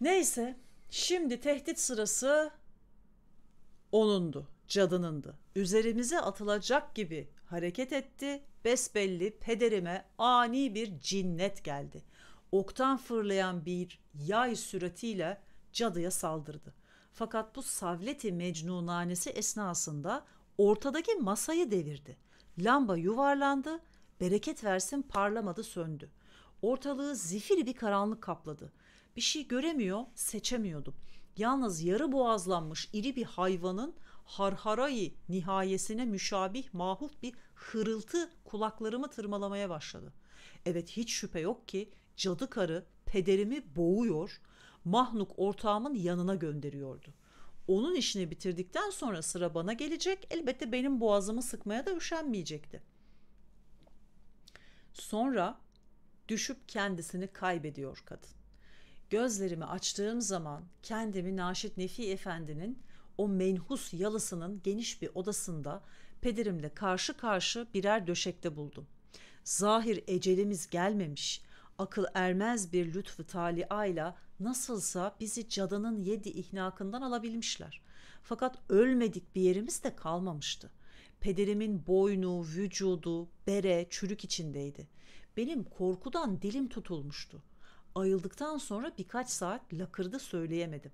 Neyse şimdi tehdit sırası onundu, cadınındı. Üzerimize atılacak gibi hareket etti. Besbelli pederime ani bir cinnet geldi. Oktan fırlayan bir yay süratiyle cadıya saldırdı. Fakat bu savleti mecnunanesi esnasında ortadaki masayı devirdi. Lamba yuvarlandı, bereket versin parlamadı söndü. Ortalığı zifiri bir karanlık kapladı. Bir şey göremiyor, seçemiyordum. Yalnız yarı boğazlanmış iri bir hayvanın harharayı nihayesine müşabih mahuf bir hırıltı kulaklarımı tırmalamaya başladı. Evet hiç şüphe yok ki cadı karı pederimi boğuyor, Mahnuk ortağımın yanına gönderiyordu. Onun işini bitirdikten sonra sıra bana gelecek, elbette benim boğazımı sıkmaya da üşenmeyecekti. Sonra düşüp kendisini kaybediyor kadın. Gözlerimi açtığım zaman kendimi Naşit Nefi Efendi'nin o menhus yalısının geniş bir odasında pederimle karşı karşı birer döşekte buldum. Zahir ecelimiz gelmemiş, akıl ermez bir lütfu taliayla nasılsa bizi cadının yedi ihnakından alabilmişler. Fakat ölmedik bir yerimiz de kalmamıştı. Pederimin boynu, vücudu, bere, çürük içindeydi. Benim korkudan dilim tutulmuştu. Ayıldıktan sonra birkaç saat lakırdı söyleyemedim.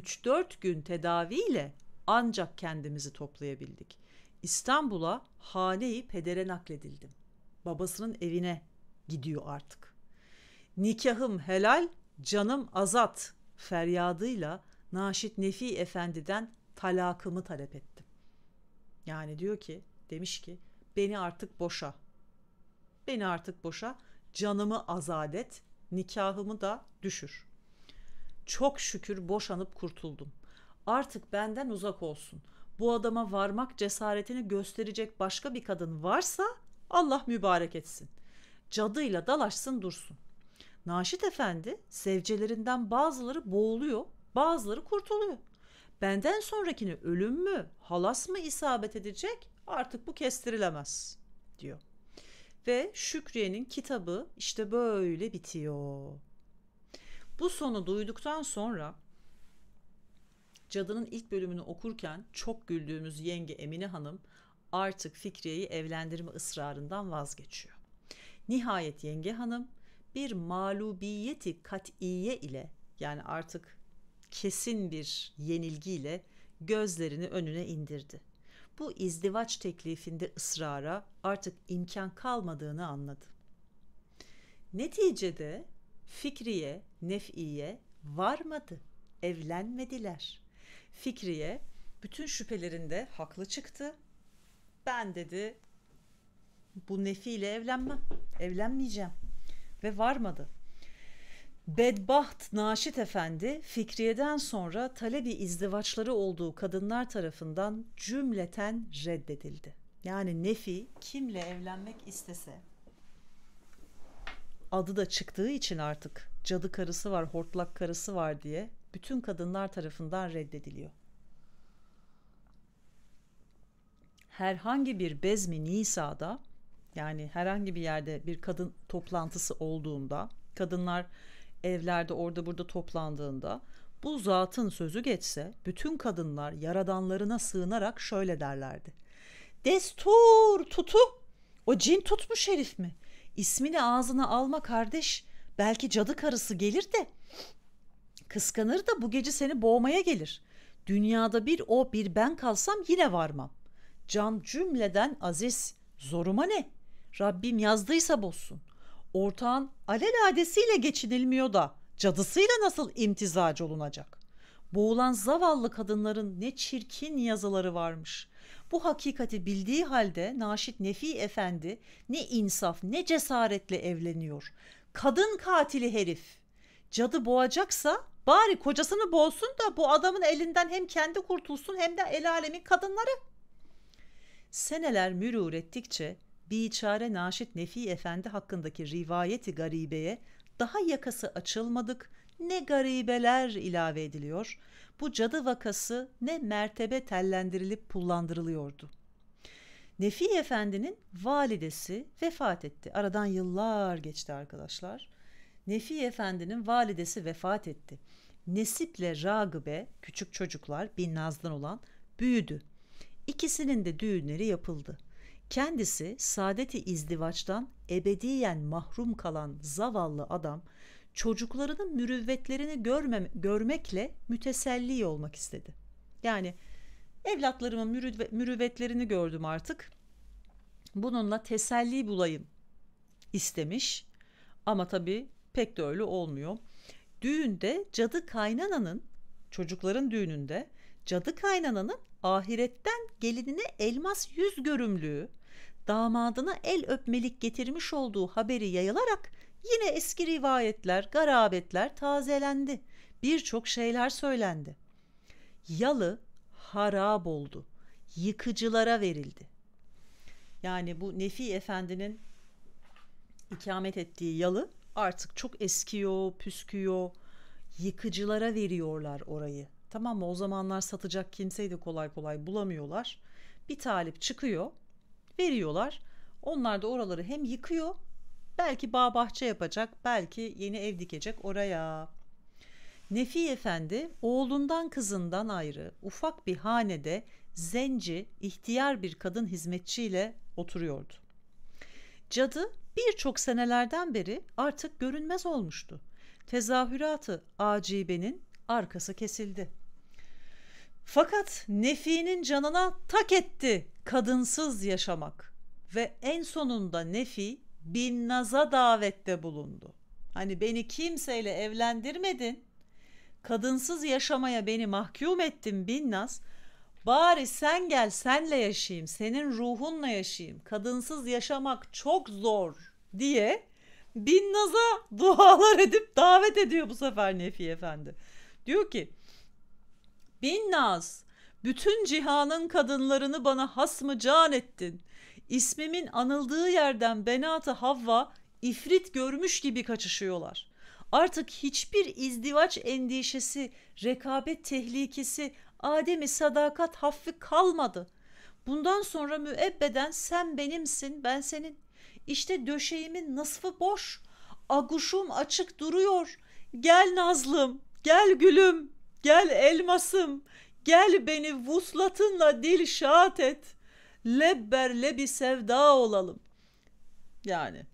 3-4 gün tedaviyle ancak kendimizi toplayabildik. İstanbul'a haneyi pedere nakledildim. Babasının evine gidiyor artık. Nikahım helal, canım azat feryadıyla Naşit Nefi Efendi'den talakımı talep ettim. Yani diyor ki, demiş ki beni artık boşa. Beni artık boşa, canımı azadet, nikahımı da düşür. Çok şükür boşanıp kurtuldum. Artık benden uzak olsun. Bu adama varmak cesaretini gösterecek başka bir kadın varsa Allah mübarek etsin. Cadıyla dalaşsın dursun. Naşit Efendi sevcelerinden bazıları boğuluyor, bazıları kurtuluyor. Benden sonrakini ölüm mü, halas mı isabet edecek artık bu kestirilemez diyor. Ve Şükriye'nin kitabı işte böyle bitiyor. Bu sonu duyduktan sonra Cadının ilk bölümünü okurken çok güldüğümüz yenge Emine Hanım artık Fikriye'yi evlendirme ısrarından vazgeçiyor. Nihayet yenge hanım bir mağlubiyeti katiye ile yani artık kesin bir yenilgiyle gözlerini önüne indirdi. Bu izdivaç teklifinde ısrara artık imkan kalmadığını anladı. Neticede Fikriye, Nef'iye varmadı, evlenmediler. Fikriye bütün şüphelerinde haklı çıktı. Ben dedi bu nefiyle evlenmem, evlenmeyeceğim ve varmadı. Bedbaht Naşit Efendi Fikriye'den sonra talebi izdivaçları olduğu kadınlar tarafından cümleten reddedildi. Yani Nefi kimle evlenmek istese adı da çıktığı için artık cadı karısı var, hortlak karısı var diye bütün kadınlar tarafından reddediliyor. Herhangi bir bezmi Nisa'da yani herhangi bir yerde bir kadın toplantısı olduğunda, kadınlar evlerde orada burada toplandığında bu zatın sözü geçse bütün kadınlar yaradanlarına sığınarak şöyle derlerdi. Destur tutu o cin tutmuş herif mi? ismini ağzına alma kardeş. Belki cadı karısı gelir de kıskanır da bu gece seni boğmaya gelir. Dünyada bir o bir ben kalsam yine varmam. Can cümleden aziz. Zoruma ne? Rabbim yazdıysa bozsun. Ortağın alelade geçinilmiyor da cadısıyla nasıl imtizac olunacak? Boğulan zavallı kadınların ne çirkin yazıları varmış. Bu hakikati bildiği halde Naşit Nefi Efendi ne insaf ne cesaretle evleniyor. Kadın katili herif. Cadı boğacaksa bari kocasını boğsun da bu adamın elinden hem kendi kurtulsun hem de el alemin kadınları. Seneler mürür ettikçe biçare Naşit Nefi Efendi hakkındaki rivayeti garibeye daha yakası açılmadık ne garibeler ilave ediliyor.'' bu cadı vakası ne mertebe tellendirilip pullandırılıyordu. Nefi Efendi'nin validesi vefat etti. Aradan yıllar geçti arkadaşlar. Nefi Efendi'nin validesi vefat etti. Nesiple Ragıbe küçük çocuklar bin nazdan olan büyüdü. İkisinin de düğünleri yapıldı. Kendisi saadeti izdivaçtan ebediyen mahrum kalan zavallı adam çocuklarının mürüvvetlerini görme, görmekle müteselli olmak istedi. Yani evlatlarımın mürüvvet, mürüvvetlerini gördüm artık. Bununla teselli bulayım istemiş. Ama tabii pek de öyle olmuyor. Düğünde cadı kaynananın çocukların düğününde cadı kaynananın ahiretten gelinine elmas yüz görümlüğü, damadına el öpmelik getirmiş olduğu haberi yayılarak Yine eski rivayetler, garabetler tazelendi. Birçok şeyler söylendi. Yalı harab oldu. Yıkıcılara verildi. Yani bu Nefi Efendi'nin ikamet ettiği yalı artık çok eskiyor, püsküyor. Yıkıcılara veriyorlar orayı. Tamam mı? O zamanlar satacak kimseyi de kolay kolay bulamıyorlar. Bir talip çıkıyor, veriyorlar. Onlar da oraları hem yıkıyor Belki bağ bahçe yapacak, belki yeni ev dikecek oraya. Nefi Efendi oğlundan kızından ayrı ufak bir hanede zenci, ihtiyar bir kadın hizmetçiyle oturuyordu. Cadı birçok senelerden beri artık görünmez olmuştu. Tezahüratı acibenin arkası kesildi. Fakat Nefi'nin canına tak etti kadınsız yaşamak ve en sonunda Nefi bin naza davette bulundu. Hani beni kimseyle evlendirmedin. Kadınsız yaşamaya beni mahkum ettin bin naz. Bari sen gel senle yaşayayım, senin ruhunla yaşayayım. Kadınsız yaşamak çok zor diye bin naza dualar edip davet ediyor bu sefer Nefi Efendi. Diyor ki bin naz bütün cihanın kadınlarını bana hasmı can ettin ismimin anıldığı yerden Benatı Havva ifrit görmüş gibi kaçışıyorlar. Artık hiçbir izdivaç endişesi, rekabet tehlikesi, Adem'i sadakat hafi kalmadı. Bundan sonra müebbeden sen benimsin, ben senin. İşte döşeğimin nısfı boş, aguşum açık duruyor. Gel Nazlım, gel gülüm, gel elmasım, gel beni vuslatınla dil şahat et.'' lebberle bir sevda olalım. Yani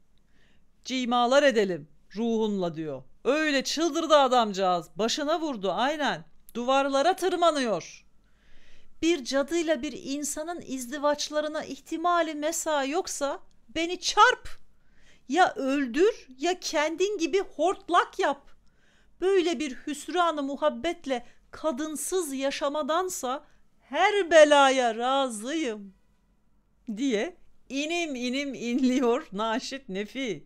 cimalar edelim ruhunla diyor. Öyle çıldırdı adamcağız. Başına vurdu aynen. Duvarlara tırmanıyor. Bir cadıyla bir insanın izdivaçlarına ihtimali mesa yoksa beni çarp. Ya öldür ya kendin gibi hortlak yap. Böyle bir hüsranı muhabbetle kadınsız yaşamadansa her belaya razıyım.'' diye inim inim inliyor Naşit Nefi.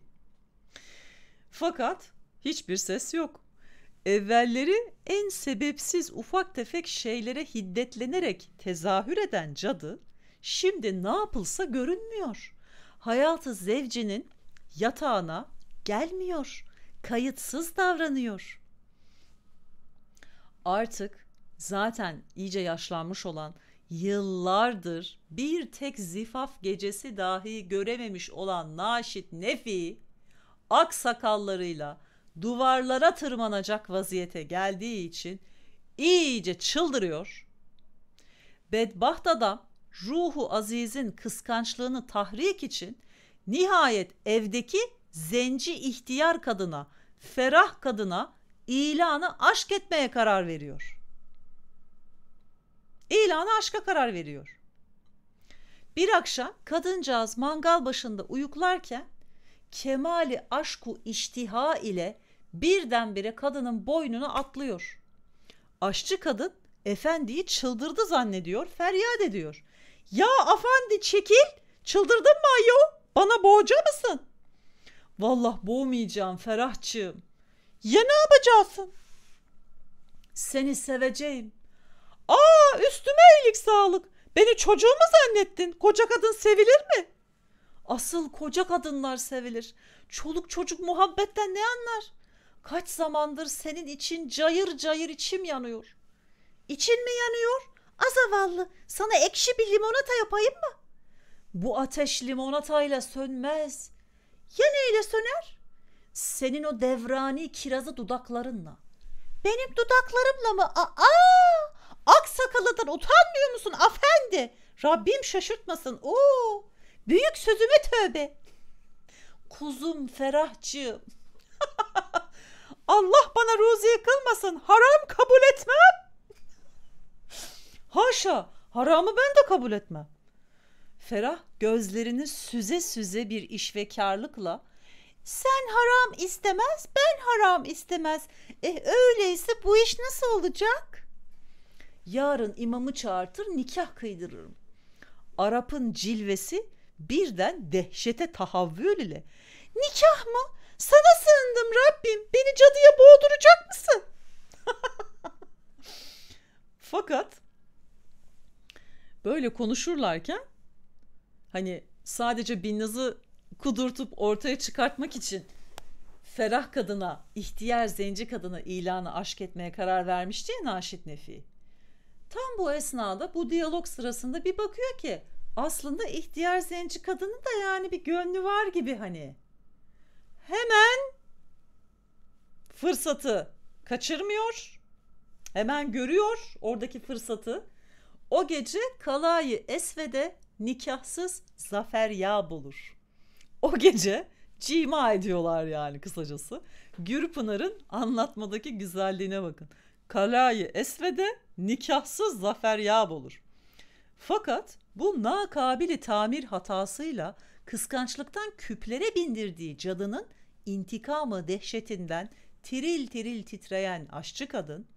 Fakat hiçbir ses yok. Evvelleri en sebepsiz ufak tefek şeylere hiddetlenerek tezahür eden cadı şimdi ne yapılsa görünmüyor. Hayatı zevcinin yatağına gelmiyor. Kayıtsız davranıyor. Artık zaten iyice yaşlanmış olan yıllardır bir tek zifaf gecesi dahi görememiş olan Naşit Nefi ak sakallarıyla duvarlara tırmanacak vaziyete geldiği için iyice çıldırıyor. Bedbaht adam ruhu azizin kıskançlığını tahrik için nihayet evdeki zenci ihtiyar kadına, ferah kadına ilanı aşk etmeye karar veriyor. İlanı aşka karar veriyor. Bir akşam kadıncağız mangal başında uyuklarken kemali aşku iştiha ile birdenbire kadının boynuna atlıyor. Aşçı kadın efendiyi çıldırdı zannediyor, feryat ediyor. Ya afandi çekil, çıldırdın mı ayol? Bana boğaca mısın? Vallah boğmayacağım Ferahçığım. Ya ne yapacaksın? Seni seveceğim. Aa üstüme iyilik sağlık. Beni çocuğu mu zannettin? Koca kadın sevilir mi? Asıl koca kadınlar sevilir. Çoluk çocuk muhabbetten ne anlar? Kaç zamandır senin için cayır cayır içim yanıyor. İçin mi yanıyor? Azavallı sana ekşi bir limonata yapayım mı? Bu ateş limonatayla sönmez. Ya neyle söner? Senin o devrani kirazı dudaklarınla. Benim dudaklarımla mı? Aa! Ak Aksakallıdan utanmıyor musun afendi? Rabbim şaşırtmasın. Oo, büyük sözüme tövbe. Kuzum Ferahcığım. Allah bana ruzi kılmasın. Haram kabul etmem. Haşa, haramı ben de kabul etmem. Ferah gözlerini süze süze bir işvekarlıkla sen haram istemez, ben haram istemez. E öyleyse bu iş nasıl olacak? yarın imamı çağırtır nikah kıydırırım. Arap'ın cilvesi birden dehşete tahavvül ile nikah mı? Sana sığındım Rabbim beni cadıya boğduracak mısın? Fakat böyle konuşurlarken hani sadece Binnaz'ı kudurtup ortaya çıkartmak için ferah kadına, ihtiyar zenci kadına ilanı aşk etmeye karar vermişti ya Naşit Nefi. Tam bu esnada bu diyalog sırasında bir bakıyor ki aslında ihtiyar zenci kadının da yani bir gönlü var gibi hani. Hemen fırsatı kaçırmıyor. Hemen görüyor oradaki fırsatı. O gece Kalayı Esve'de nikahsız Zafer Yağ bulur. O gece cima ediyorlar yani kısacası. Gürpınar'ın anlatmadaki güzelliğine bakın. Kalayı Esve'de nikahsız zafer yağ olur. Fakat bu nakabili tamir hatasıyla kıskançlıktan küplere bindirdiği cadının intikamı dehşetinden tiril tiril titreyen aşçı kadın,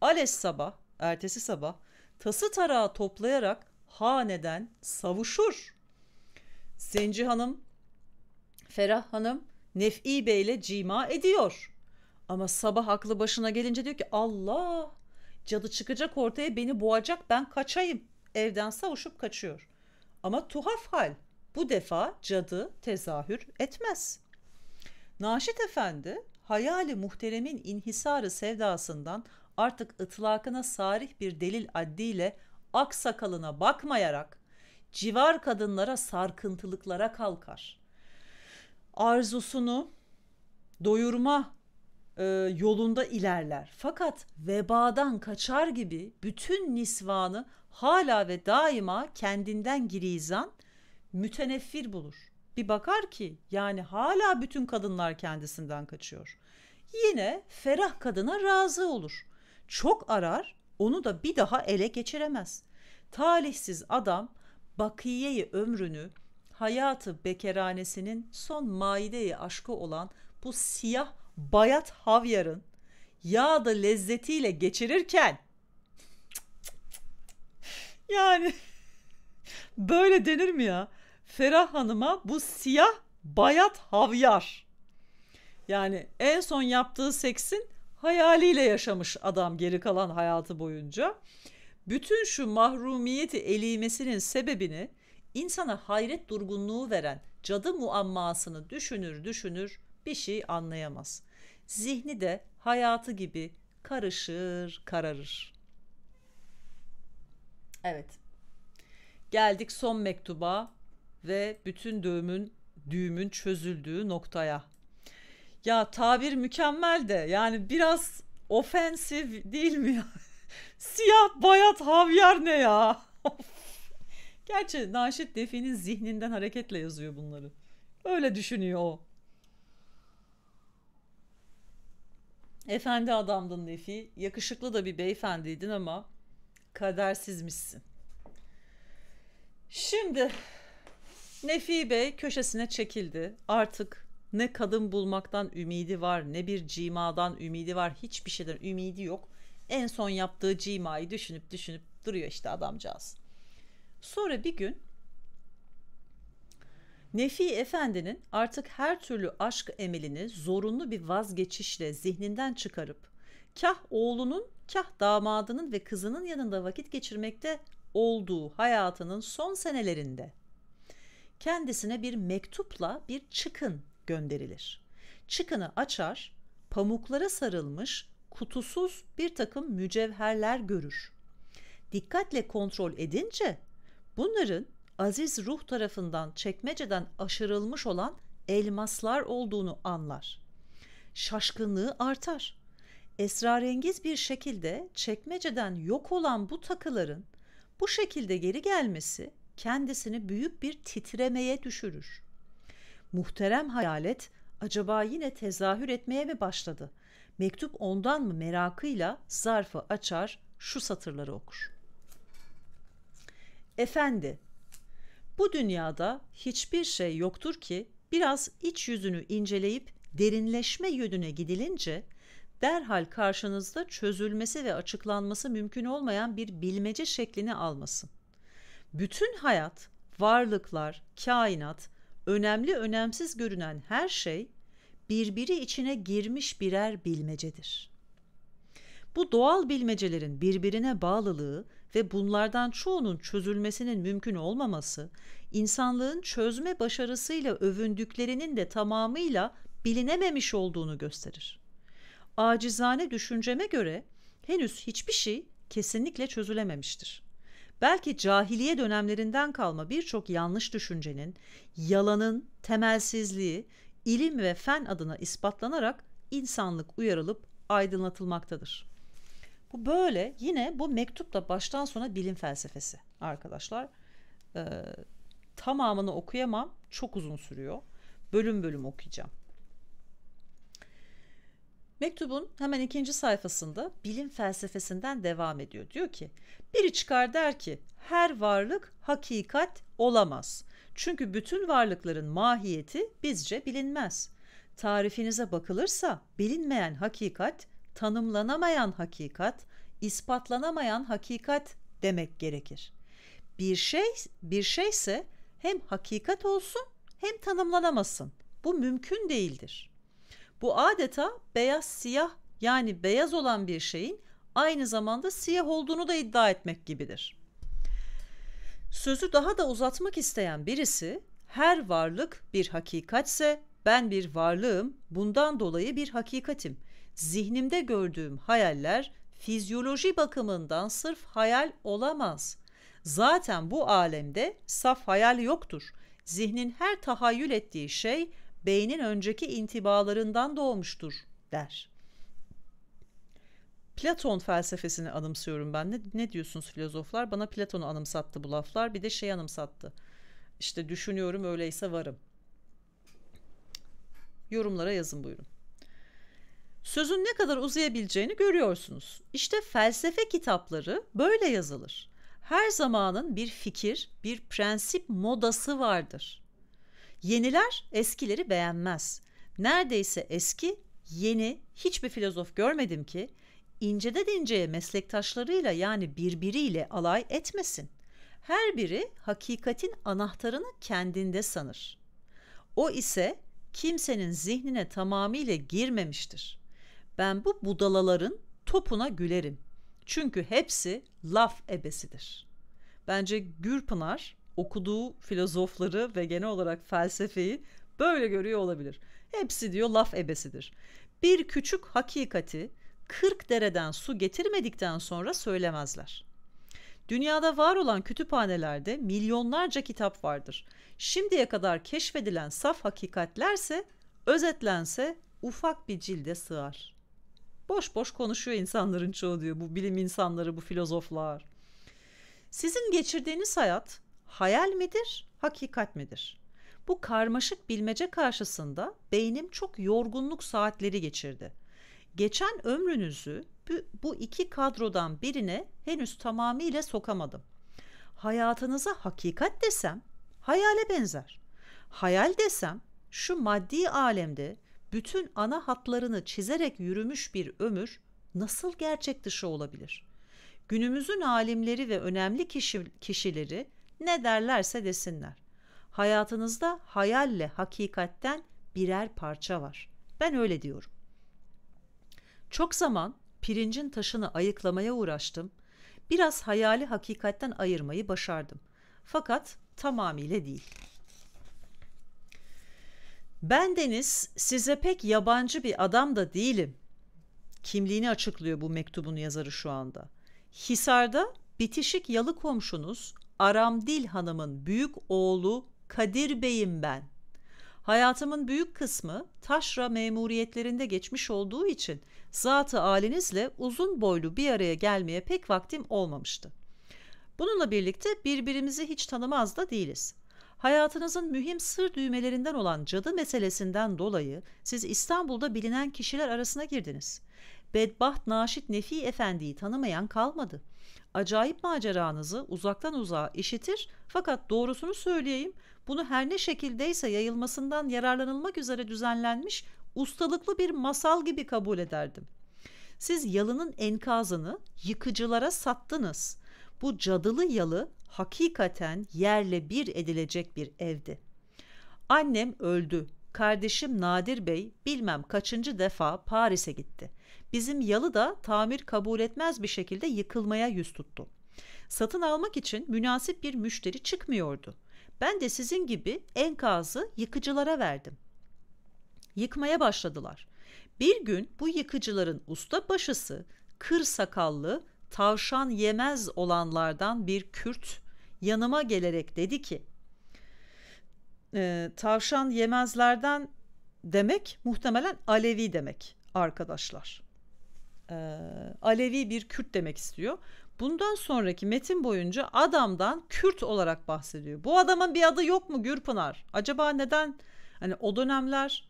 Ales sabah, ertesi sabah tası tarağı toplayarak haneden savuşur. Zenci hanım, Ferah hanım Nef'i Bey'le cima ediyor. Ama sabah aklı başına gelince diyor ki Allah Cadı çıkacak ortaya beni boğacak ben kaçayım. Evden savuşup kaçıyor. Ama tuhaf hal. Bu defa cadı tezahür etmez. Naşit Efendi hayali muhteremin inhisarı sevdasından artık ıtlakına sarih bir delil addiyle aksakalına bakmayarak civar kadınlara sarkıntılıklara kalkar. Arzusunu doyurma e, yolunda ilerler. Fakat vebadan kaçar gibi bütün nisvanı hala ve daima kendinden girizan müteneffir bulur. Bir bakar ki yani hala bütün kadınlar kendisinden kaçıyor. Yine ferah kadına razı olur. Çok arar onu da bir daha ele geçiremez. Talihsiz adam bakiyeyi ömrünü hayatı bekeranesinin son maideyi aşkı olan bu siyah bayat havyarın yağda lezzetiyle geçirirken yani böyle denir mi ya? Ferah Hanım'a bu siyah bayat havyar. Yani en son yaptığı seksin hayaliyle yaşamış adam geri kalan hayatı boyunca. Bütün şu mahrumiyeti elimesinin sebebini insana hayret durgunluğu veren cadı muammasını düşünür düşünür bir şey anlayamaz zihni de hayatı gibi karışır, kararır. Evet. Geldik son mektuba ve bütün düğümün düğümün çözüldüğü noktaya. Ya tabir mükemmel de yani biraz ofensif değil mi ya? Siyah bayat havyar ne ya? Gerçi Naşit Defi'nin zihninden hareketle yazıyor bunları. Öyle düşünüyor o. Efendi adamdın Nefi. Yakışıklı da bir beyefendiydin ama kadersizmişsin. Şimdi Nefi Bey köşesine çekildi. Artık ne kadın bulmaktan ümidi var ne bir cimadan ümidi var. Hiçbir şeyden ümidi yok. En son yaptığı cimayı düşünüp düşünüp duruyor işte adamcağız. Sonra bir gün Nefi Efendi'nin artık her türlü aşk emelini zorunlu bir vazgeçişle zihninden çıkarıp kah oğlunun kah damadının ve kızının yanında vakit geçirmekte olduğu hayatının son senelerinde kendisine bir mektupla bir çıkın gönderilir. Çıkını açar, pamuklara sarılmış kutusuz bir takım mücevherler görür. Dikkatle kontrol edince bunların aziz ruh tarafından çekmeceden aşırılmış olan elmaslar olduğunu anlar. Şaşkınlığı artar. Esrarengiz bir şekilde çekmeceden yok olan bu takıların bu şekilde geri gelmesi kendisini büyük bir titremeye düşürür. Muhterem hayalet acaba yine tezahür etmeye mi başladı? Mektup ondan mı merakıyla zarfı açar şu satırları okur. Efendi, bu dünyada hiçbir şey yoktur ki biraz iç yüzünü inceleyip derinleşme yönüne gidilince derhal karşınızda çözülmesi ve açıklanması mümkün olmayan bir bilmece şeklini almasın. Bütün hayat, varlıklar, kainat, önemli önemsiz görünen her şey birbiri içine girmiş birer bilmecedir. Bu doğal bilmecelerin birbirine bağlılığı ve bunlardan çoğunun çözülmesinin mümkün olmaması, insanlığın çözme başarısıyla övündüklerinin de tamamıyla bilinememiş olduğunu gösterir. Acizane düşünceme göre henüz hiçbir şey kesinlikle çözülememiştir. Belki cahiliye dönemlerinden kalma birçok yanlış düşüncenin, yalanın temelsizliği ilim ve fen adına ispatlanarak insanlık uyarılıp aydınlatılmaktadır. Bu böyle yine bu mektupla baştan sona bilim felsefesi arkadaşlar. Ee, tamamını okuyamam. Çok uzun sürüyor. Bölüm bölüm okuyacağım. Mektubun hemen ikinci sayfasında bilim felsefesinden devam ediyor. Diyor ki biri çıkar der ki her varlık hakikat olamaz. Çünkü bütün varlıkların mahiyeti bizce bilinmez. Tarifinize bakılırsa bilinmeyen hakikat tanımlanamayan hakikat, ispatlanamayan hakikat demek gerekir. Bir şey bir şeyse hem hakikat olsun hem tanımlanamasın. Bu mümkün değildir. Bu adeta beyaz siyah yani beyaz olan bir şeyin aynı zamanda siyah olduğunu da iddia etmek gibidir. Sözü daha da uzatmak isteyen birisi her varlık bir hakikatse ben bir varlığım bundan dolayı bir hakikatim zihnimde gördüğüm hayaller fizyoloji bakımından sırf hayal olamaz. Zaten bu alemde saf hayal yoktur. Zihnin her tahayyül ettiği şey beynin önceki intibalarından doğmuştur der. Platon felsefesini anımsıyorum ben. Ne, ne diyorsunuz filozoflar? Bana Platon'u anımsattı bu laflar. Bir de şey anımsattı. İşte düşünüyorum öyleyse varım. Yorumlara yazın buyurun. Sözün ne kadar uzayabileceğini görüyorsunuz. İşte felsefe kitapları böyle yazılır. Her zamanın bir fikir, bir prensip modası vardır. Yeniler eskileri beğenmez. Neredeyse eski, yeni hiçbir filozof görmedim ki incede inceye meslektaşlarıyla yani birbiriyle alay etmesin. Her biri hakikatin anahtarını kendinde sanır. O ise kimsenin zihnine tamamıyla girmemiştir.'' Ben bu budalaların topuna gülerim. Çünkü hepsi laf ebesidir. Bence Gürpınar okuduğu filozofları ve genel olarak felsefeyi böyle görüyor olabilir. Hepsi diyor laf ebesidir. Bir küçük hakikati 40 dereden su getirmedikten sonra söylemezler. Dünyada var olan kütüphanelerde milyonlarca kitap vardır. Şimdiye kadar keşfedilen saf hakikatlerse özetlense ufak bir cilde sığar.'' Boş boş konuşuyor insanların çoğu diyor bu bilim insanları bu filozoflar. Sizin geçirdiğiniz hayat hayal midir, hakikat midir? Bu karmaşık bilmece karşısında beynim çok yorgunluk saatleri geçirdi. Geçen ömrünüzü bu iki kadrodan birine henüz tamamıyla sokamadım. Hayatınıza hakikat desem hayale benzer. Hayal desem şu maddi alemde bütün ana hatlarını çizerek yürümüş bir ömür nasıl gerçek dışı olabilir? Günümüzün alimleri ve önemli kişi, kişileri ne derlerse desinler. Hayatınızda hayalle hakikatten birer parça var. Ben öyle diyorum. Çok zaman pirincin taşını ayıklamaya uğraştım. Biraz hayali hakikatten ayırmayı başardım. Fakat tamamıyla değil.'' Ben Deniz, size pek yabancı bir adam da değilim. Kimliğini açıklıyor bu mektubun yazarı şu anda. Hisar'da bitişik yalı komşunuz Aramdil Hanım'ın büyük oğlu Kadir Bey'im ben. Hayatımın büyük kısmı taşra memuriyetlerinde geçmiş olduğu için zatı alinizle uzun boylu bir araya gelmeye pek vaktim olmamıştı. Bununla birlikte birbirimizi hiç tanımaz da değiliz. Hayatınızın mühim sır düğmelerinden olan cadı meselesinden dolayı siz İstanbul'da bilinen kişiler arasına girdiniz. Bedbaht Naşit Nefi Efendi'yi tanımayan kalmadı. Acayip maceranızı uzaktan uzağa işitir fakat doğrusunu söyleyeyim bunu her ne şekildeyse yayılmasından yararlanılmak üzere düzenlenmiş ustalıklı bir masal gibi kabul ederdim. Siz yalının enkazını yıkıcılara sattınız. Bu cadılı yalı hakikaten yerle bir edilecek bir evdi. Annem öldü. Kardeşim Nadir Bey bilmem kaçıncı defa Paris'e gitti. Bizim yalı da tamir kabul etmez bir şekilde yıkılmaya yüz tuttu. Satın almak için münasip bir müşteri çıkmıyordu. Ben de sizin gibi enkazı yıkıcılara verdim. Yıkmaya başladılar. Bir gün bu yıkıcıların usta başısı kır sakallı, tavşan yemez olanlardan bir Kürt yanıma gelerek dedi ki e, tavşan yemezlerden demek muhtemelen Alevi demek arkadaşlar. E, Alevi bir Kürt demek istiyor. Bundan sonraki metin boyunca adamdan Kürt olarak bahsediyor. Bu adamın bir adı yok mu Gürpınar? Acaba neden hani o dönemler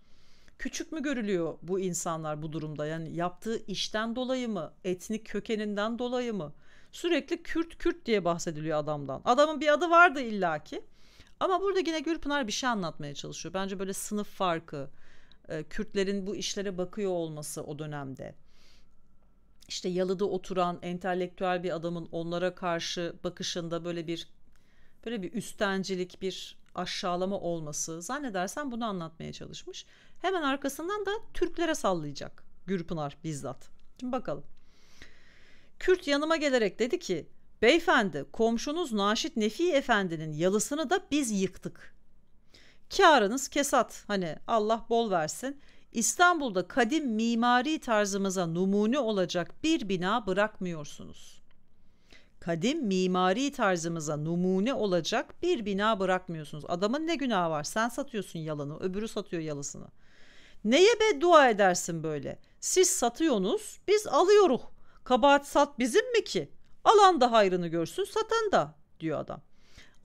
küçük mü görülüyor bu insanlar bu durumda? Yani yaptığı işten dolayı mı? Etnik kökeninden dolayı mı? Sürekli Kürt Kürt diye bahsediliyor adamdan. Adamın bir adı vardı illaki. Ama burada yine Gürpınar bir şey anlatmaya çalışıyor. Bence böyle sınıf farkı, e, Kürtlerin bu işlere bakıyor olması o dönemde. İşte yalıda oturan entelektüel bir adamın onlara karşı bakışında böyle bir böyle bir üstencilik, bir aşağılama olması zannedersen bunu anlatmaya çalışmış. Hemen arkasından da Türklere sallayacak Gürpınar bizzat. Şimdi bakalım. Kürt yanıma gelerek dedi ki beyefendi komşunuz Naşit Nefi Efendi'nin yalısını da biz yıktık. Karınız kesat hani Allah bol versin. İstanbul'da kadim mimari tarzımıza numune olacak bir bina bırakmıyorsunuz. Kadim mimari tarzımıza numune olacak bir bina bırakmıyorsunuz. Adamın ne günahı var? Sen satıyorsun yalanı, öbürü satıyor yalısını. Neye beddua edersin böyle? Siz satıyorsunuz, biz alıyoruz. Kabahat sat bizim mi ki? Alan da hayrını görsün satan da diyor adam.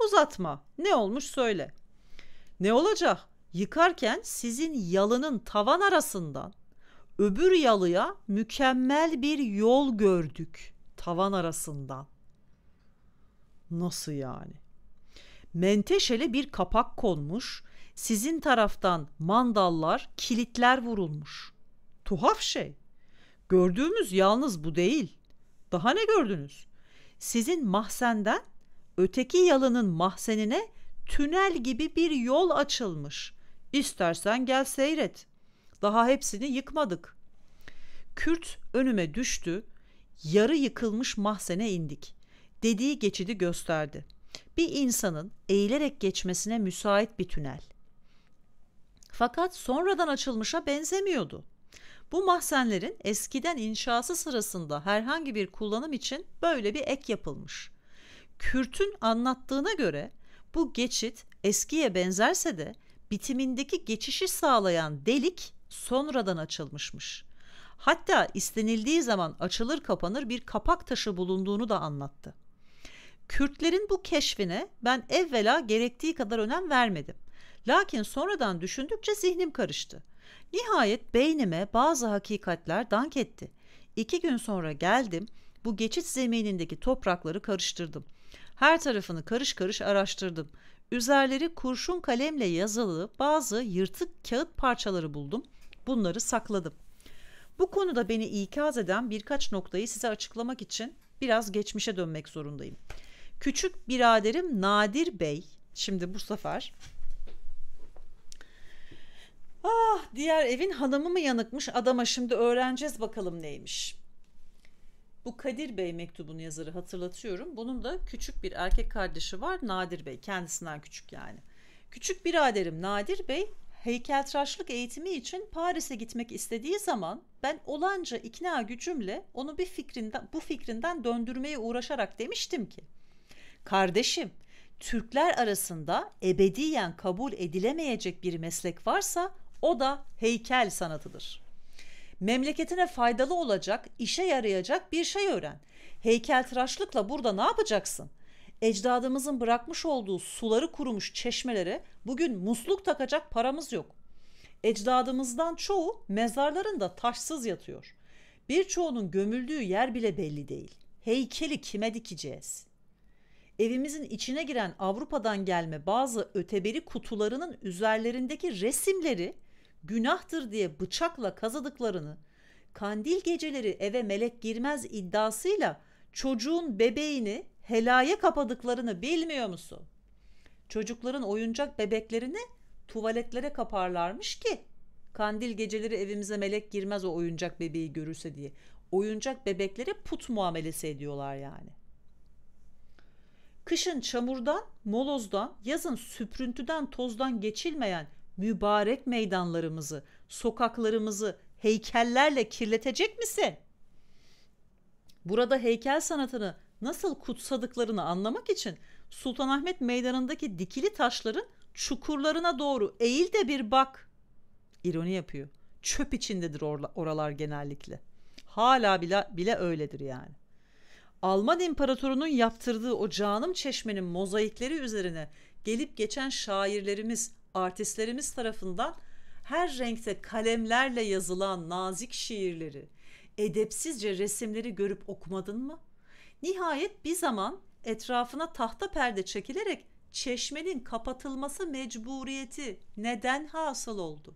Uzatma ne olmuş söyle. Ne olacak? Yıkarken sizin yalının tavan arasından öbür yalıya mükemmel bir yol gördük tavan arasından. Nasıl yani? Menteşele bir kapak konmuş, sizin taraftan mandallar, kilitler vurulmuş. Tuhaf şey. Gördüğümüz yalnız bu değil. Daha ne gördünüz? Sizin mahzenden öteki yalının mahzenine tünel gibi bir yol açılmış. İstersen gel seyret. Daha hepsini yıkmadık. Kürt önüme düştü. Yarı yıkılmış mahzene indik. Dediği geçidi gösterdi. Bir insanın eğilerek geçmesine müsait bir tünel. Fakat sonradan açılmışa benzemiyordu.'' Bu mahzenlerin eskiden inşası sırasında herhangi bir kullanım için böyle bir ek yapılmış. Kürt'ün anlattığına göre bu geçit eskiye benzerse de bitimindeki geçişi sağlayan delik sonradan açılmışmış. Hatta istenildiği zaman açılır kapanır bir kapak taşı bulunduğunu da anlattı. Kürtlerin bu keşfine ben evvela gerektiği kadar önem vermedim. Lakin sonradan düşündükçe zihnim karıştı. Nihayet beynime bazı hakikatler dank etti. İki gün sonra geldim, bu geçit zeminindeki toprakları karıştırdım. Her tarafını karış karış araştırdım. Üzerleri kurşun kalemle yazılı bazı yırtık kağıt parçaları buldum. Bunları sakladım. Bu konuda beni ikaz eden birkaç noktayı size açıklamak için biraz geçmişe dönmek zorundayım. Küçük biraderim Nadir Bey, şimdi bu sefer Ah diğer evin hanımı mı yanıkmış adama şimdi öğreneceğiz bakalım neymiş. Bu Kadir Bey mektubun yazarı hatırlatıyorum. Bunun da küçük bir erkek kardeşi var Nadir Bey kendisinden küçük yani. Küçük biraderim Nadir Bey heykeltıraşlık eğitimi için Paris'e gitmek istediği zaman ben olanca ikna gücümle onu bir fikrinden bu fikrinden döndürmeye uğraşarak demiştim ki kardeşim Türkler arasında ebediyen kabul edilemeyecek bir meslek varsa o da heykel sanatıdır. Memleketine faydalı olacak, işe yarayacak bir şey öğren. Heykeltıraşlıkla burada ne yapacaksın? Ecdadımızın bırakmış olduğu suları kurumuş çeşmelere bugün musluk takacak paramız yok. Ecdadımızdan çoğu mezarlarında taşsız yatıyor. Birçoğunun gömüldüğü yer bile belli değil. Heykeli kime dikeceğiz? Evimizin içine giren Avrupa'dan gelme bazı öteberi kutularının üzerlerindeki resimleri günahtır diye bıçakla kazadıklarını, kandil geceleri eve melek girmez iddiasıyla çocuğun bebeğini helaya kapadıklarını bilmiyor musun? Çocukların oyuncak bebeklerini tuvaletlere kaparlarmış ki kandil geceleri evimize melek girmez o oyuncak bebeği görürse diye. Oyuncak bebeklere put muamelesi ediyorlar yani. Kışın çamurdan, molozdan, yazın süprüntüden, tozdan geçilmeyen mübarek meydanlarımızı, sokaklarımızı heykellerle kirletecek misin? Burada heykel sanatını nasıl kutsadıklarını anlamak için Sultanahmet Meydanı'ndaki dikili taşların çukurlarına doğru eğil de bir bak. İroni yapıyor. Çöp içindedir oralar genellikle. Hala bile, bile öyledir yani. Alman imparatorunun yaptırdığı o canım çeşmenin mozaikleri üzerine gelip geçen şairlerimiz, artistlerimiz tarafından her renkte kalemlerle yazılan nazik şiirleri, edepsizce resimleri görüp okumadın mı? Nihayet bir zaman etrafına tahta perde çekilerek çeşmenin kapatılması mecburiyeti neden hasıl oldu?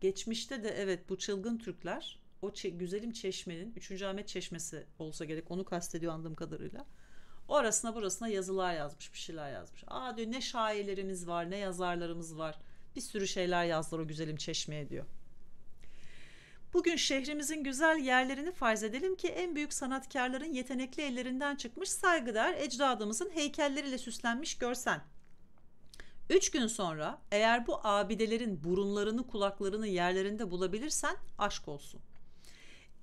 Geçmişte de evet bu çılgın Türkler o çe- güzelim çeşmenin 3. Ahmet Çeşmesi olsa gerek onu kastediyor anladığım kadarıyla Orasına burasına yazılar yazmış, bir şeyler yazmış. Aa diyor ne şairlerimiz var, ne yazarlarımız var. Bir sürü şeyler yazdılar o güzelim çeşmeye diyor. Bugün şehrimizin güzel yerlerini farz edelim ki en büyük sanatkarların yetenekli ellerinden çıkmış saygıdeğer ecdadımızın heykelleriyle süslenmiş görsen. Üç gün sonra eğer bu abidelerin burunlarını kulaklarını yerlerinde bulabilirsen aşk olsun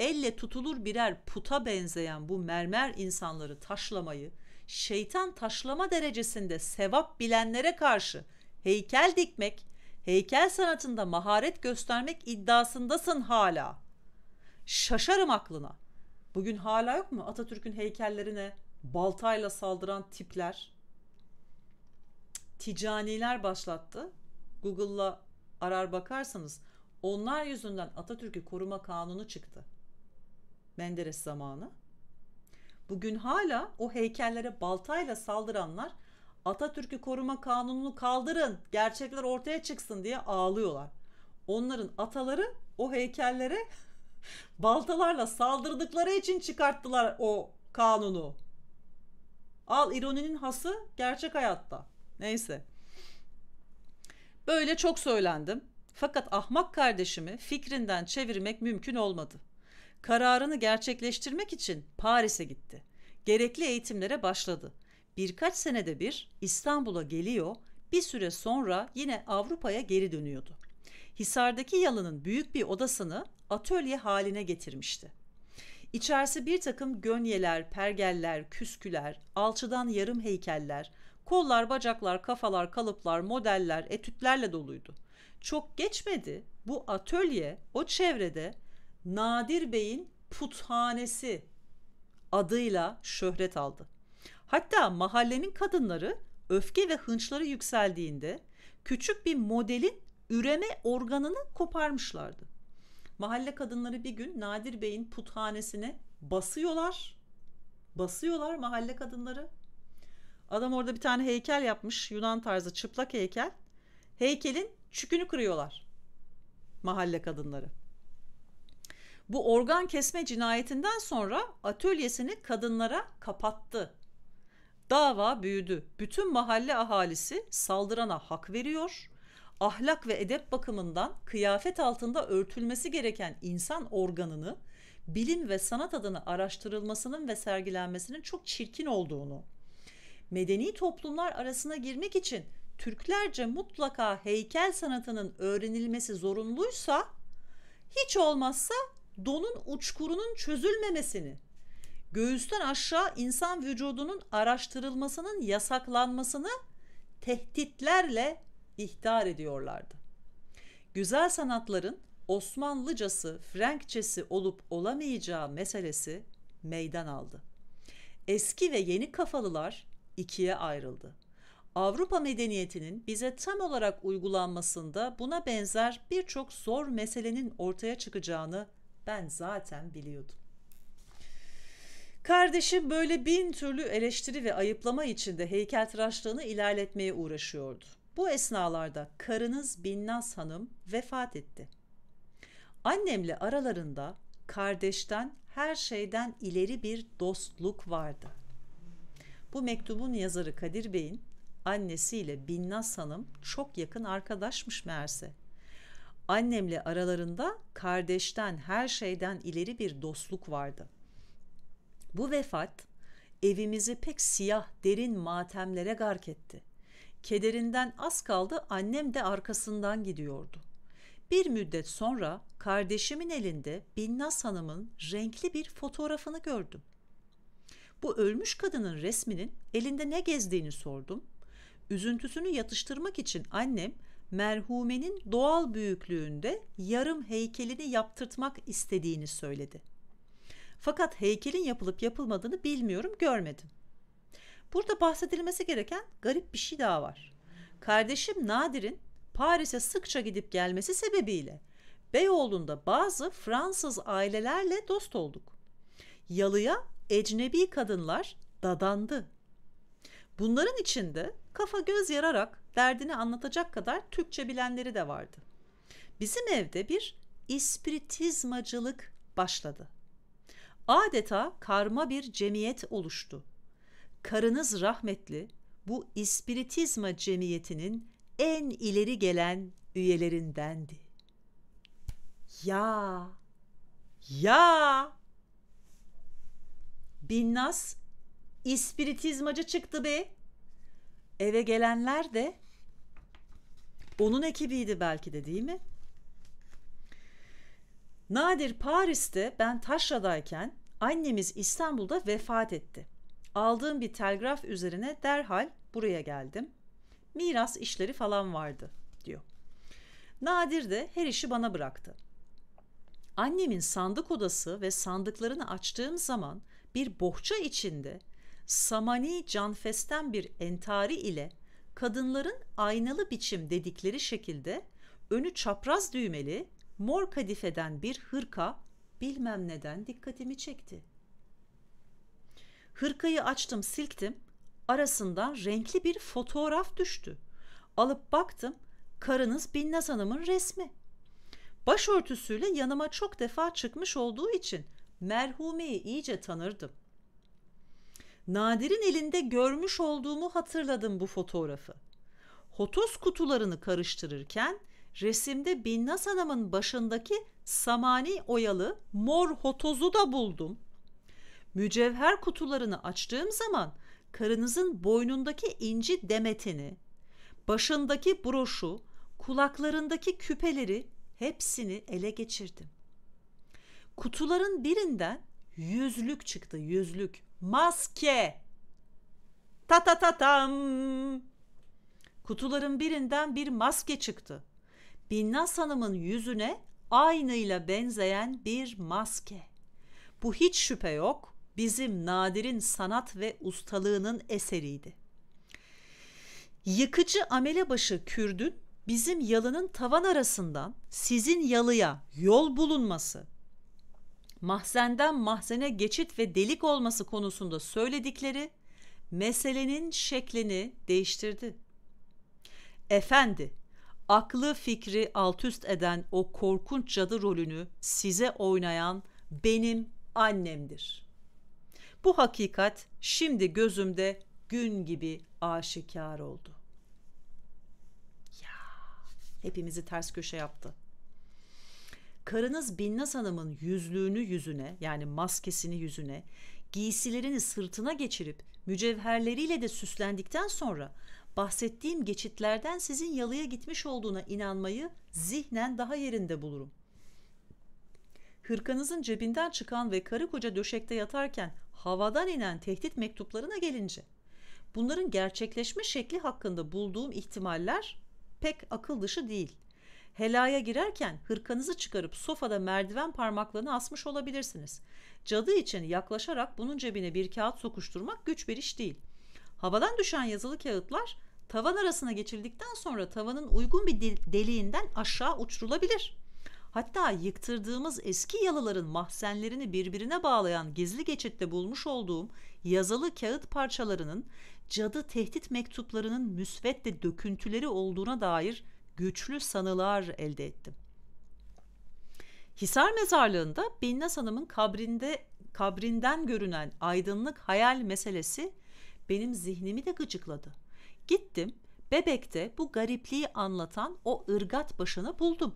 elle tutulur birer puta benzeyen bu mermer insanları taşlamayı şeytan taşlama derecesinde sevap bilenlere karşı heykel dikmek, heykel sanatında maharet göstermek iddiasındasın hala. Şaşarım aklına. Bugün hala yok mu Atatürk'ün heykellerine baltayla saldıran tipler? Ticaniler başlattı. Google'la arar bakarsanız onlar yüzünden Atatürk'ü koruma kanunu çıktı. Menderes zamanı. Bugün hala o heykellere baltayla saldıranlar Atatürk'ü koruma kanununu kaldırın, gerçekler ortaya çıksın diye ağlıyorlar. Onların ataları o heykellere baltalarla saldırdıkları için çıkarttılar o kanunu. Al ironinin hası gerçek hayatta. Neyse. Böyle çok söylendim. Fakat ahmak kardeşimi fikrinden çevirmek mümkün olmadı. Kararını gerçekleştirmek için Paris'e gitti. Gerekli eğitimlere başladı. Birkaç senede bir İstanbul'a geliyor, bir süre sonra yine Avrupa'ya geri dönüyordu. Hisar'daki yalının büyük bir odasını atölye haline getirmişti. İçerisi bir takım gönyeler, pergeller, küsküler, alçıdan yarım heykeller, kollar, bacaklar, kafalar, kalıplar, modeller, etütlerle doluydu. Çok geçmedi bu atölye o çevrede Nadir Bey'in puthanesi adıyla şöhret aldı. Hatta mahallenin kadınları öfke ve hınçları yükseldiğinde küçük bir modelin üreme organını koparmışlardı. Mahalle kadınları bir gün Nadir Bey'in puthanesine basıyorlar. Basıyorlar mahalle kadınları. Adam orada bir tane heykel yapmış. Yunan tarzı çıplak heykel. Heykelin çükünü kırıyorlar. Mahalle kadınları. Bu organ kesme cinayetinden sonra atölyesini kadınlara kapattı. Dava büyüdü. Bütün mahalle ahalisi saldırana hak veriyor. Ahlak ve edep bakımından kıyafet altında örtülmesi gereken insan organını bilim ve sanat adına araştırılmasının ve sergilenmesinin çok çirkin olduğunu, medeni toplumlar arasına girmek için Türklerce mutlaka heykel sanatının öğrenilmesi zorunluysa hiç olmazsa donun uçkurunun çözülmemesini, göğüsten aşağı insan vücudunun araştırılmasının yasaklanmasını tehditlerle ihtar ediyorlardı. Güzel sanatların Osmanlıcası, Frenkçesi olup olamayacağı meselesi meydan aldı. Eski ve yeni kafalılar ikiye ayrıldı. Avrupa medeniyetinin bize tam olarak uygulanmasında buna benzer birçok zor meselenin ortaya çıkacağını ben zaten biliyordum. Kardeşim böyle bin türlü eleştiri ve ayıplama içinde heykeltıraşlığını ilerletmeye uğraşıyordu. Bu esnalarda karınız Binnaz Hanım vefat etti. Annemle aralarında kardeşten her şeyden ileri bir dostluk vardı. Bu mektubun yazarı Kadir Bey'in annesiyle Binnaz Hanım çok yakın arkadaşmış meğerse annemle aralarında kardeşten her şeyden ileri bir dostluk vardı. Bu vefat evimizi pek siyah derin matemlere gark etti. Kederinden az kaldı annem de arkasından gidiyordu. Bir müddet sonra kardeşimin elinde Binnaz Hanım'ın renkli bir fotoğrafını gördüm. Bu ölmüş kadının resminin elinde ne gezdiğini sordum. Üzüntüsünü yatıştırmak için annem merhumenin doğal büyüklüğünde yarım heykelini yaptırtmak istediğini söyledi. Fakat heykelin yapılıp yapılmadığını bilmiyorum, görmedim. Burada bahsedilmesi gereken garip bir şey daha var. Kardeşim Nadir'in Paris'e sıkça gidip gelmesi sebebiyle Beyoğlu'nda bazı Fransız ailelerle dost olduk. Yalıya ecnebi kadınlar dadandı. Bunların içinde kafa göz yararak derdini anlatacak kadar Türkçe bilenleri de vardı. Bizim evde bir ispiritizmacılık başladı. Adeta karma bir cemiyet oluştu. Karınız rahmetli bu ispiritizma cemiyetinin en ileri gelen üyelerindendi. Ya! Ya! Binnas ispiritizmacı çıktı be eve gelenler de onun ekibiydi belki de değil mi? Nadir Paris'te ben taşradayken annemiz İstanbul'da vefat etti. Aldığım bir telgraf üzerine derhal buraya geldim. Miras işleri falan vardı diyor. Nadir de her işi bana bıraktı. Annemin sandık odası ve sandıklarını açtığım zaman bir bohça içinde samani canfesten bir entari ile kadınların aynalı biçim dedikleri şekilde önü çapraz düğmeli mor kadifeden bir hırka bilmem neden dikkatimi çekti. Hırkayı açtım silktim arasından renkli bir fotoğraf düştü. Alıp baktım karınız Binnaz Hanım'ın resmi. Başörtüsüyle yanıma çok defa çıkmış olduğu için merhumeyi iyice tanırdım. Nadir'in elinde görmüş olduğumu hatırladım bu fotoğrafı. Hotos kutularını karıştırırken resimde Binnaz Hanım'ın başındaki samani oyalı mor hotozu da buldum. Mücevher kutularını açtığım zaman karınızın boynundaki inci demetini, başındaki broşu, kulaklarındaki küpeleri hepsini ele geçirdim. Kutuların birinden yüzlük çıktı, yüzlük. Maske. Ta ta ta tam. Kutuların birinden bir maske çıktı. Binnaz Hanım'ın yüzüne aynıyla benzeyen bir maske. Bu hiç şüphe yok. Bizim Nadir'in sanat ve ustalığının eseriydi. Yıkıcı amelebaşı Kürd'ün bizim yalının tavan arasından sizin yalıya yol bulunması mahzenden mahzene geçit ve delik olması konusunda söyledikleri meselenin şeklini değiştirdi. Efendi, aklı fikri altüst eden o korkunç cadı rolünü size oynayan benim annemdir. Bu hakikat şimdi gözümde gün gibi aşikar oldu. Ya, hepimizi ters köşe yaptı. Karınız Binnaz Hanım'ın yüzlüğünü yüzüne yani maskesini yüzüne, giysilerini sırtına geçirip mücevherleriyle de süslendikten sonra bahsettiğim geçitlerden sizin yalıya gitmiş olduğuna inanmayı zihnen daha yerinde bulurum. Hırkanızın cebinden çıkan ve karı koca döşekte yatarken havadan inen tehdit mektuplarına gelince bunların gerçekleşme şekli hakkında bulduğum ihtimaller pek akıl dışı değil. Helaya girerken hırkanızı çıkarıp sofada merdiven parmaklarını asmış olabilirsiniz. Cadı için yaklaşarak bunun cebine bir kağıt sokuşturmak güç bir iş değil. Havadan düşen yazılı kağıtlar tavan arasına geçirdikten sonra tavanın uygun bir deliğinden aşağı uçurulabilir. Hatta yıktırdığımız eski yalıların mahzenlerini birbirine bağlayan gizli geçitte bulmuş olduğum yazılı kağıt parçalarının cadı tehdit mektuplarının müsvedde döküntüleri olduğuna dair güçlü sanılar elde ettim. Hisar mezarlığında Binnaz Hanım'ın kabrinde kabrinden görünen aydınlık hayal meselesi benim zihnimi de gıcıkladı. Gittim Bebek'te bu garipliği anlatan o ırgat başını buldum.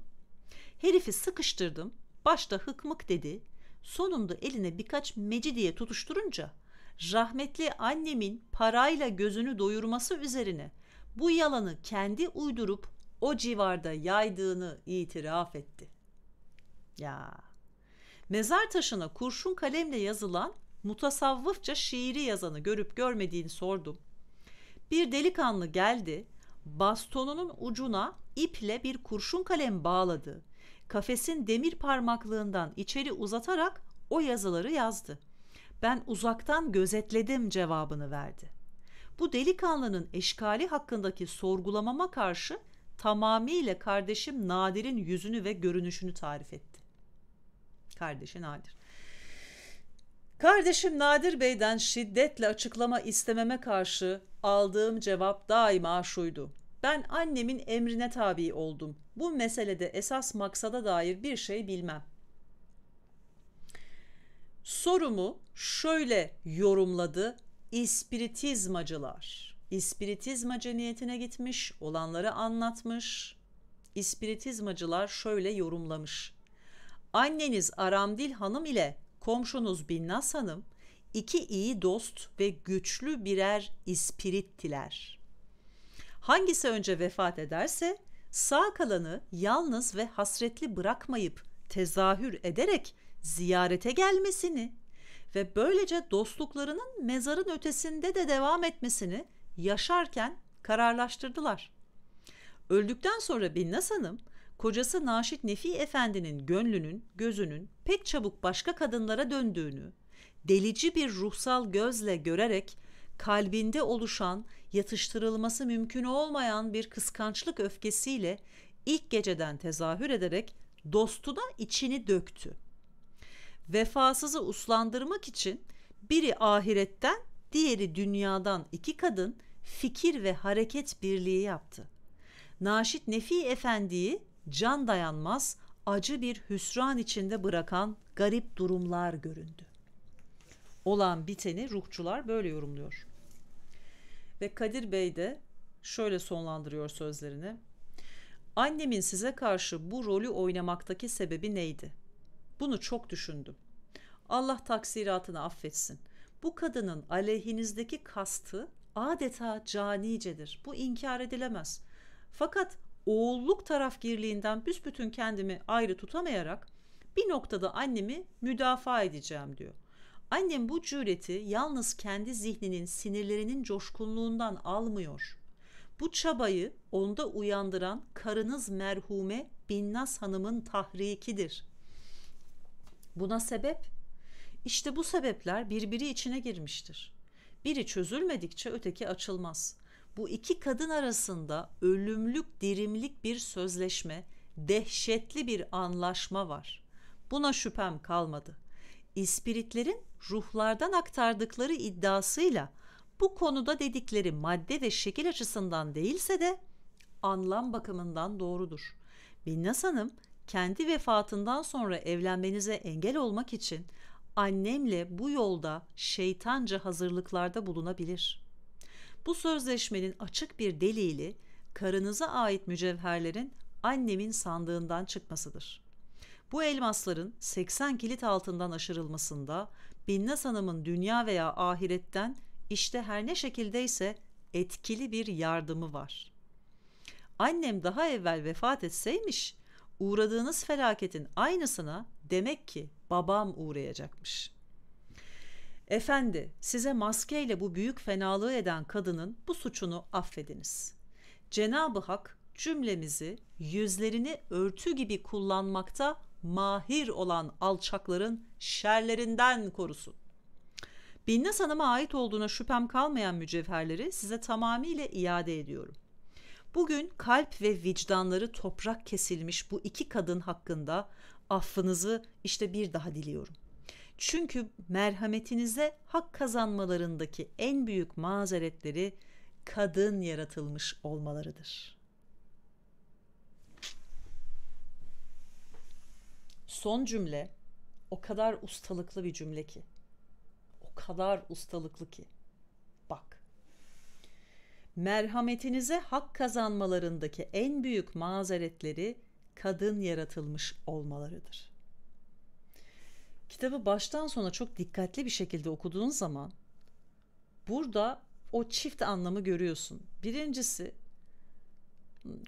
Herifi sıkıştırdım. Başta hıkmık dedi. Sonunda eline birkaç mecidiye tutuşturunca rahmetli annemin parayla gözünü doyurması üzerine bu yalanı kendi uydurup o civarda yaydığını itiraf etti. Ya. Mezar taşına kurşun kalemle yazılan mutasavvıfça şiiri yazanı görüp görmediğini sordum. Bir delikanlı geldi, bastonunun ucuna iple bir kurşun kalem bağladı. Kafesin demir parmaklığından içeri uzatarak o yazıları yazdı. Ben uzaktan gözetledim cevabını verdi. Bu delikanlının eşkali hakkındaki sorgulamama karşı Tamamiyle kardeşim Nadir'in yüzünü ve görünüşünü tarif etti. Kardeşi Nadir. Kardeşim Nadir Bey'den şiddetle açıklama istememe karşı aldığım cevap daima şuydu. Ben annemin emrine tabi oldum. Bu meselede esas maksada dair bir şey bilmem. Sorumu şöyle yorumladı ispiritizmacılar. İspiritizma cemiyetine gitmiş, olanları anlatmış. İspiritizmacılar şöyle yorumlamış. Anneniz Aramdil Hanım ile komşunuz Binnaz Hanım iki iyi dost ve güçlü birer ispirittiler. Hangisi önce vefat ederse sağ kalanı yalnız ve hasretli bırakmayıp tezahür ederek ziyarete gelmesini ve böylece dostluklarının mezarın ötesinde de devam etmesini yaşarken kararlaştırdılar. Öldükten sonra Binnaz Hanım kocası Naşit Nefi Efendi'nin gönlünün, gözünün pek çabuk başka kadınlara döndüğünü, delici bir ruhsal gözle görerek kalbinde oluşan, yatıştırılması mümkün olmayan bir kıskançlık öfkesiyle ilk geceden tezahür ederek dostuna içini döktü. Vefasızı uslandırmak için biri ahiretten, diğeri dünyadan iki kadın fikir ve hareket birliği yaptı. Naşit Nefi Efendi'yi can dayanmaz, acı bir hüsran içinde bırakan garip durumlar göründü. Olan biteni ruhçular böyle yorumluyor. Ve Kadir Bey de şöyle sonlandırıyor sözlerini. Annemin size karşı bu rolü oynamaktaki sebebi neydi? Bunu çok düşündüm. Allah taksiratını affetsin.'' Bu kadının aleyhinizdeki kastı adeta canicedir. Bu inkar edilemez. Fakat oğulluk taraf girliğinden büsbütün kendimi ayrı tutamayarak bir noktada annemi müdafaa edeceğim diyor. Annem bu cüreti yalnız kendi zihninin sinirlerinin coşkunluğundan almıyor. Bu çabayı onda uyandıran karınız merhume Binnaz Hanım'ın tahrikidir. Buna sebep işte bu sebepler birbiri içine girmiştir. Biri çözülmedikçe öteki açılmaz. Bu iki kadın arasında ölümlük dirimlik bir sözleşme, dehşetli bir anlaşma var. Buna şüphem kalmadı. İspiritlerin ruhlardan aktardıkları iddiasıyla bu konuda dedikleri madde ve şekil açısından değilse de anlam bakımından doğrudur. Binnas Hanım kendi vefatından sonra evlenmenize engel olmak için annemle bu yolda şeytanca hazırlıklarda bulunabilir. Bu sözleşmenin açık bir delili karınıza ait mücevherlerin annemin sandığından çıkmasıdır. Bu elmasların 80 kilit altından aşırılmasında Binnaz Hanım'ın dünya veya ahiretten işte her ne şekildeyse etkili bir yardımı var. Annem daha evvel vefat etseymiş, uğradığınız felaketin aynısına demek ki babam uğrayacakmış. Efendi, size maskeyle bu büyük fenalığı eden kadının bu suçunu affediniz. Cenab-ı Hak cümlemizi yüzlerini örtü gibi kullanmakta mahir olan alçakların şerlerinden korusun. Binnaz Hanım'a ait olduğuna şüphem kalmayan mücevherleri size tamamıyla iade ediyorum. Bugün kalp ve vicdanları toprak kesilmiş bu iki kadın hakkında affınızı işte bir daha diliyorum. Çünkü merhametinize hak kazanmalarındaki en büyük mazeretleri kadın yaratılmış olmalarıdır. Son cümle o kadar ustalıklı bir cümle ki. O kadar ustalıklı ki. Bak. Merhametinize hak kazanmalarındaki en büyük mazeretleri kadın yaratılmış olmalarıdır. Kitabı baştan sona çok dikkatli bir şekilde okuduğun zaman burada o çift anlamı görüyorsun. Birincisi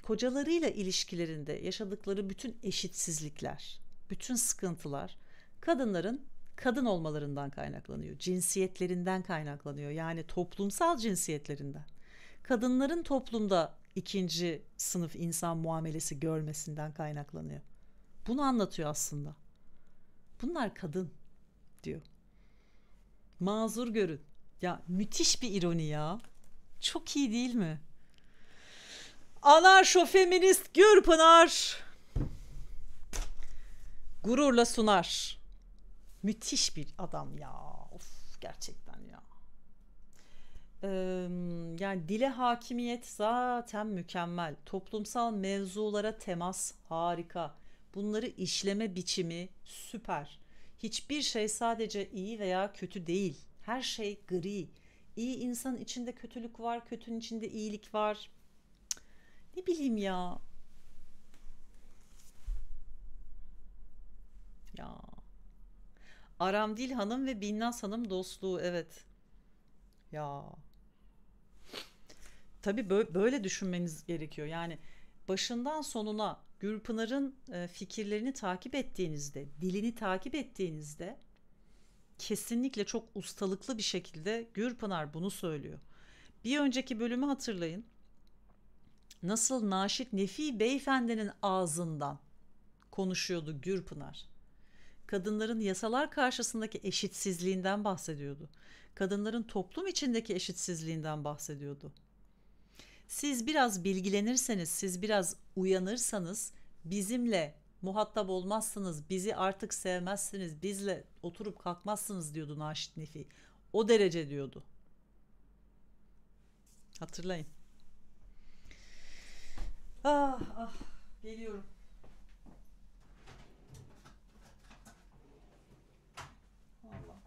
kocalarıyla ilişkilerinde yaşadıkları bütün eşitsizlikler, bütün sıkıntılar kadınların kadın olmalarından kaynaklanıyor. Cinsiyetlerinden kaynaklanıyor. Yani toplumsal cinsiyetlerinden. Kadınların toplumda ikinci sınıf insan muamelesi görmesinden kaynaklanıyor. Bunu anlatıyor aslında. Bunlar kadın diyor. Mazur görün. Ya müthiş bir ironi ya. Çok iyi değil mi? Anarşofeminist Gürpınar gururla sunar. Müthiş bir adam ya. Of gerçekten ya yani dile hakimiyet zaten mükemmel. Toplumsal mevzulara temas harika. Bunları işleme biçimi süper. Hiçbir şey sadece iyi veya kötü değil. Her şey gri. İyi insan içinde kötülük var, kötünün içinde iyilik var. Ne bileyim ya. Ya. Aram Dil Hanım ve Binnaz Hanım dostluğu evet. Ya tabii böyle düşünmeniz gerekiyor. Yani başından sonuna Gülpınar'ın e, fikirlerini takip ettiğinizde, dilini takip ettiğinizde kesinlikle çok ustalıklı bir şekilde Gülpınar bunu söylüyor. Bir önceki bölümü hatırlayın. Nasıl Naşit Nefi Beyefendi'nin ağzından konuşuyordu Gürpınar. Kadınların yasalar karşısındaki eşitsizliğinden bahsediyordu. Kadınların toplum içindeki eşitsizliğinden bahsediyordu. Siz biraz bilgilenirseniz, siz biraz uyanırsanız bizimle muhatap olmazsınız, bizi artık sevmezsiniz, bizle oturup kalkmazsınız diyordu Naşit Nefi. O derece diyordu. Hatırlayın. Ah ah geliyorum. Vallahi.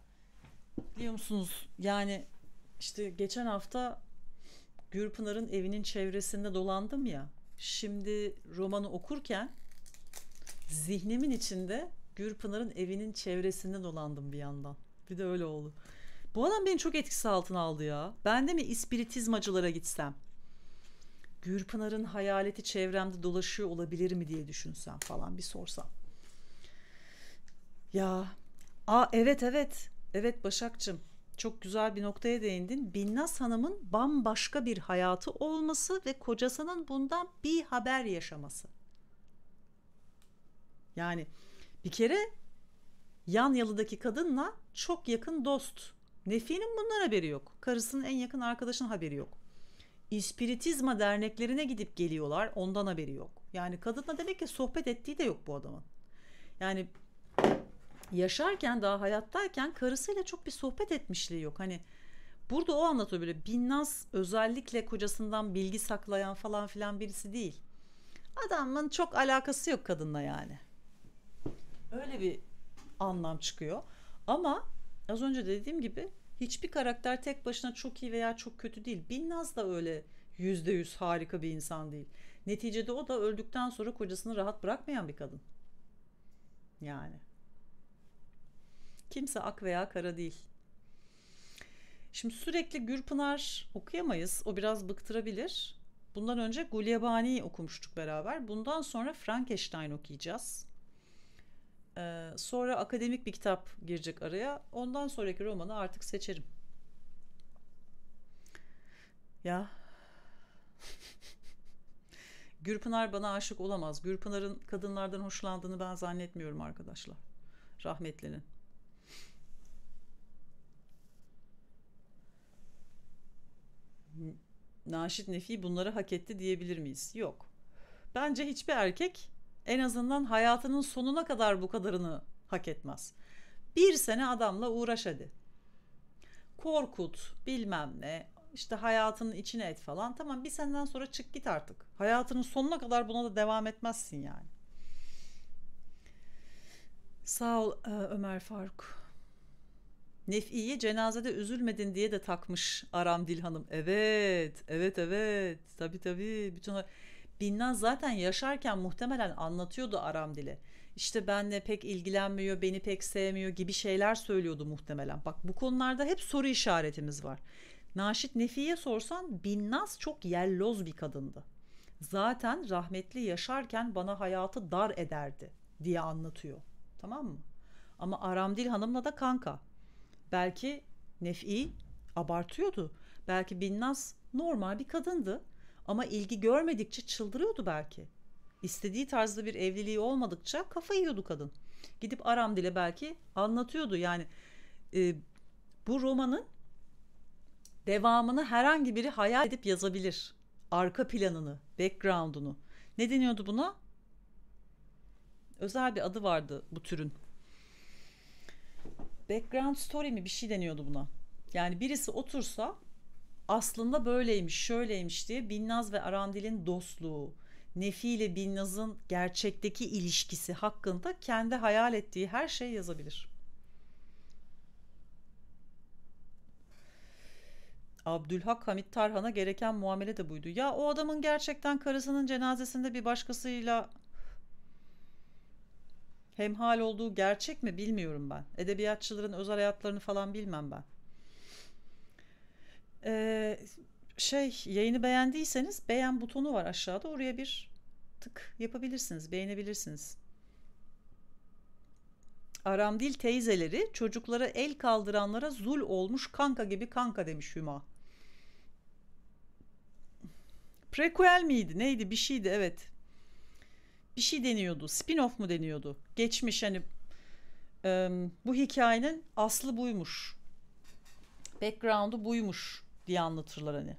Biliyor musunuz yani işte geçen hafta Gürpınar'ın evinin çevresinde dolandım ya. Şimdi romanı okurken zihnimin içinde Gürpınar'ın evinin çevresinde dolandım bir yandan. Bir de öyle oldu. Bu adam beni çok etkisi altına aldı ya. Ben de mi ispiritizmacılara gitsem? Gürpınar'ın hayaleti çevremde dolaşıyor olabilir mi diye düşünsem falan bir sorsam. Ya. Aa evet evet. Evet Başakçım çok güzel bir noktaya değindin. Binnaz Hanım'ın bambaşka bir hayatı olması ve kocasının bundan bir haber yaşaması. Yani bir kere yan yalıdaki kadınla çok yakın dost. Nefi'nin bundan haberi yok. Karısının en yakın arkadaşının haberi yok. İspiritizma derneklerine gidip geliyorlar. Ondan haberi yok. Yani kadınla demek ki sohbet ettiği de yok bu adamın. Yani yaşarken daha hayattayken karısıyla çok bir sohbet etmişliği yok. Hani burada o anlatıyor böyle Binnaz özellikle kocasından bilgi saklayan falan filan birisi değil. Adamın çok alakası yok kadınla yani. Öyle bir anlam çıkıyor. Ama az önce dediğim gibi hiçbir karakter tek başına çok iyi veya çok kötü değil. Binnaz da öyle yüzde yüz harika bir insan değil. Neticede o da öldükten sonra kocasını rahat bırakmayan bir kadın. Yani. Kimse ak veya kara değil. Şimdi sürekli Gürpınar okuyamayız. O biraz bıktırabilir. Bundan önce Gulyabani okumuştuk beraber. Bundan sonra Frankenstein okuyacağız. Ee, sonra akademik bir kitap girecek araya. Ondan sonraki romanı artık seçerim. Ya. Gürpınar bana aşık olamaz. Gürpınar'ın kadınlardan hoşlandığını ben zannetmiyorum arkadaşlar. Rahmetlinin. Naşit Nefi bunları hak etti diyebilir miyiz? Yok. Bence hiçbir erkek en azından hayatının sonuna kadar bu kadarını hak etmez. Bir sene adamla uğraş hadi. Korkut, bilmem ne, işte hayatının içine et falan. Tamam bir seneden sonra çık git artık. Hayatının sonuna kadar buna da devam etmezsin yani. Sağ ol e, Ömer Faruk. Nef'iyi cenazede üzülmedin diye de takmış Aram Dilhanım. Evet, evet, evet. Tabii tabii. Bütün Binnaz zaten yaşarken muhtemelen anlatıyordu Aram Dil'e. İşte benle pek ilgilenmiyor, beni pek sevmiyor gibi şeyler söylüyordu muhtemelen. Bak bu konularda hep soru işaretimiz var. Naşit Nefi'ye sorsan Binnaz çok yelloz bir kadındı. Zaten rahmetli yaşarken bana hayatı dar ederdi diye anlatıyor. Tamam mı? Ama Aramdil Hanım'la da kanka. Belki Nef'i abartıyordu. Belki Binnaz normal bir kadındı ama ilgi görmedikçe çıldırıyordu belki. İstediği tarzda bir evliliği olmadıkça kafa yiyordu kadın. Gidip Aram dile belki anlatıyordu. Yani e, bu romanın devamını herhangi biri hayal edip yazabilir. Arka planını, background'unu. Ne deniyordu buna? Özel bir adı vardı bu türün background story mi bir şey deniyordu buna. Yani birisi otursa aslında böyleymiş, şöyleymiş diye Binnaz ve Arandil'in dostluğu, Nefi ile Binnaz'ın gerçekteki ilişkisi hakkında kendi hayal ettiği her şeyi yazabilir. Abdülhak Hamit Tarhan'a gereken muamele de buydu. Ya o adamın gerçekten karısının cenazesinde bir başkasıyla hemhal olduğu gerçek mi bilmiyorum ben. Edebiyatçıların özel hayatlarını falan bilmem ben. Ee, şey yayını beğendiyseniz beğen butonu var aşağıda. Oraya bir tık yapabilirsiniz, beğenebilirsiniz. Aramdil teyzeleri çocuklara el kaldıranlara zul olmuş kanka gibi kanka demiş Hüma. Prequel miydi? Neydi? Bir şeydi evet bir şey deniyordu. Spin-off mu deniyordu? Geçmiş hani e, bu hikayenin aslı buymuş. Background'u buymuş diye anlatırlar hani.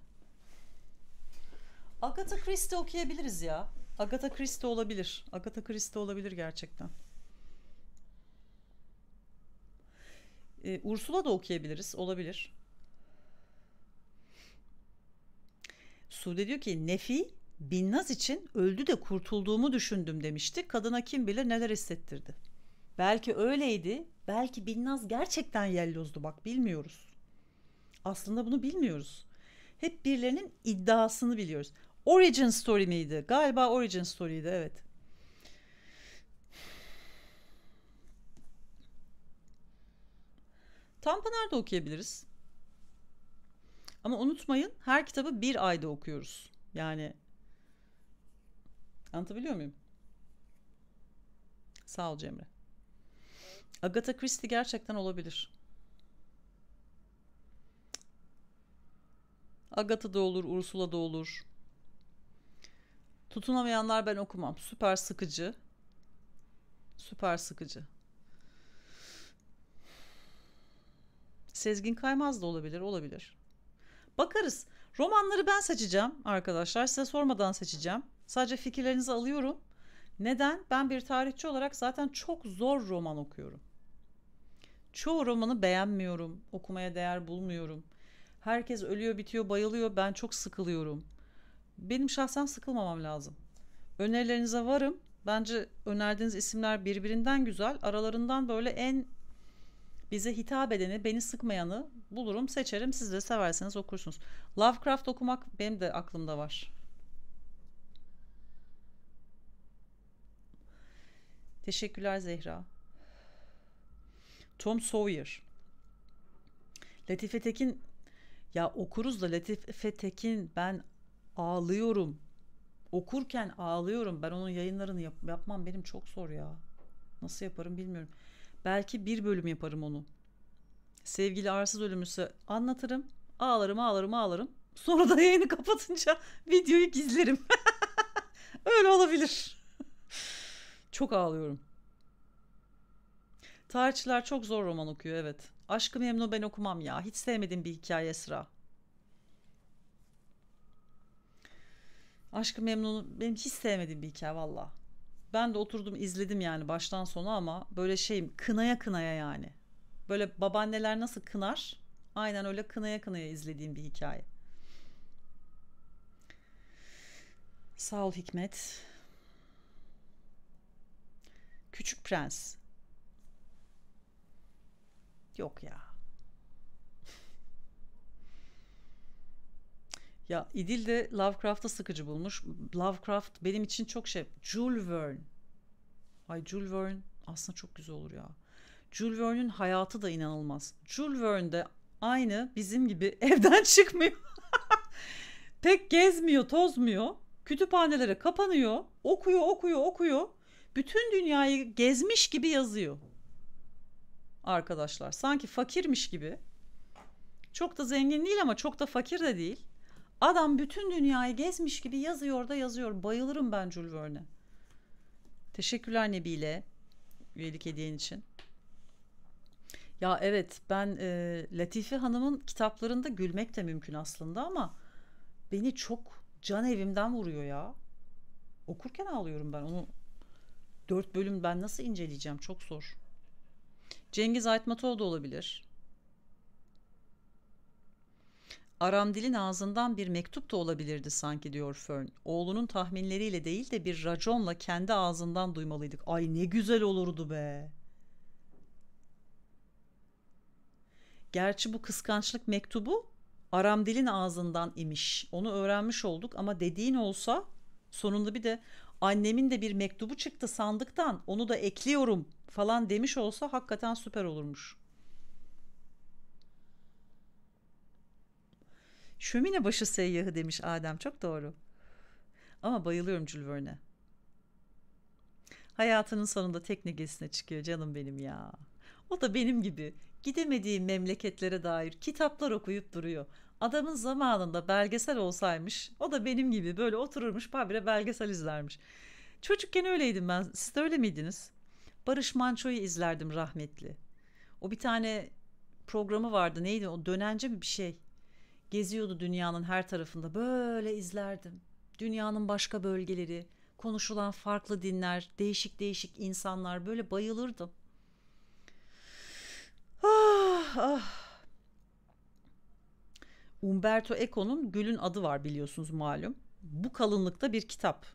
Agatha Christie okuyabiliriz ya. Agatha Christie olabilir. Agatha Christie olabilir gerçekten. Ee, Ursula da okuyabiliriz. Olabilir. Sude diyor ki Nefi Binnaz için öldü de kurtulduğumu düşündüm demişti. Kadına kim bilir neler hissettirdi. Belki öyleydi. Belki Binnaz gerçekten yellozdu bak bilmiyoruz. Aslında bunu bilmiyoruz. Hep birilerinin iddiasını biliyoruz. Origin Story miydi? Galiba Origin Story'ydi evet. Tanpınar'da okuyabiliriz. Ama unutmayın her kitabı bir ayda okuyoruz. Yani Anlatabiliyor muyum? Sağ ol Cemre. Agatha Christie gerçekten olabilir. Agatha da olur, Ursula da olur. Tutunamayanlar ben okumam. Süper sıkıcı. Süper sıkıcı. Sezgin Kaymaz da olabilir, olabilir. Bakarız. Romanları ben seçeceğim arkadaşlar. Size sormadan seçeceğim. Sadece fikirlerinizi alıyorum. Neden? Ben bir tarihçi olarak zaten çok zor roman okuyorum. Çoğu romanı beğenmiyorum, okumaya değer bulmuyorum. Herkes ölüyor, bitiyor, bayılıyor. Ben çok sıkılıyorum. Benim şahsen sıkılmamam lazım. Önerilerinize varım. Bence önerdiğiniz isimler birbirinden güzel. Aralarından böyle en bize hitap edeni, beni sıkmayanı bulurum, seçerim. Siz de severseniz okursunuz. Lovecraft okumak benim de aklımda var. Teşekkürler Zehra. Tom Sawyer. Latife Tekin ya okuruz da Latife Tekin ben ağlıyorum. Okurken ağlıyorum. Ben onun yayınlarını yap- yapmam benim çok zor ya. Nasıl yaparım bilmiyorum. Belki bir bölüm yaparım onu. Sevgili arsız ölümüse anlatırım. Ağlarım ağlarım ağlarım. Sonra da yayını kapatınca videoyu gizlerim. Öyle olabilir. Çok ağlıyorum. Tarihçiler çok zor roman okuyor evet. Aşkı Memnu ben okumam ya. Hiç sevmedim bir hikaye sıra. Aşkı Memnun'u benim hiç sevmediğim bir hikaye valla. Ben de oturdum izledim yani baştan sona ama böyle şeyim kınaya kınaya yani. Böyle babaanneler nasıl kınar? Aynen öyle kınaya kınaya izlediğim bir hikaye. Sağ ol Hikmet. Küçük Prens. Yok ya. ya İdil de Lovecraft'ı sıkıcı bulmuş. Lovecraft benim için çok şey. Jules Verne. Ay Jules Verne aslında çok güzel olur ya. Jules Verne'ün hayatı da inanılmaz. Jules Verne de aynı bizim gibi evden çıkmıyor. Pek gezmiyor, tozmuyor. Kütüphanelere kapanıyor, okuyor, okuyor, okuyor bütün dünyayı gezmiş gibi yazıyor. Arkadaşlar sanki fakirmiş gibi. Çok da zengin değil ama çok da fakir de değil. Adam bütün dünyayı gezmiş gibi yazıyor da yazıyor. Bayılırım ben Jules Verne'e. Teşekkürler Nebile üyelik hediyen için. Ya evet ben e, Latife Hanım'ın kitaplarında gülmek de mümkün aslında ama beni çok can evimden vuruyor ya. Okurken ağlıyorum ben onu 4 bölüm ben nasıl inceleyeceğim çok zor. Cengiz Aytmatov da olabilir. Aramdil'in ağzından bir mektup da olabilirdi sanki diyor Fern. Oğlunun tahminleriyle değil de bir raconla kendi ağzından duymalıydık. Ay ne güzel olurdu be. Gerçi bu kıskançlık mektubu Aramdil'in ağzından imiş. Onu öğrenmiş olduk ama dediğin olsa sonunda bir de annemin de bir mektubu çıktı sandıktan onu da ekliyorum falan demiş olsa hakikaten süper olurmuş. Şömine başı seyyahı demiş Adem çok doğru. Ama bayılıyorum Jules Verne. Hayatının sonunda tekne çıkıyor canım benim ya. O da benim gibi gidemediği memleketlere dair kitaplar okuyup duruyor. Adamın zamanında belgesel olsaymış o da benim gibi böyle otururmuş habire belgesel izlermiş. Çocukken öyleydim ben. Siz de öyle miydiniz? Barış Manço'yu izlerdim rahmetli. O bir tane programı vardı neydi o dönence mi bir şey. Geziyordu dünyanın her tarafında böyle izlerdim. Dünyanın başka bölgeleri, konuşulan farklı dinler, değişik değişik insanlar böyle bayılırdım. Ah ah Umberto Eco'nun Gül'ün adı var biliyorsunuz malum. Bu kalınlıkta bir kitap.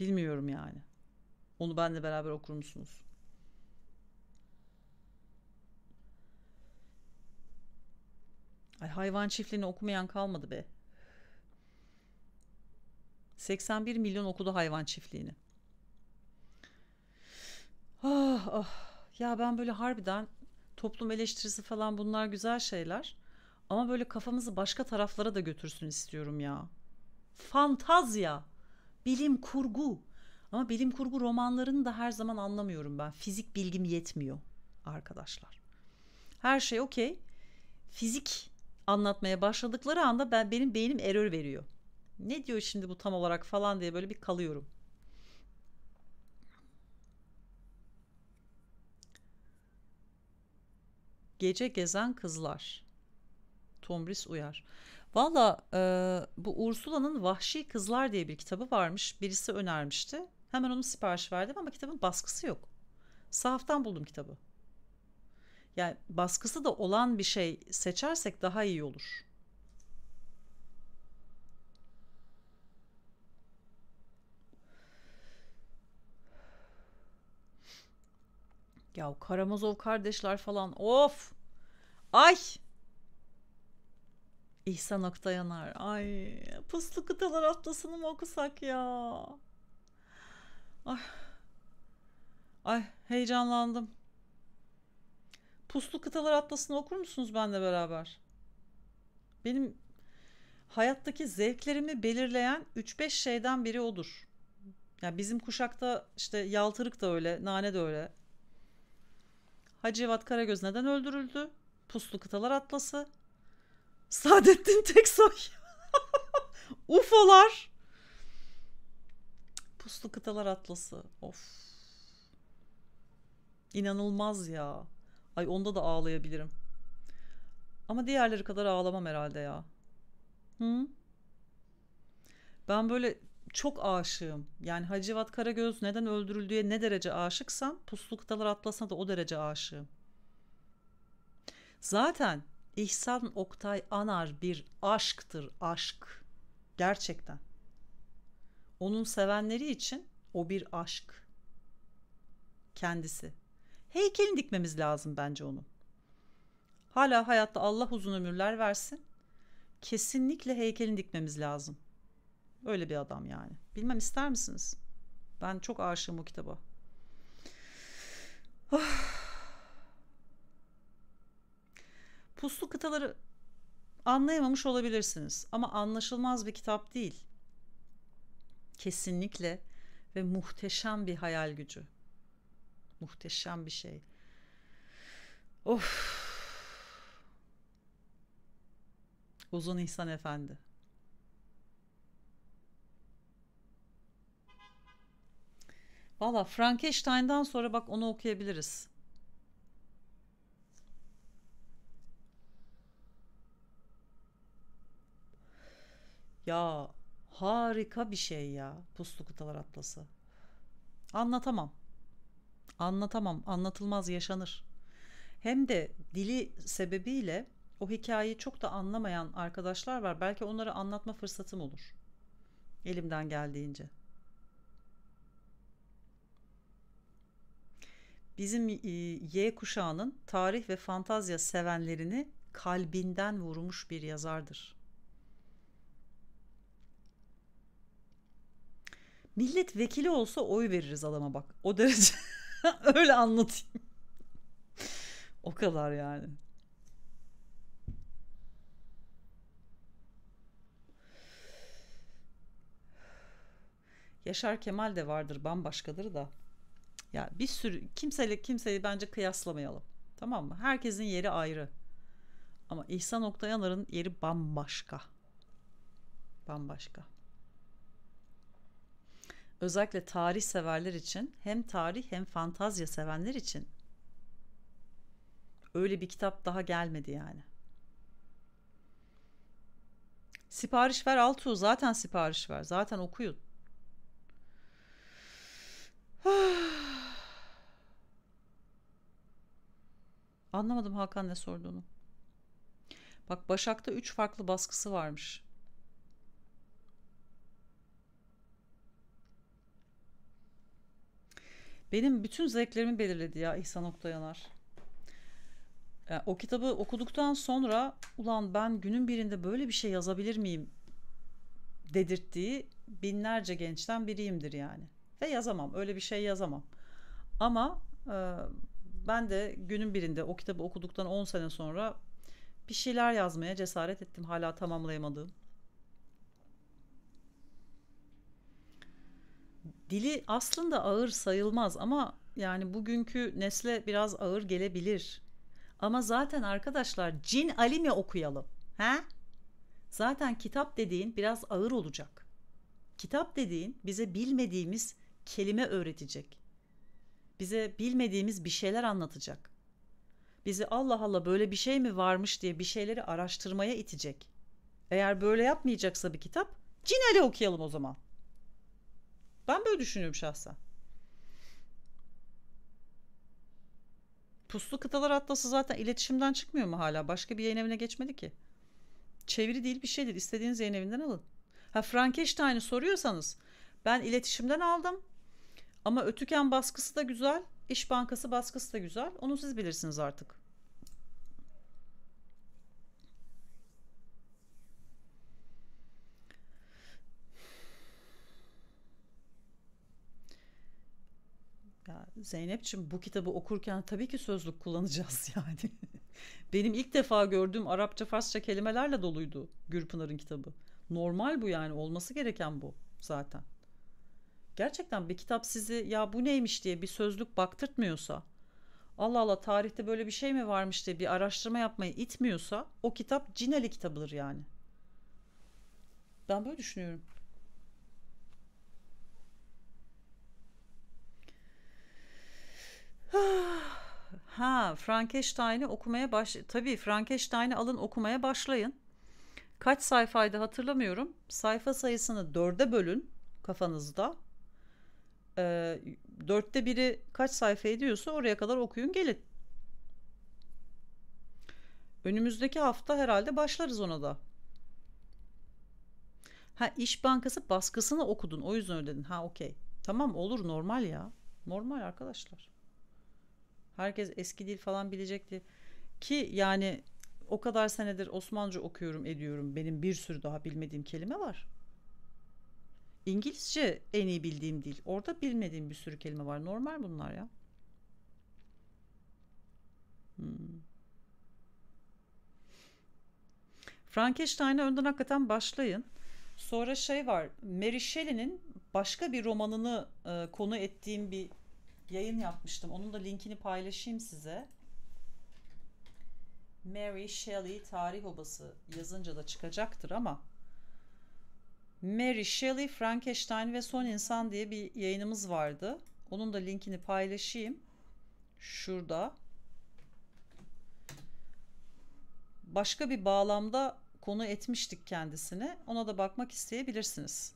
Bilmiyorum yani. Onu benle beraber okur musunuz? Ay hayvan çiftliğini okumayan kalmadı be. 81 milyon okudu hayvan çiftliğini. Ah ah. Ya ben böyle harbiden toplum eleştirisi falan bunlar güzel şeyler. Ama böyle kafamızı başka taraflara da götürsün istiyorum ya. Fantazya, bilim kurgu. Ama bilim kurgu romanlarını da her zaman anlamıyorum ben. Fizik bilgim yetmiyor arkadaşlar. Her şey okey. Fizik anlatmaya başladıkları anda ben benim beynim error veriyor. Ne diyor şimdi bu tam olarak falan diye böyle bir kalıyorum. Gece gezen kızlar. Tomris Uyar. Valla e, bu Ursula'nın Vahşi Kızlar diye bir kitabı varmış. Birisi önermişti. Hemen onu sipariş verdim ama kitabın baskısı yok. Sahaftan buldum kitabı. Yani baskısı da olan bir şey seçersek daha iyi olur. Ya Karamazov kardeşler falan of. Ay İhsan Oktayanar. Ay puslu kıtalar atlasını mı okusak ya? Ay. Ay heyecanlandım. Puslu kıtalar atlasını okur musunuz benle beraber? Benim hayattaki zevklerimi belirleyen 3-5 şeyden biri odur. Yani bizim kuşakta işte yaltırık da öyle, nane de öyle. Hacı Cevat Karagöz neden öldürüldü? Puslu Kıtalar Atlası, Saadettin Teksoy. UFO'lar. Puslu Kıtalar Atlası. Of. İnanılmaz ya. Ay onda da ağlayabilirim. Ama diğerleri kadar ağlamam herhalde ya. Hı? Ben böyle çok aşığım. Yani Hacivat Karagöz neden öldürüldüğe ne derece aşıksam Puslu Kıtalar Atlası'na da o derece aşığım. Zaten İhsan Oktay Anar bir aşktır aşk. Gerçekten. Onun sevenleri için o bir aşk. Kendisi. Heykelini dikmemiz lazım bence onun. Hala hayatta Allah uzun ömürler versin. Kesinlikle heykelini dikmemiz lazım. Öyle bir adam yani. Bilmem ister misiniz? Ben çok aşığım o kitaba. Oh. Puslu kıtaları anlayamamış olabilirsiniz ama anlaşılmaz bir kitap değil. Kesinlikle ve muhteşem bir hayal gücü. Muhteşem bir şey. Of. Uzun İhsan Efendi. Valla Frankenstein'dan sonra bak onu okuyabiliriz. Ya harika bir şey ya Puslu Kıtalar Atlası. Anlatamam. Anlatamam. Anlatılmaz yaşanır. Hem de dili sebebiyle o hikayeyi çok da anlamayan arkadaşlar var. Belki onlara anlatma fırsatım olur. Elimden geldiğince. Bizim e, Y kuşağının tarih ve fantazya sevenlerini kalbinden vurmuş bir yazardır. Milletvekili olsa oy veririz adama bak. O derece öyle anlatayım. o kadar yani. Yaşar Kemal de vardır bambaşkadır da. Ya bir sürü kimseyle kimseyi bence kıyaslamayalım. Tamam mı? Herkesin yeri ayrı. Ama İhsan Oktayanar'ın yeri bambaşka. Bambaşka özellikle tarih severler için hem tarih hem fantazya sevenler için öyle bir kitap daha gelmedi yani. Sipariş ver Altuğ zaten sipariş ver zaten okuyun. Anlamadım Hakan ne sorduğunu. Bak Başak'ta üç farklı baskısı varmış. Benim bütün zevklerimi belirledi ya İhsan Oktayanar. Yani o kitabı okuduktan sonra ulan ben günün birinde böyle bir şey yazabilir miyim dedirttiği binlerce gençten biriyimdir yani. Ve yazamam. Öyle bir şey yazamam. Ama e, ben de günün birinde o kitabı okuduktan 10 sene sonra bir şeyler yazmaya cesaret ettim. Hala tamamlayamadığım. dili aslında ağır sayılmaz ama yani bugünkü nesle biraz ağır gelebilir. Ama zaten arkadaşlar cin alim'i okuyalım? He? Zaten kitap dediğin biraz ağır olacak. Kitap dediğin bize bilmediğimiz kelime öğretecek. Bize bilmediğimiz bir şeyler anlatacak. Bizi Allah Allah böyle bir şey mi varmış diye bir şeyleri araştırmaya itecek. Eğer böyle yapmayacaksa bir kitap, Cin Ali okuyalım o zaman. Ben böyle düşünüyorum şahsen. Puslu Kıtalar Atlası zaten iletişimden çıkmıyor mu hala? Başka bir yayın evine geçmedi ki. Çeviri değil bir şeydir. İstediğiniz yayın evinden alın. Ha Frankenstein'i soruyorsanız ben iletişimden aldım. Ama Ötüken baskısı da güzel. İş Bankası baskısı da güzel. Onu siz bilirsiniz artık. Ya Zeynep'ciğim bu kitabı okurken tabii ki sözlük kullanacağız yani. Benim ilk defa gördüğüm Arapça Farsça kelimelerle doluydu Gürpınar'ın kitabı. Normal bu yani olması gereken bu zaten. Gerçekten bir kitap sizi ya bu neymiş diye bir sözlük baktırtmıyorsa Allah Allah tarihte böyle bir şey mi varmış diye bir araştırma yapmayı itmiyorsa o kitap Cinali kitabıdır yani. Ben böyle düşünüyorum. ha Frankenstein'i okumaya baş... Tabii Frankenstein'i alın okumaya başlayın. Kaç sayfaydı hatırlamıyorum. Sayfa sayısını dörde bölün kafanızda. Ee, dörtte biri kaç sayfa ediyorsa oraya kadar okuyun gelin. Önümüzdeki hafta herhalde başlarız ona da. Ha İş Bankası baskısını okudun o yüzden ödedin. Ha okey. Tamam olur normal ya. Normal arkadaşlar. Herkes eski dil falan bilecekti. Ki yani o kadar senedir Osmanlıca okuyorum ediyorum. Benim bir sürü daha bilmediğim kelime var. İngilizce en iyi bildiğim dil. Orada bilmediğim bir sürü kelime var. Normal bunlar ya. Hmm. Frankenstein'a önden hakikaten başlayın. Sonra şey var. Mary Shelley'nin başka bir romanını e, konu ettiğim bir yayın yapmıştım. Onun da linkini paylaşayım size. Mary Shelley tarih obası yazınca da çıkacaktır ama Mary Shelley, Frankenstein ve Son İnsan diye bir yayınımız vardı. Onun da linkini paylaşayım. Şurada. Başka bir bağlamda konu etmiştik kendisini. Ona da bakmak isteyebilirsiniz.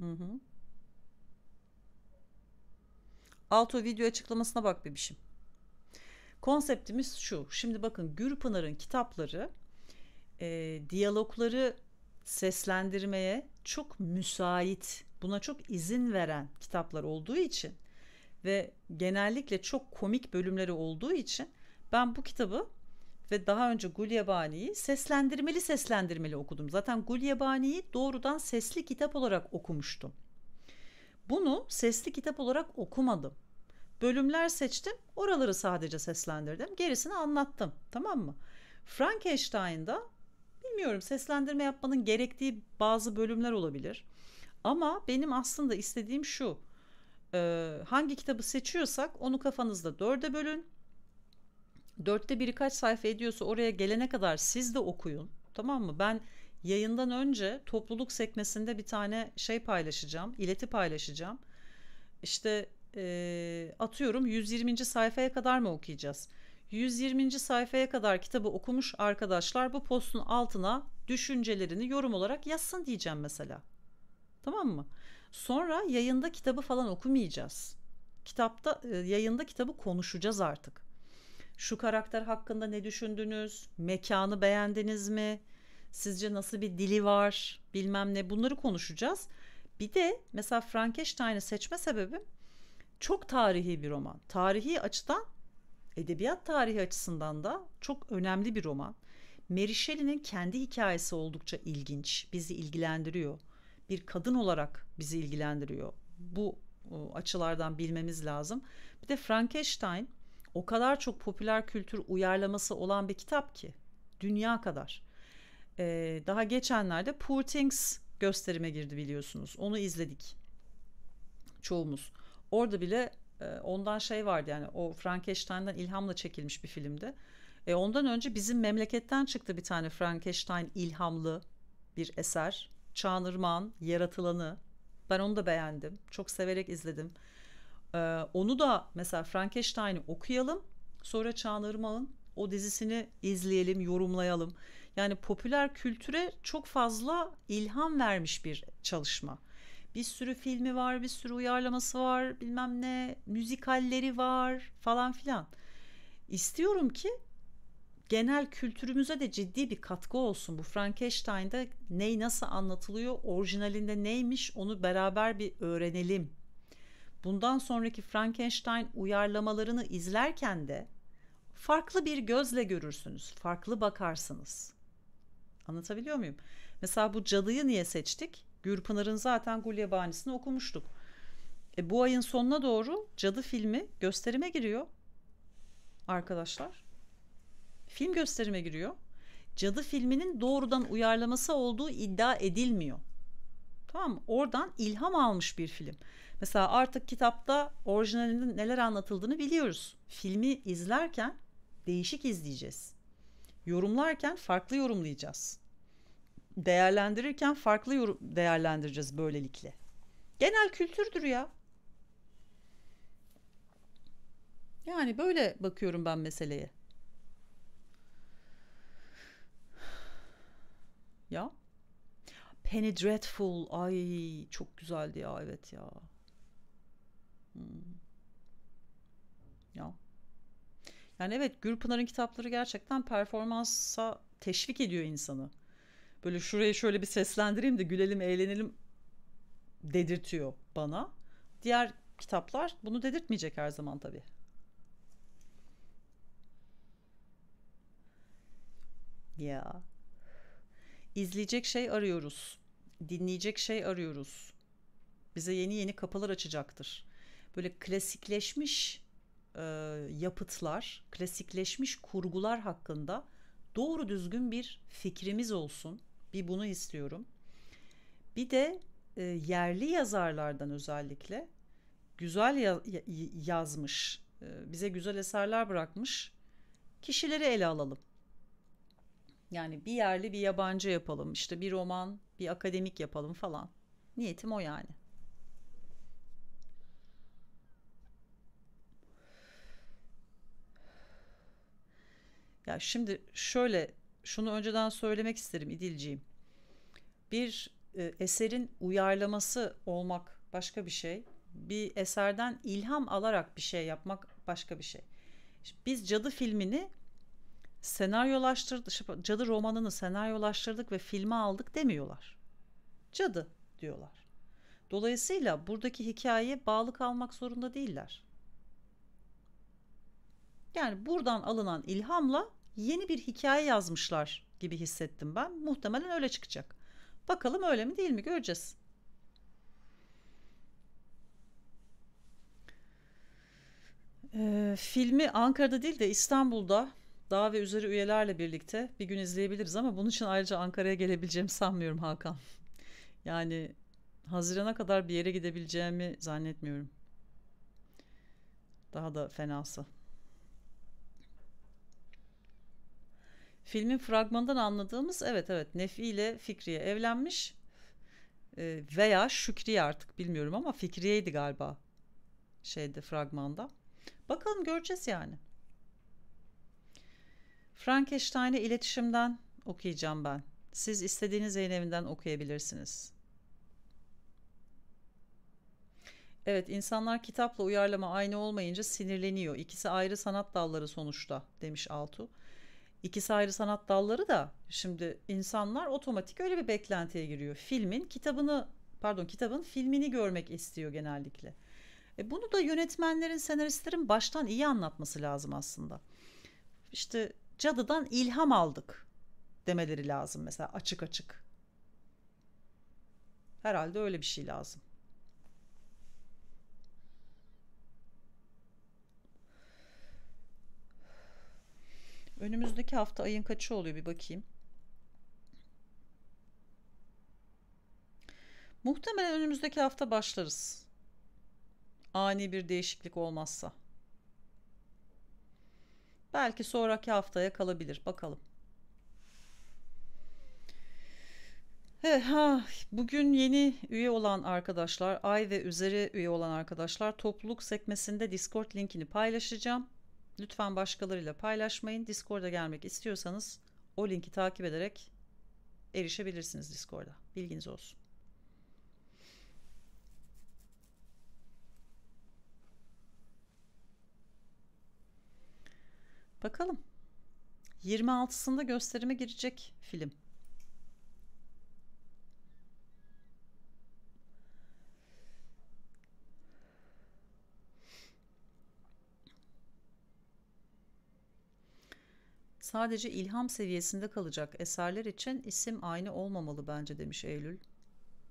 Hı hı. Alto video açıklamasına bak bebişim. Konseptimiz şu. Şimdi bakın Gürpınar'ın kitapları e, diyalogları seslendirmeye çok müsait, buna çok izin veren kitaplar olduğu için ve genellikle çok komik bölümleri olduğu için ben bu kitabı ve daha önce Gulyabani'yi seslendirmeli seslendirmeli okudum. Zaten Gulyabani'yi doğrudan sesli kitap olarak okumuştum. Bunu sesli kitap olarak okumadım. Bölümler seçtim, oraları sadece seslendirdim. Gerisini anlattım, tamam mı? Frankenstein'da bilmiyorum seslendirme yapmanın gerektiği bazı bölümler olabilir. Ama benim aslında istediğim şu. E, hangi kitabı seçiyorsak onu kafanızda dörde bölün. Dörtte biri kaç sayfa ediyorsa oraya gelene kadar siz de okuyun. Tamam mı? Ben yayından önce topluluk sekmesinde bir tane şey paylaşacağım, ileti paylaşacağım. İşte e, atıyorum 120. sayfaya kadar mı okuyacağız? 120. sayfaya kadar kitabı okumuş arkadaşlar bu postun altına düşüncelerini yorum olarak yazsın diyeceğim mesela. Tamam mı? Sonra yayında kitabı falan okumayacağız. Kitapta e, yayında kitabı konuşacağız artık. Şu karakter hakkında ne düşündünüz? Mekanı beğendiniz mi? Sizce nasıl bir dili var bilmem ne bunları konuşacağız. Bir de mesela Frankenstein'ı seçme sebebim çok tarihi bir roman. Tarihi açıdan edebiyat tarihi açısından da çok önemli bir roman. Mary Shelley'nin kendi hikayesi oldukça ilginç. Bizi ilgilendiriyor. Bir kadın olarak bizi ilgilendiriyor. Bu e, açılardan bilmemiz lazım. Bir de Frankenstein o kadar çok popüler kültür uyarlaması olan bir kitap ki dünya kadar e, daha geçenlerde Poor Things gösterime girdi biliyorsunuz. Onu izledik çoğumuz. Orada bile e, ondan şey vardı yani o Frankenstein'dan ilhamla çekilmiş bir filmdi. E, ondan önce bizim memleketten çıktı bir tane Frankenstein ilhamlı bir eser. Çağınırman, Yaratılanı. Ben onu da beğendim. Çok severek izledim. Ee, onu da mesela Frankenstein'i okuyalım. Sonra Çağınırman'ın o dizisini izleyelim, yorumlayalım. Yani popüler kültüre çok fazla ilham vermiş bir çalışma. Bir sürü filmi var, bir sürü uyarlaması var, bilmem ne, müzikalleri var falan filan. İstiyorum ki genel kültürümüze de ciddi bir katkı olsun. Bu Frankenstein'da ney nasıl anlatılıyor, orijinalinde neymiş onu beraber bir öğrenelim. Bundan sonraki Frankenstein uyarlamalarını izlerken de farklı bir gözle görürsünüz, farklı bakarsınız. Anlatabiliyor muyum? Mesela bu cadıyı niye seçtik? Gürpınar'ın zaten Gulyabani'sini okumuştuk. E, bu ayın sonuna doğru cadı filmi gösterime giriyor. Arkadaşlar. Film gösterime giriyor. Cadı filminin doğrudan uyarlaması olduğu iddia edilmiyor. Tamam mı? Oradan ilham almış bir film. Mesela artık kitapta orijinalinde neler anlatıldığını biliyoruz. Filmi izlerken değişik izleyeceğiz yorumlarken farklı yorumlayacağız. Değerlendirirken farklı yorum değerlendireceğiz böylelikle. Genel kültürdür ya. Yani böyle bakıyorum ben meseleye. Ya. Penny Dreadful. Ay çok güzeldi ya evet ya. Hmm. Yani evet Gülpınar'ın kitapları gerçekten performansa teşvik ediyor insanı. Böyle şuraya şöyle bir seslendireyim de gülelim, eğlenelim dedirtiyor bana. Diğer kitaplar bunu dedirtmeyecek her zaman tabii. Ya. İzleyecek şey arıyoruz. Dinleyecek şey arıyoruz. Bize yeni yeni kapılar açacaktır. Böyle klasikleşmiş e, yapıtlar, klasikleşmiş kurgular hakkında doğru düzgün bir fikrimiz olsun. Bir bunu istiyorum. Bir de e, yerli yazarlardan özellikle güzel ya- yazmış, e, bize güzel eserler bırakmış kişileri ele alalım. Yani bir yerli bir yabancı yapalım, işte bir roman, bir akademik yapalım falan. Niyetim o yani. Ya şimdi şöyle şunu önceden söylemek isterim İdilciğim. Bir e, eserin uyarlaması olmak başka bir şey. Bir eserden ilham alarak bir şey yapmak başka bir şey. Biz cadı filmini senaryolaştırdık, cadı romanını senaryolaştırdık ve filme aldık demiyorlar. Cadı diyorlar. Dolayısıyla buradaki hikayeye bağlı kalmak zorunda değiller. Yani buradan alınan ilhamla yeni bir hikaye yazmışlar gibi hissettim ben. Muhtemelen öyle çıkacak. Bakalım öyle mi değil mi göreceğiz. Ee, filmi Ankara'da değil de İstanbul'da dağ ve üzeri üyelerle birlikte bir gün izleyebiliriz ama bunun için ayrıca Ankara'ya gelebileceğimi sanmıyorum Hakan. Yani Haziran'a kadar bir yere gidebileceğimi zannetmiyorum. Daha da fenası. Filmin fragmandan anladığımız evet evet Nefi ile Fikriye evlenmiş ee, veya Şükriye artık bilmiyorum ama Fikriye'ydi galiba şeyde fragmanda. Bakalım göreceğiz yani. Frankenstein'e iletişimden okuyacağım ben. Siz istediğiniz Zeynep'inden okuyabilirsiniz. Evet insanlar kitapla uyarlama aynı olmayınca sinirleniyor. İkisi ayrı sanat dalları sonuçta demiş Altu. İkisi ayrı sanat dalları da şimdi insanlar otomatik öyle bir beklentiye giriyor. Filmin kitabını pardon kitabın filmini görmek istiyor genellikle. E bunu da yönetmenlerin, senaristlerin baştan iyi anlatması lazım aslında. İşte cadıdan ilham aldık demeleri lazım mesela açık açık. Herhalde öyle bir şey lazım. Önümüzdeki hafta ayın kaçı oluyor bir bakayım. Muhtemelen önümüzdeki hafta başlarız. Ani bir değişiklik olmazsa. Belki sonraki haftaya kalabilir. Bakalım. Evet, ha, bugün yeni üye olan arkadaşlar, ay ve üzeri üye olan arkadaşlar topluluk sekmesinde Discord linkini paylaşacağım. Lütfen başkalarıyla paylaşmayın. Discord'a gelmek istiyorsanız o linki takip ederek erişebilirsiniz Discord'a. Bilginiz olsun. Bakalım. 26'sında gösterime girecek film. Sadece ilham seviyesinde kalacak eserler için isim aynı olmamalı bence demiş Eylül.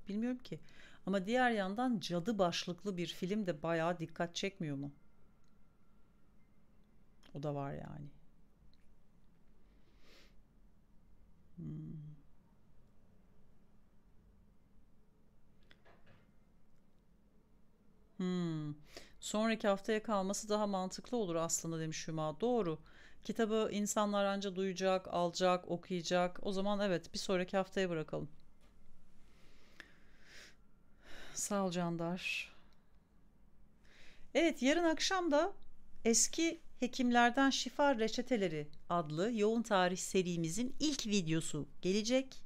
Bilmiyorum ki. Ama diğer yandan cadı başlıklı bir film de bayağı dikkat çekmiyor mu? O da var yani. Hmm. Hmm. Sonraki haftaya kalması daha mantıklı olur aslında demiş Hüma. Doğru. Kitabı insanlar anca duyacak, alacak, okuyacak. O zaman evet bir sonraki haftaya bırakalım. Sağ ol Candar. Evet yarın akşam da eski hekimlerden şifa reçeteleri adlı yoğun tarih serimizin ilk videosu gelecek.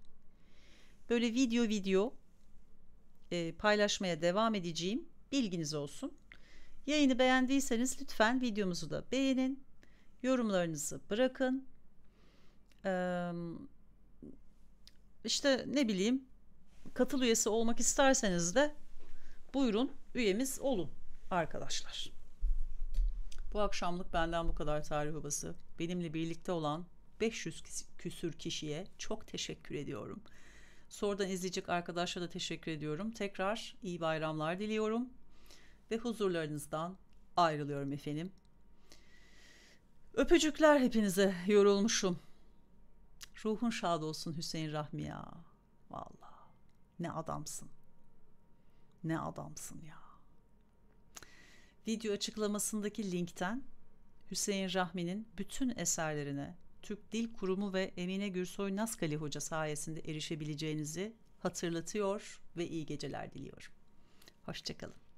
Böyle video video e, paylaşmaya devam edeceğim. Bilginiz olsun. Yayını beğendiyseniz lütfen videomuzu da beğenin yorumlarınızı bırakın. Ee, işte ne bileyim katıl üyesi olmak isterseniz de buyurun üyemiz olun arkadaşlar. Bu akşamlık benden bu kadar tarih babası. Benimle birlikte olan 500 küsür kişiye çok teşekkür ediyorum. Sorudan izleyecek arkadaşlara da teşekkür ediyorum. Tekrar iyi bayramlar diliyorum ve huzurlarınızdan ayrılıyorum efendim. Öpücükler hepinize. Yorulmuşum. Ruhun şad olsun Hüseyin Rahmi ya. Vallahi Ne adamsın. Ne adamsın ya. Video açıklamasındaki linkten Hüseyin Rahmi'nin bütün eserlerine Türk Dil Kurumu ve Emine Gürsoy Naskali Hoca sayesinde erişebileceğinizi hatırlatıyor ve iyi geceler diliyorum. Hoşçakalın.